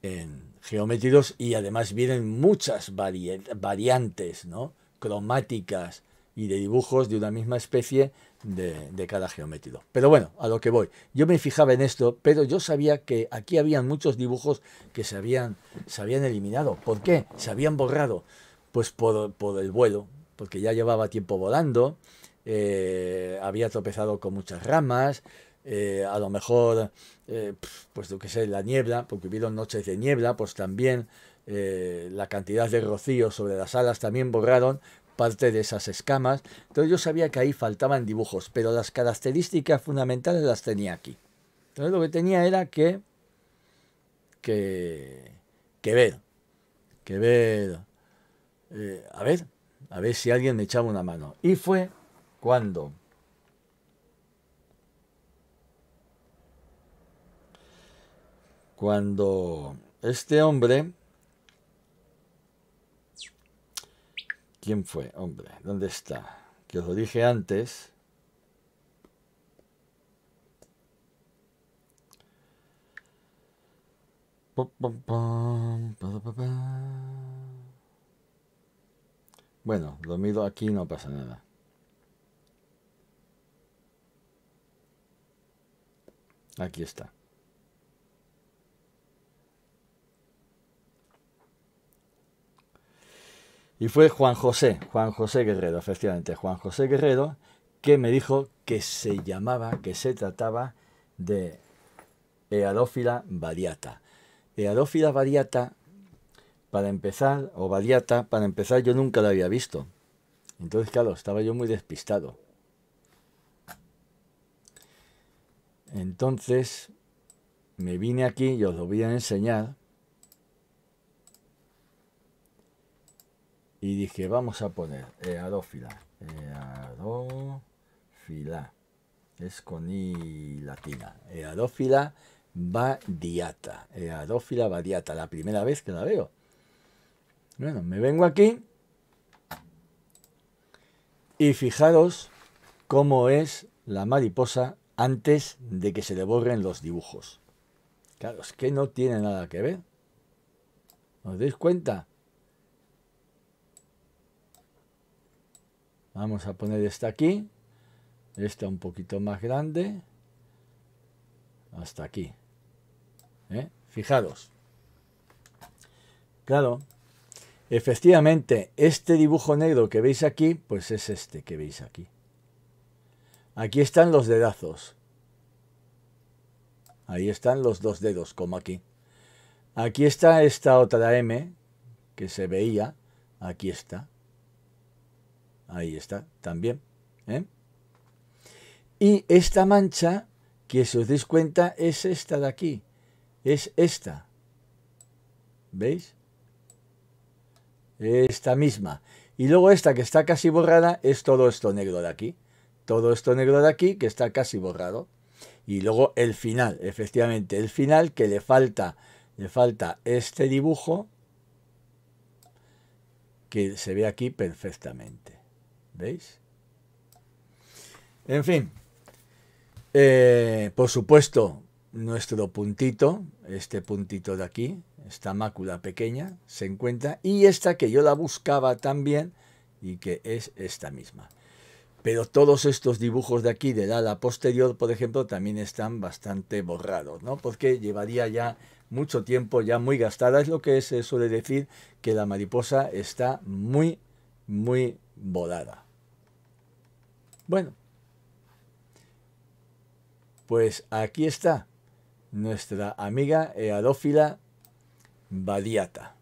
Speaker 1: en geométricos y además vienen muchas variantes ¿no? cromáticas y de dibujos de una misma especie de, cada geométrico. Pero bueno, a lo que voy. Yo me fijaba en esto, pero yo sabía que aquí habían muchos dibujos que se habían, se habían eliminado. ¿Por qué? Se habían borrado. Pues por, por el vuelo, porque ya llevaba tiempo volando, eh, había tropezado con muchas ramas, eh, a lo mejor, eh, pues lo que sé, la niebla, porque hubieron noches de niebla, pues también la cantidad de rocío sobre las alas también borraron parte de esas escamas. Entonces yo sabía que ahí faltaban dibujos, pero las características fundamentales las tenía aquí. Entonces lo que tenía era que, que, que ver, que ver, a ver, a ver si alguien me echaba una mano. Y fue cuando cuando este hombre ¿Quién fue? Hombre, ¿dónde está? Que os lo dije antes. Bueno, dormido aquí no pasa nada. Aquí está. Y fue Juan José, Juan José Guerrero, efectivamente, Juan José Guerrero, que me dijo que se llamaba, que se trataba de Eadófila variata. Eadófila variata para empezar, o Badiata, para empezar yo nunca la había visto. Entonces, claro, estaba yo muy despistado. Entonces, me vine aquí y os lo voy a enseñar. Y dije, vamos a poner eadófila. Eh, eadófila. Eh, es con I latina. Eadófila eh, badiata. Eadófila badiata. La primera vez que la veo. Bueno, me vengo aquí y fijaros cómo es la mariposa antes de que se le borren los dibujos. Claro, es que no tiene nada que ver. ¿Os dais cuenta? Vamos a poner esta aquí. Esta un poquito más grande. Hasta aquí. ¿Eh? Fijaros. Claro, Efectivamente, este dibujo negro que veis aquí, pues es este que veis aquí. Aquí están los dedazos. Ahí están los dos dedos, como aquí. Aquí está esta otra M que se veía. Aquí está. Ahí está, también. ¿eh? Y esta mancha, que si os dais cuenta, es esta de aquí. Es esta. ¿Veis? Esta misma. Y luego esta que está casi borrada es todo esto negro de aquí. Todo esto negro de aquí que está casi borrado. Y luego el final, efectivamente, el final que le falta, le falta este dibujo que se ve aquí perfectamente. ¿Veis? En fin, eh, por supuesto, nuestro puntito, este puntito de aquí, esta mácula pequeña, se encuentra, y esta que yo la buscaba también, y que es esta misma. Pero todos estos dibujos de aquí, del ala posterior, por ejemplo, también están bastante borrados, ¿no? Porque llevaría ya mucho tiempo, ya muy gastada, es lo que se suele decir, que la mariposa está muy, muy volada. Bueno, pues aquí está nuestra amiga Eadófila Badiata.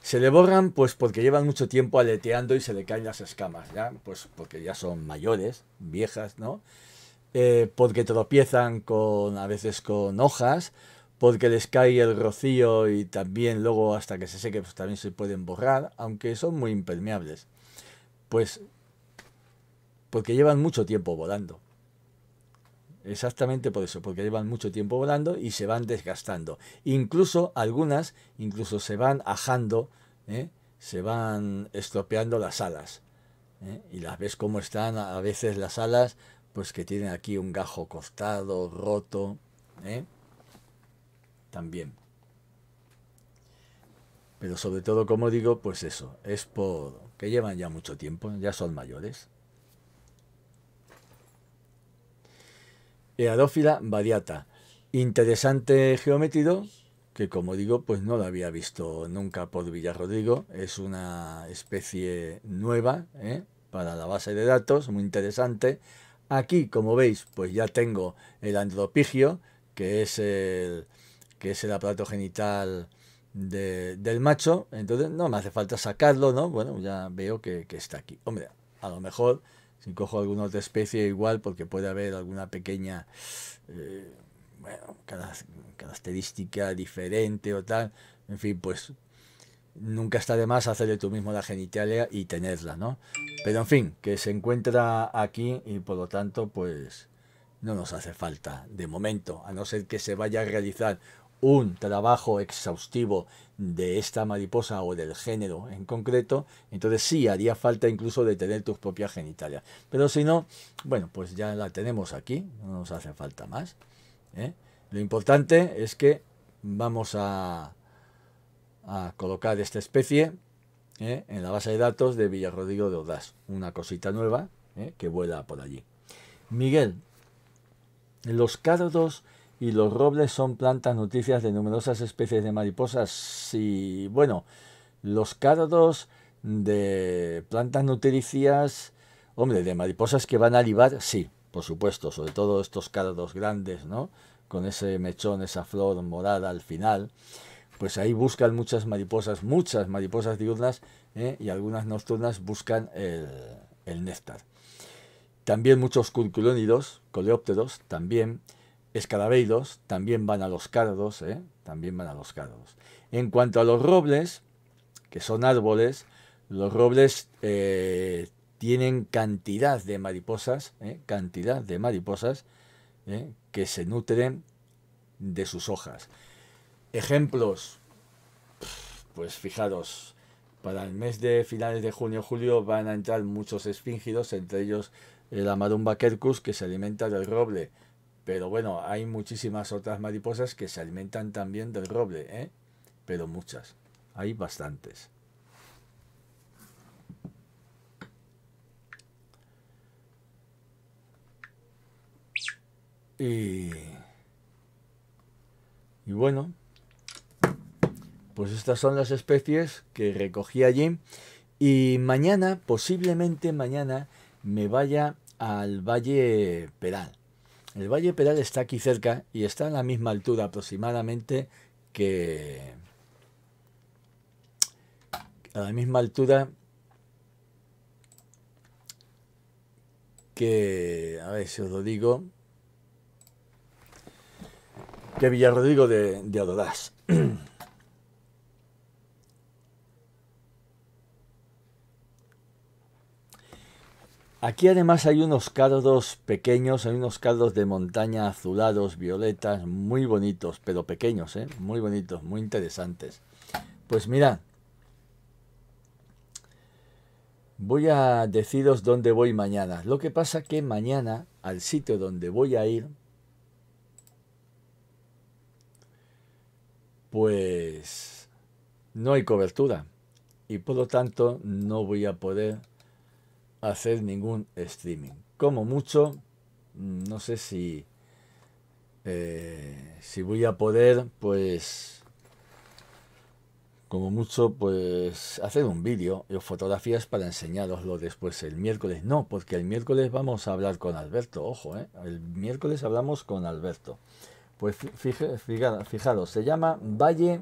Speaker 1: Se le borran pues porque llevan mucho tiempo aleteando y se le caen las escamas, ¿ya? Pues porque ya son mayores, viejas, ¿no? Eh, porque tropiezan con a veces con hojas, porque les cae el rocío y también luego hasta que se seque pues, también se pueden borrar, aunque son muy impermeables. Pues porque llevan mucho tiempo volando. Exactamente por eso, porque llevan mucho tiempo volando y se van desgastando. Incluso algunas, incluso se van ajando, ¿eh? se van estropeando las alas. ¿eh? Y las ves cómo están a veces las alas, pues que tienen aquí un gajo costado roto. ¿eh? También. Pero sobre todo, como digo, pues eso, es por que llevan ya mucho tiempo, ya son mayores. Eadófila variata. Interesante geométrido que como digo, pues no lo había visto nunca por Villarrodrigo. Es una especie nueva ¿eh? para la base de datos, muy interesante. Aquí, como veis, pues ya tengo el andropigio, que es el, que es el aparato genital del macho. Entonces no me hace falta sacarlo, ¿no? Bueno, ya veo que, que está aquí. Hombre, a lo mejor si cojo alguna otra especie, igual, porque puede haber alguna pequeña eh, bueno, característica diferente o tal. En fin, pues nunca está de más hacerle tú mismo la genitalia y tenerla, ¿no? Pero en fin, que se encuentra aquí y por lo tanto, pues no nos hace falta de momento, a no ser que se vaya a realizar un trabajo exhaustivo de esta mariposa o del género en concreto, entonces sí haría falta incluso de tener tus propias genitalia. Pero si no, bueno, pues ya la tenemos aquí, no nos hace falta más. ¿eh? Lo importante es que vamos a, colocar esta especie ¿eh? en la base de datos de Villarrodrigo de Ordaz, una cosita nueva ¿eh? que vuela por allí. Miguel, los cardos y los robles son plantas nutricias de numerosas especies de mariposas y bueno, los cardos de plantas nutricias, hombre, de mariposas que van a libar, sí, por supuesto, sobre todo estos cardos grandes, ¿no? Con ese mechón, esa flor morada al final, pues ahí buscan muchas mariposas, muchas mariposas diurnas ¿eh? y algunas nocturnas buscan el, el néctar. También muchos curculónidos, coleópteros, también escarabeidos también van a los cardos, ¿eh? también van a los cardos. En cuanto a los robles, que son árboles, los robles eh, tienen cantidad de mariposas, ¿eh? cantidad de mariposas que se nutren de sus hojas. Ejemplos, pues fijaros, para el mes de finales de junio-julio van a entrar muchos esfíngidos, entre ellos el marumba quercus que se alimenta del roble pero bueno, hay muchísimas otras mariposas que se alimentan también del roble, ¿eh? pero muchas, hay bastantes. y bueno, pues estas son las especies que recogí allí. Y mañana, posiblemente mañana, me vaya al Valle Peral el Valle Peral está aquí cerca y está a la misma altura aproximadamente que... A la misma altura que... A ver si os lo digo. Que Villarrodrigo de, de Aquí además hay unos cardos pequeños, hay unos cardos de montaña azulados, violetas, muy bonitos, pero pequeños, ¿eh? muy bonitos, muy interesantes. Pues mira, voy a deciros dónde voy mañana. Lo que pasa que mañana al sitio donde voy a ir, pues no hay cobertura y por lo tanto no voy a poder hacer ningún streaming. Como mucho, mm, no sé si, eh, si voy a poder, pues, como mucho, pues, hacer un vídeo o fotografías para enseñaroslo después el miércoles. No, porque el miércoles vamos a hablar con Alberto, ojo, eh. el miércoles hablamos con Alberto. Pues fijaros, se llama Valle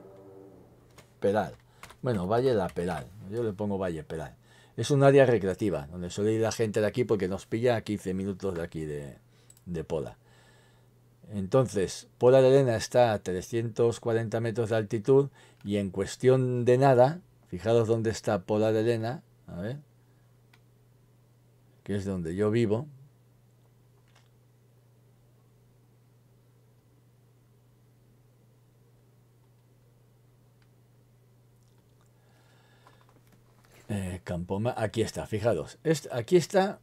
Speaker 1: Peral. Bueno, Valle La Peral. Yo le pongo Valle Peral. Es un área recreativa, donde suele ir la gente de aquí porque nos pilla a 15 minutos de aquí de, Pola. Entonces, Pola de Arena está a 340 metros de altitud y en cuestión de nada, fijaros dónde está Pola de Arena, a ver, que es donde yo vivo, aquí está, fijaros, aquí está,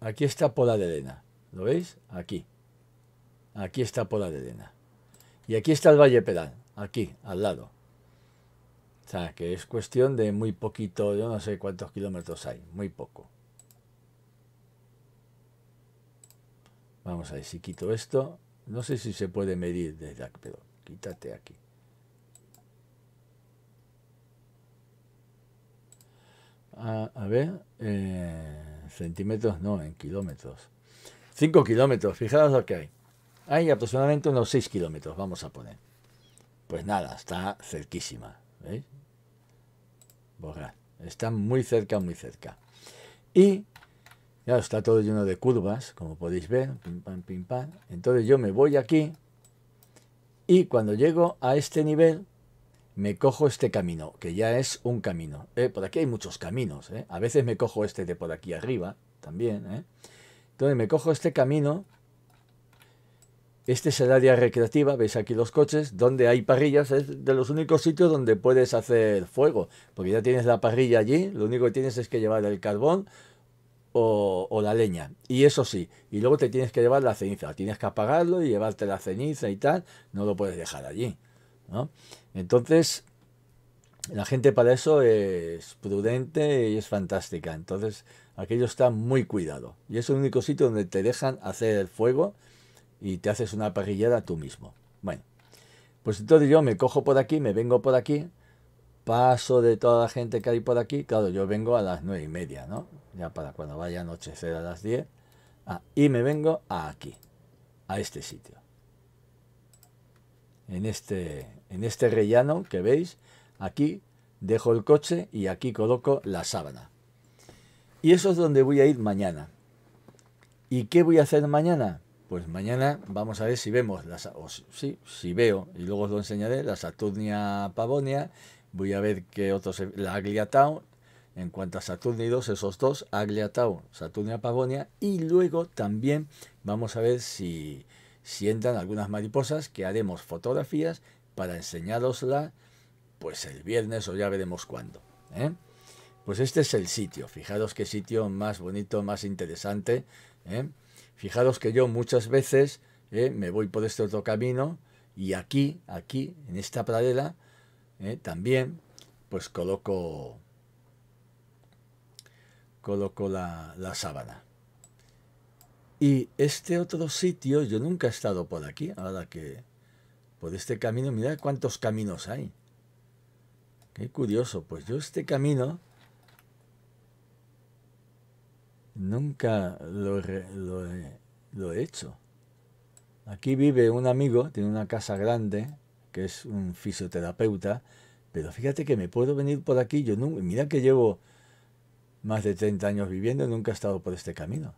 Speaker 1: aquí está Pola de Arena, ¿lo veis? Aquí, aquí está Pola de Arena. Y aquí está el Valle Pedal, aquí, al lado. O sea, que es cuestión de muy poquito, yo no sé cuántos kilómetros hay, muy poco. Vamos a ver si quito esto. No sé si se puede medir desde aquí, pero quítate aquí. a, ver, eh, centímetros no, en kilómetros. 5 kilómetros, fijaros lo que hay. Hay aproximadamente unos 6 kilómetros, vamos a poner. Pues nada, está cerquísima. ¿Veis? Está muy cerca, muy cerca. Y ya está todo lleno de curvas, como podéis ver. Pim, pam, pim, pam. Entonces yo me voy aquí. Y cuando llego a este nivel, me cojo este camino, que ya es un camino. Eh, por aquí hay muchos caminos, eh. a veces me cojo este de por aquí arriba también. Eh. Entonces me cojo este camino, este es el área recreativa, veis aquí los coches, donde hay parrillas, es de los únicos sitios donde puedes hacer fuego, porque ya tienes la parrilla allí, lo único que tienes es que llevar el carbón o, o, la leña. Y eso sí, y luego te tienes que llevar la ceniza. Tienes que apagarlo y llevarte la ceniza y tal. No lo puedes dejar allí. Entonces, la gente para eso es prudente y es fantástica. Entonces, aquello está muy cuidado. Y es el único sitio donde te dejan hacer el fuego y te haces una parrillada tú mismo. Bueno, pues entonces yo me cojo por aquí, me vengo por aquí, paso de toda la gente que hay por aquí. Claro, yo vengo a las nueve y media, ¿no? Ya para cuando vaya a anochecer a las diez ah, y me vengo a aquí, a este sitio. En este, en este rellano que veis, aquí dejo el coche y aquí coloco la sábana. Y eso es donde voy a ir mañana. ¿Y qué voy a hacer mañana? Pues mañana vamos a ver si vemos, las, si veo, y luego os lo enseñaré, la Saturnia Pavonia, voy a ver qué otros, la Agliatao, en cuanto a dos, esos dos, Agliatao, Saturnia Pavonia, y luego también vamos a ver si, si entran algunas mariposas que haremos fotografías para enseñárosla, pues el viernes o ya veremos cuándo. ¿eh? Pues este es el sitio, fijaros qué sitio más bonito, más interesante. ¿eh? Fijaros que yo muchas veces ¿eh? me voy por este otro camino y aquí, aquí, en esta pradera, ¿eh? también, pues coloco, coloco la, la sábana. Y este otro sitio, yo nunca he estado por aquí, ahora que, por este camino, mira cuántos caminos hay. Qué curioso, pues yo este camino nunca lo, he hecho. Aquí vive un amigo, tiene una casa grande, que es un fisioterapeuta, pero fíjate que me puedo venir por aquí, yo nunca, mira que llevo más de 30 años viviendo, nunca he estado por este camino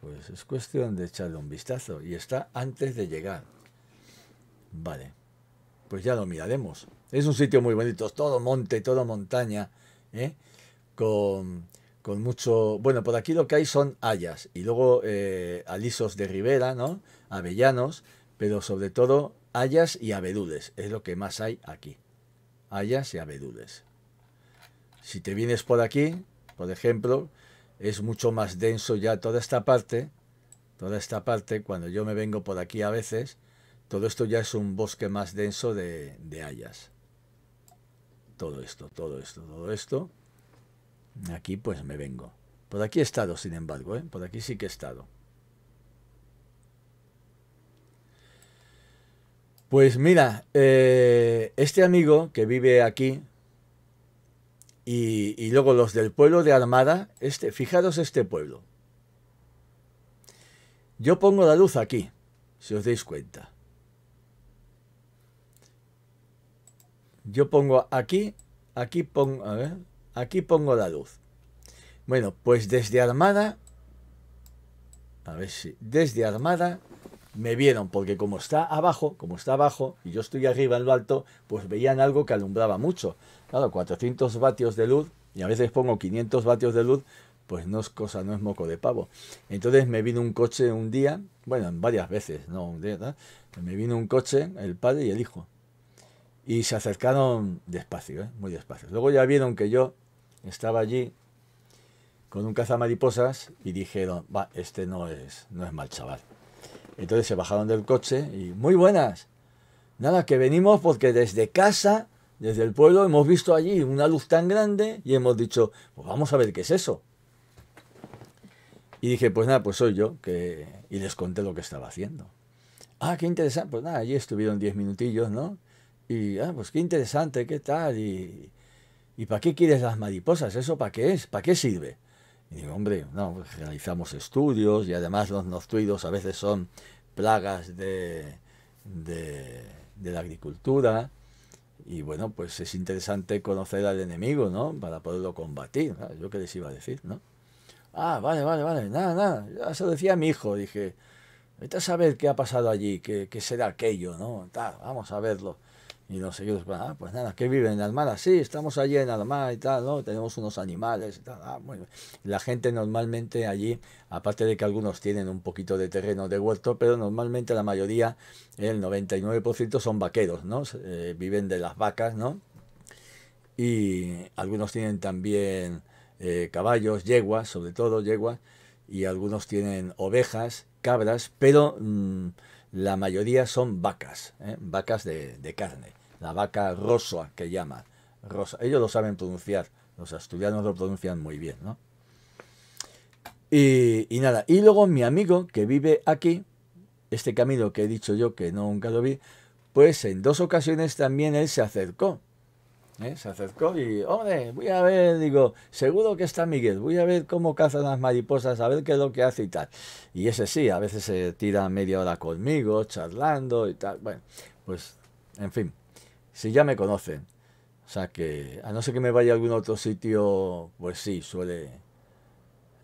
Speaker 1: pues es cuestión de echarle un vistazo. Y está antes de llegar. Vale. Pues ya lo miraremos. Es un sitio muy bonito. Todo monte, toda montaña. ¿eh? Con, con, mucho... Bueno, por aquí lo que hay son hayas. Y luego eh, alisos de ribera, ¿no? Avellanos. Pero sobre todo hayas y abedules. Es lo que más hay aquí. Hayas y abedules. Si te vienes por aquí, por ejemplo, es mucho más denso ya toda esta parte, toda esta parte, cuando yo me vengo por aquí a veces, todo esto ya es un bosque más denso de, hayas. Todo esto, todo esto, todo esto. Aquí pues me vengo. Por aquí he estado, sin embargo, ¿eh? por aquí sí que he estado. Pues mira, eh, este amigo que vive aquí, y, luego los del pueblo de Armada, este, fijaros este pueblo. Yo pongo la luz aquí, si os dais cuenta. Yo pongo aquí, aquí pongo, aquí pongo la luz. Bueno, pues desde Armada, a ver si, desde Armada me vieron, porque como está abajo, como está abajo, y yo estoy arriba en lo alto, pues veían algo que alumbraba mucho. Claro, 400 vatios de luz, y a veces pongo 500 vatios de luz, pues no es cosa, no es moco de pavo. Entonces me vino un coche un día, bueno, varias veces, no un día, me vino un coche, el padre y el hijo. Y se acercaron despacio, ¿eh? muy despacio. Luego ya vieron que yo estaba allí con un cazamariposas y dijeron, va, este no es, no es mal chaval. Entonces se bajaron del coche y muy buenas. Nada, que venimos porque desde casa, desde el pueblo, hemos visto allí una luz tan grande y hemos dicho, pues vamos a ver qué es eso. Y dije, pues nada, pues soy yo, que... y les conté lo que estaba haciendo. Ah, qué interesante, pues nada, allí estuvieron diez minutillos, ¿no? Y, ah, pues qué interesante, qué tal, y, y ¿para qué quieres las mariposas? ¿Eso para qué es? ¿Para qué sirve? Y digo, hombre, no, pues realizamos estudios y además los noctuidos a veces son plagas de, de, la agricultura. Y bueno, pues es interesante conocer al enemigo, ¿no? Para poderlo combatir. Yo qué les iba a decir, ¿no? Ah, vale, vale, vale, nada, nada. Ya se decía a mi hijo, dije, vete a saber qué ha pasado allí, qué, será aquello, ¿no? vamos a verlo. Y los pues, seguimos, ah, pues nada, ¿qué viven en Almada? Sí, estamos allí en Almada y tal, ¿no? Tenemos unos animales y tal. Ah, bueno. La gente normalmente allí, aparte de que algunos tienen un poquito de terreno de huerto, pero normalmente la mayoría, el 99% son vaqueros, ¿no? Eh, viven de las vacas, ¿no? Y algunos tienen también eh, caballos, yeguas, sobre todo yeguas, y algunos tienen ovejas, cabras, pero... Mm, la mayoría son vacas, ¿eh? vacas de, carne, la vaca rosa que llaman. Rosa. Ellos lo saben pronunciar, los asturianos lo pronuncian muy bien, ¿no? Y, y nada, y luego mi amigo que vive aquí, este camino que he dicho yo que nunca lo vi, pues en dos ocasiones también él se acercó ¿Eh? Se acercó y, hombre, voy a ver, digo, seguro que está Miguel, voy a ver cómo cazan las mariposas, a ver qué es lo que hace y tal. Y ese sí, a veces se tira media hora conmigo, charlando y tal. Bueno, pues, en fin, si ya me conocen. O sea que, a no ser que me vaya a algún otro sitio, pues sí, suele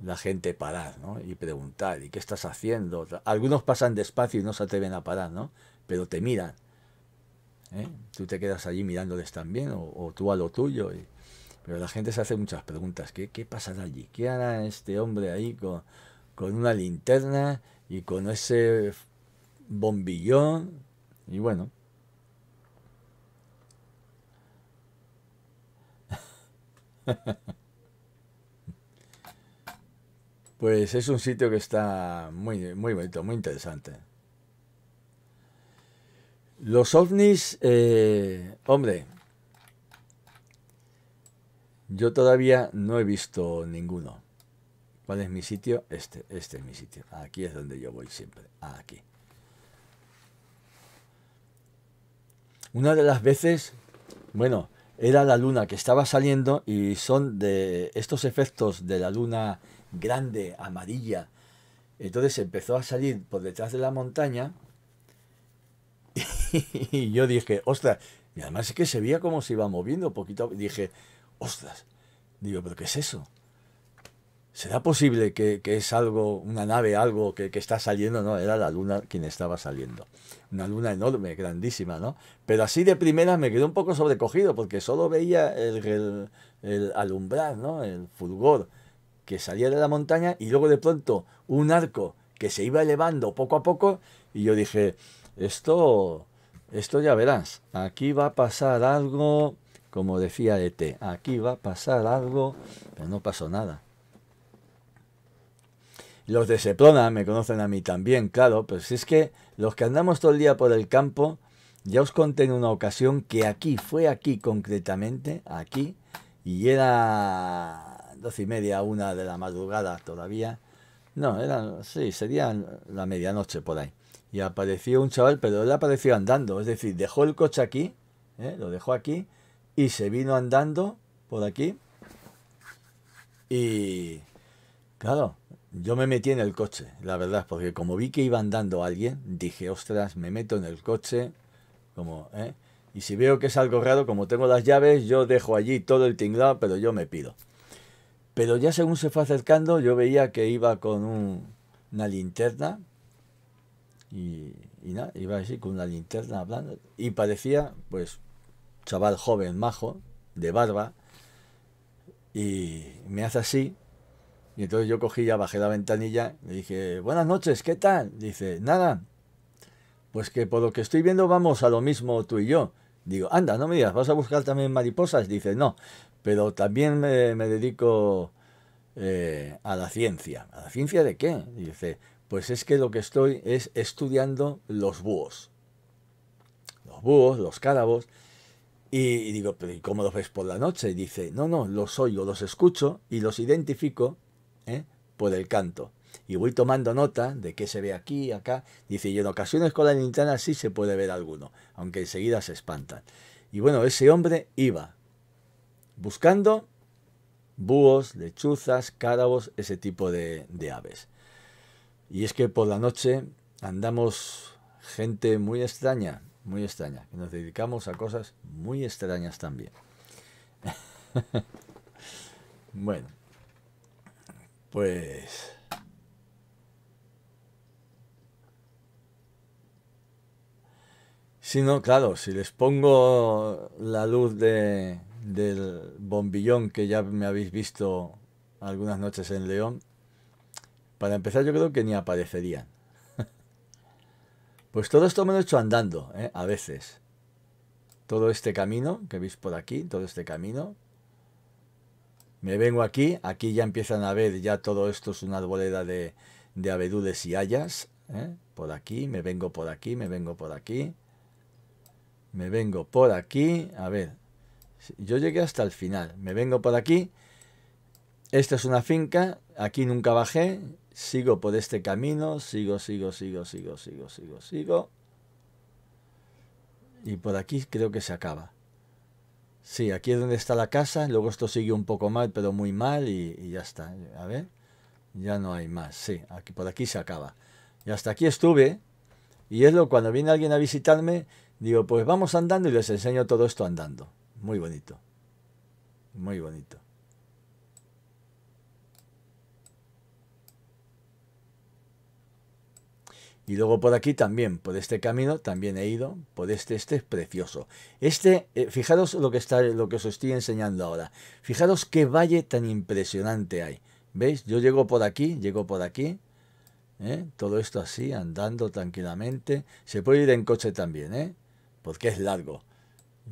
Speaker 1: la gente parar, ¿no? Y preguntar, ¿y qué estás haciendo? Algunos pasan despacio y no se atreven a parar, ¿no? Pero te miran ¿eh? Tú te quedas allí mirándoles también, o, tú a lo tuyo. pero la gente se hace muchas preguntas. ¿Qué, qué pasará allí? ¿Qué hará este hombre ahí con, con una linterna y con ese bombillón? Y bueno. Pues es un sitio que está muy, muy bonito, muy interesante. Los ovnis, eh, hombre, yo todavía no he visto ninguno. ¿Cuál es mi sitio? Este, este es mi sitio. Aquí es donde yo voy siempre. Aquí. Una de las veces, bueno, era la luna que estaba saliendo y son de estos efectos de la luna grande, amarilla. Entonces empezó a salir por detrás de la montaña y yo dije, ostras, y además es que se veía como se iba moviendo poquito. Dije, ostras, digo, ¿pero qué es eso? ¿Será posible que, es algo, una nave, algo que, está saliendo? No, era la luna quien estaba saliendo. Una luna enorme, grandísima, ¿no? Pero así de primera me quedé un poco sobrecogido porque solo veía el, el, el alumbrar, ¿no? El fulgor que salía de la montaña y luego de pronto un arco que se iba elevando poco a poco y yo dije, esto, esto ya verás, aquí va a pasar algo, como decía ET, aquí va a pasar algo, pero no pasó nada. Los de Seprona me conocen a mí también, claro, pero pues si es que los que andamos todo el día por el campo, ya os conté en una ocasión que aquí, fue aquí concretamente, aquí, y era doce y media, una de la madrugada todavía. No, era, sí, sería la medianoche por ahí y apareció un chaval, pero él apareció andando, es decir, dejó el coche aquí, ¿eh? lo dejó aquí, y se vino andando por aquí. Y claro, yo me metí en el coche, la verdad, porque como vi que iba andando alguien, dije, ostras, me meto en el coche, como, ¿eh? Y si veo que es algo raro, como tengo las llaves, yo dejo allí todo el tinglado, pero yo me pido. Pero ya según se fue acercando, yo veía que iba con una linterna, y, nada, iba así con una linterna hablando. Y parecía, pues, chaval joven, majo, de barba. Y me hace así. Y entonces yo cogí, ya bajé la ventanilla. Le dije, buenas noches, ¿qué tal? Dice, nada. Pues que por lo que estoy viendo vamos a lo mismo tú y yo. Digo, anda, no me digas, ¿vas a buscar también mariposas? Dice, no, pero también me, dedico eh, a la ciencia. ¿A la ciencia de qué? Dice, pues es que lo que estoy es estudiando los búhos. Los búhos, los cárabos. Y digo, cómo los ves por la noche? Y dice, no, no, los oigo, los escucho y los identifico ¿eh? por el canto. Y voy tomando nota de qué se ve aquí, acá. Dice, y en ocasiones con la linterna sí se puede ver alguno, aunque enseguida se espantan. Y bueno, ese hombre iba buscando búhos, lechuzas, cárabos, ese tipo de aves. Y es que por la noche andamos gente muy extraña, muy extraña, que nos dedicamos a cosas muy extrañas también. bueno, pues... Si no, claro, si les pongo la luz de, del bombillón que ya me habéis visto algunas noches en León, para empezar, yo creo que ni aparecerían. Pues todo esto me lo he hecho andando, ¿eh? a veces. Todo este camino que veis por aquí, todo este camino. Me vengo aquí, aquí ya empiezan a ver, ya todo esto es una arboleda de, de abedules y hayas. ¿eh? Por aquí, me vengo por aquí, me vengo por aquí. Me vengo por aquí, a ver. Yo llegué hasta el final, me vengo por aquí. Esta es una finca, aquí nunca bajé, sigo por este camino, sigo, sigo, sigo, sigo, sigo, sigo, sigo. Y por aquí creo que se acaba. Sí, aquí es donde está la casa, luego esto sigue un poco mal, pero muy mal y, ya está. A ver, ya no hay más, sí, aquí, por aquí se acaba. Y hasta aquí estuve, y es lo cuando viene alguien a visitarme, digo, pues vamos andando y les enseño todo esto andando. Muy bonito, muy bonito. Y luego por aquí también, por este camino también he ido, por este, este es precioso. Este, eh, fijaros lo que, está, lo que os estoy enseñando ahora. Fijaros qué valle tan impresionante hay. ¿Veis? Yo llego por aquí, llego por aquí. ¿eh? Todo esto así, andando tranquilamente. Se puede ir en coche también, ¿eh? Porque es largo.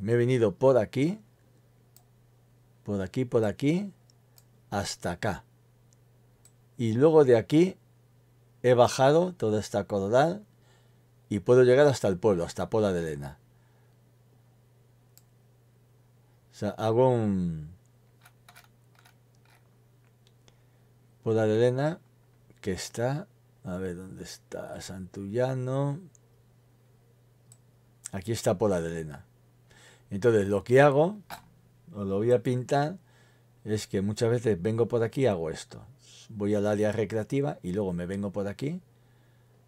Speaker 1: Me he venido por aquí, por aquí, por aquí, hasta acá. Y luego de aquí He bajado toda esta cordal y puedo llegar hasta el pueblo, hasta Pola de Elena. O sea, hago un... Pola de Elena, que está... A ver, ¿dónde está? Santullano. Aquí está Pola de Elena. Entonces, lo que hago, o lo voy a pintar, es que muchas veces vengo por aquí y hago esto voy al área recreativa y luego me vengo por aquí,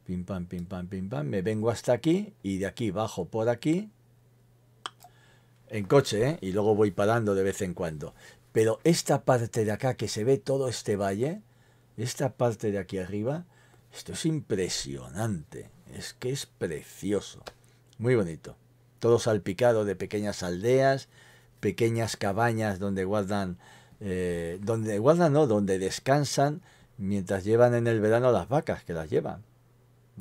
Speaker 1: pim pam, pim pam, pim pam, me vengo hasta aquí y de aquí bajo por aquí, en coche, ¿eh? y luego voy parando de vez en cuando. Pero esta parte de acá que se ve todo este valle, esta parte de aquí arriba, esto es impresionante, es que es precioso, muy bonito. Todo salpicado de pequeñas aldeas, pequeñas cabañas donde guardan eh, donde guardan, no, donde descansan mientras llevan en el verano las vacas que las llevan.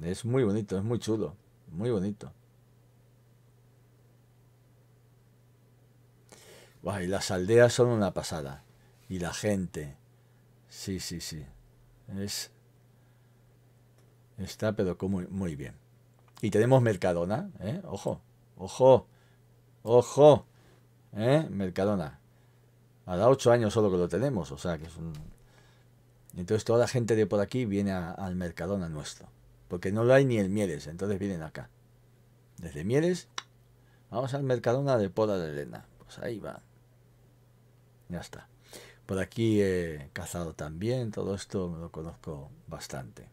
Speaker 1: Es muy bonito, es muy chulo, muy bonito. y las aldeas son una pasada. Y la gente. Sí, sí, sí. Es. Está, pero muy, muy bien. Y tenemos Mercadona, ¿eh? Ojo, ojo, ojo, ¿eh? Mercadona. Hará ocho años solo que lo tenemos, o sea que es un... Entonces toda la gente de por aquí viene al Mercadona nuestro, porque no lo hay ni el Mieres, entonces vienen acá. Desde Mieres vamos al Mercadona de Pola de Elena, pues ahí va. Ya está. Por aquí he cazado también, todo esto lo conozco bastante.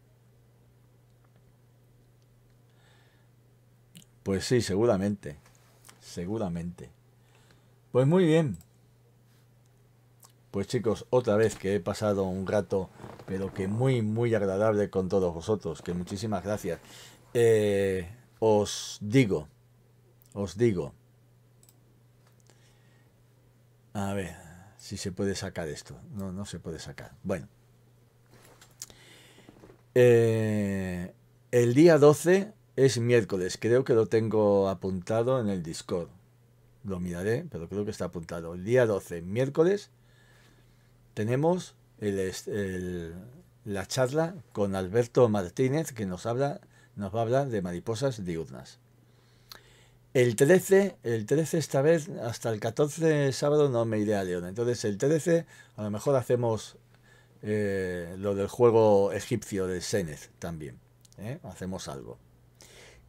Speaker 1: Pues sí, seguramente, seguramente. Pues muy bien. Pues chicos, otra vez que he pasado un rato, pero que muy, muy agradable con todos vosotros, que muchísimas gracias. Eh, os digo, os digo, a ver si se puede sacar esto. No, no se puede sacar. Bueno. Eh, el día 12 es miércoles. Creo que lo tengo apuntado en el Discord. Lo miraré, pero creo que está apuntado. El día 12, miércoles, tenemos la charla con Alberto Martínez que nos, habla, nos va a hablar de mariposas diurnas. El 13, el 13 esta vez, hasta el 14 sábado no me iré a León. Entonces el 13 a lo mejor hacemos eh, lo del juego egipcio del Senez también. ¿eh? Hacemos algo.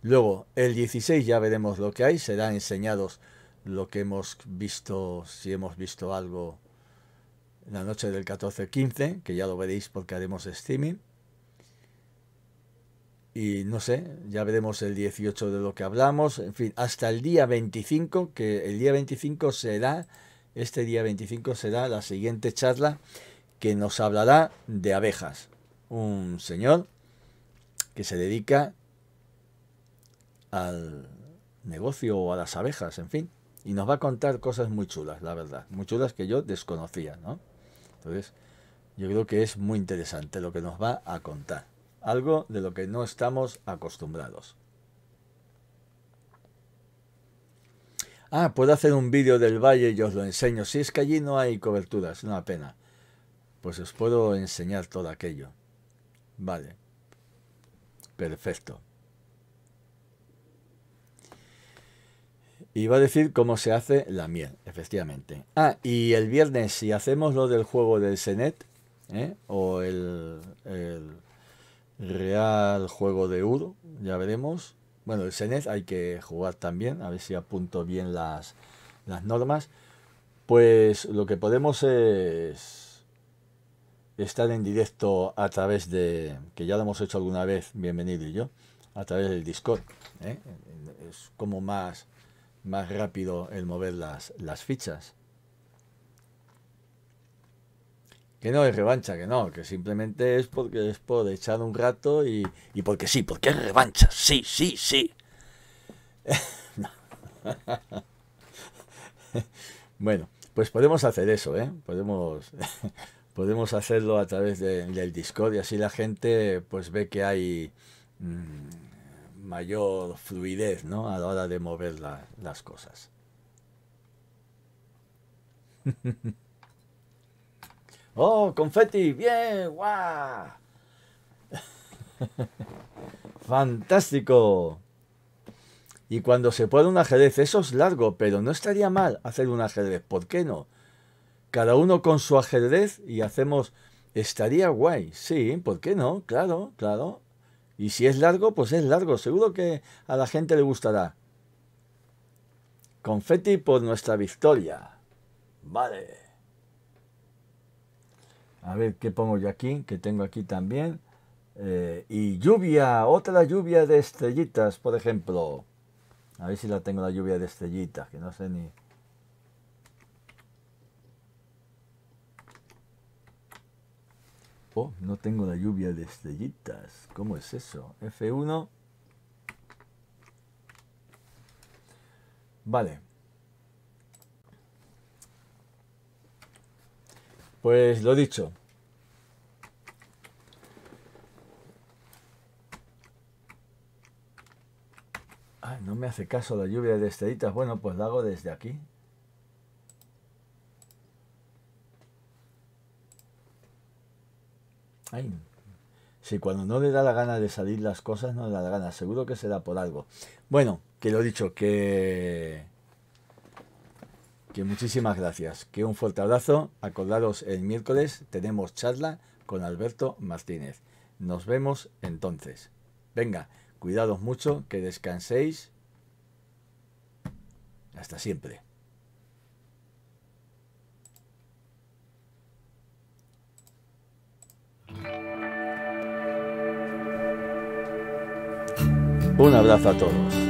Speaker 1: Luego, el 16 ya veremos lo que hay. Serán enseñados lo que hemos visto, si hemos visto algo la noche del 14-15, que ya lo veréis porque haremos streaming. Y no sé, ya veremos el 18 de lo que hablamos. En fin, hasta el día 25, que el día 25 será, este día 25 será la siguiente charla que nos hablará de abejas. Un señor que se dedica al negocio o a las abejas, en fin. Y nos va a contar cosas muy chulas, la verdad. Muy chulas que yo desconocía, ¿no? Entonces, yo creo que es muy interesante lo que nos va a contar. Algo de lo que no estamos acostumbrados. Ah, puedo hacer un vídeo del valle y os lo enseño. Si es que allí no hay cobertura, es una pena. Pues os puedo enseñar todo aquello. Vale. Perfecto. Y va a decir cómo se hace la miel, efectivamente. Ah, y el viernes, si hacemos lo del juego del Senet, ¿eh? o el, Real Juego de Uro, ya veremos. Bueno, el Senet hay que jugar también, a ver si apunto bien las, normas. Pues lo que podemos es estar en directo a través de, que ya lo hemos hecho alguna vez, bienvenido y yo, a través del Discord. ¿eh? Es como más más rápido el mover las, las fichas. Que no es revancha, que no, que simplemente es porque es por echar un rato y, y porque sí, porque es revancha, sí, sí, sí. bueno, pues podemos hacer eso, ¿eh? Podemos, podemos hacerlo a través del Discord y así la gente pues ve que hay... Mm, mayor fluidez ¿no? a la hora de mover las cosas. ¡Oh, confeti! ¡Bien! ¡Guau! ¡Fantástico! Y cuando se pone un ajedrez, eso es largo, pero no estaría mal hacer un ajedrez, ¿por qué no? Cada uno con su ajedrez y hacemos... Estaría guay, sí, ¿por qué no? Claro, claro. Y si es largo, pues es largo. Seguro que a la gente le gustará. Confetti por nuestra victoria. Vale. A ver qué pongo yo aquí, que tengo aquí también. Eh, y lluvia, otra lluvia de estrellitas, por ejemplo. A ver si la tengo la lluvia de estrellitas, que no sé ni, no tengo la lluvia de estrellitas. ¿Cómo es eso? F1. Vale. Pues lo dicho. no me hace caso la lluvia de estrellitas. Bueno, pues la hago desde aquí. Ay, si cuando no le da la gana de salir las cosas, no le da la gana. Seguro que será por algo. Bueno, que lo he dicho, que. Que muchísimas gracias. Que un fuerte abrazo. Acordaros, el miércoles tenemos charla con Alberto Martínez. Nos vemos entonces. Venga, cuidados mucho, que descanséis. Hasta siempre. Un abrazo a todos.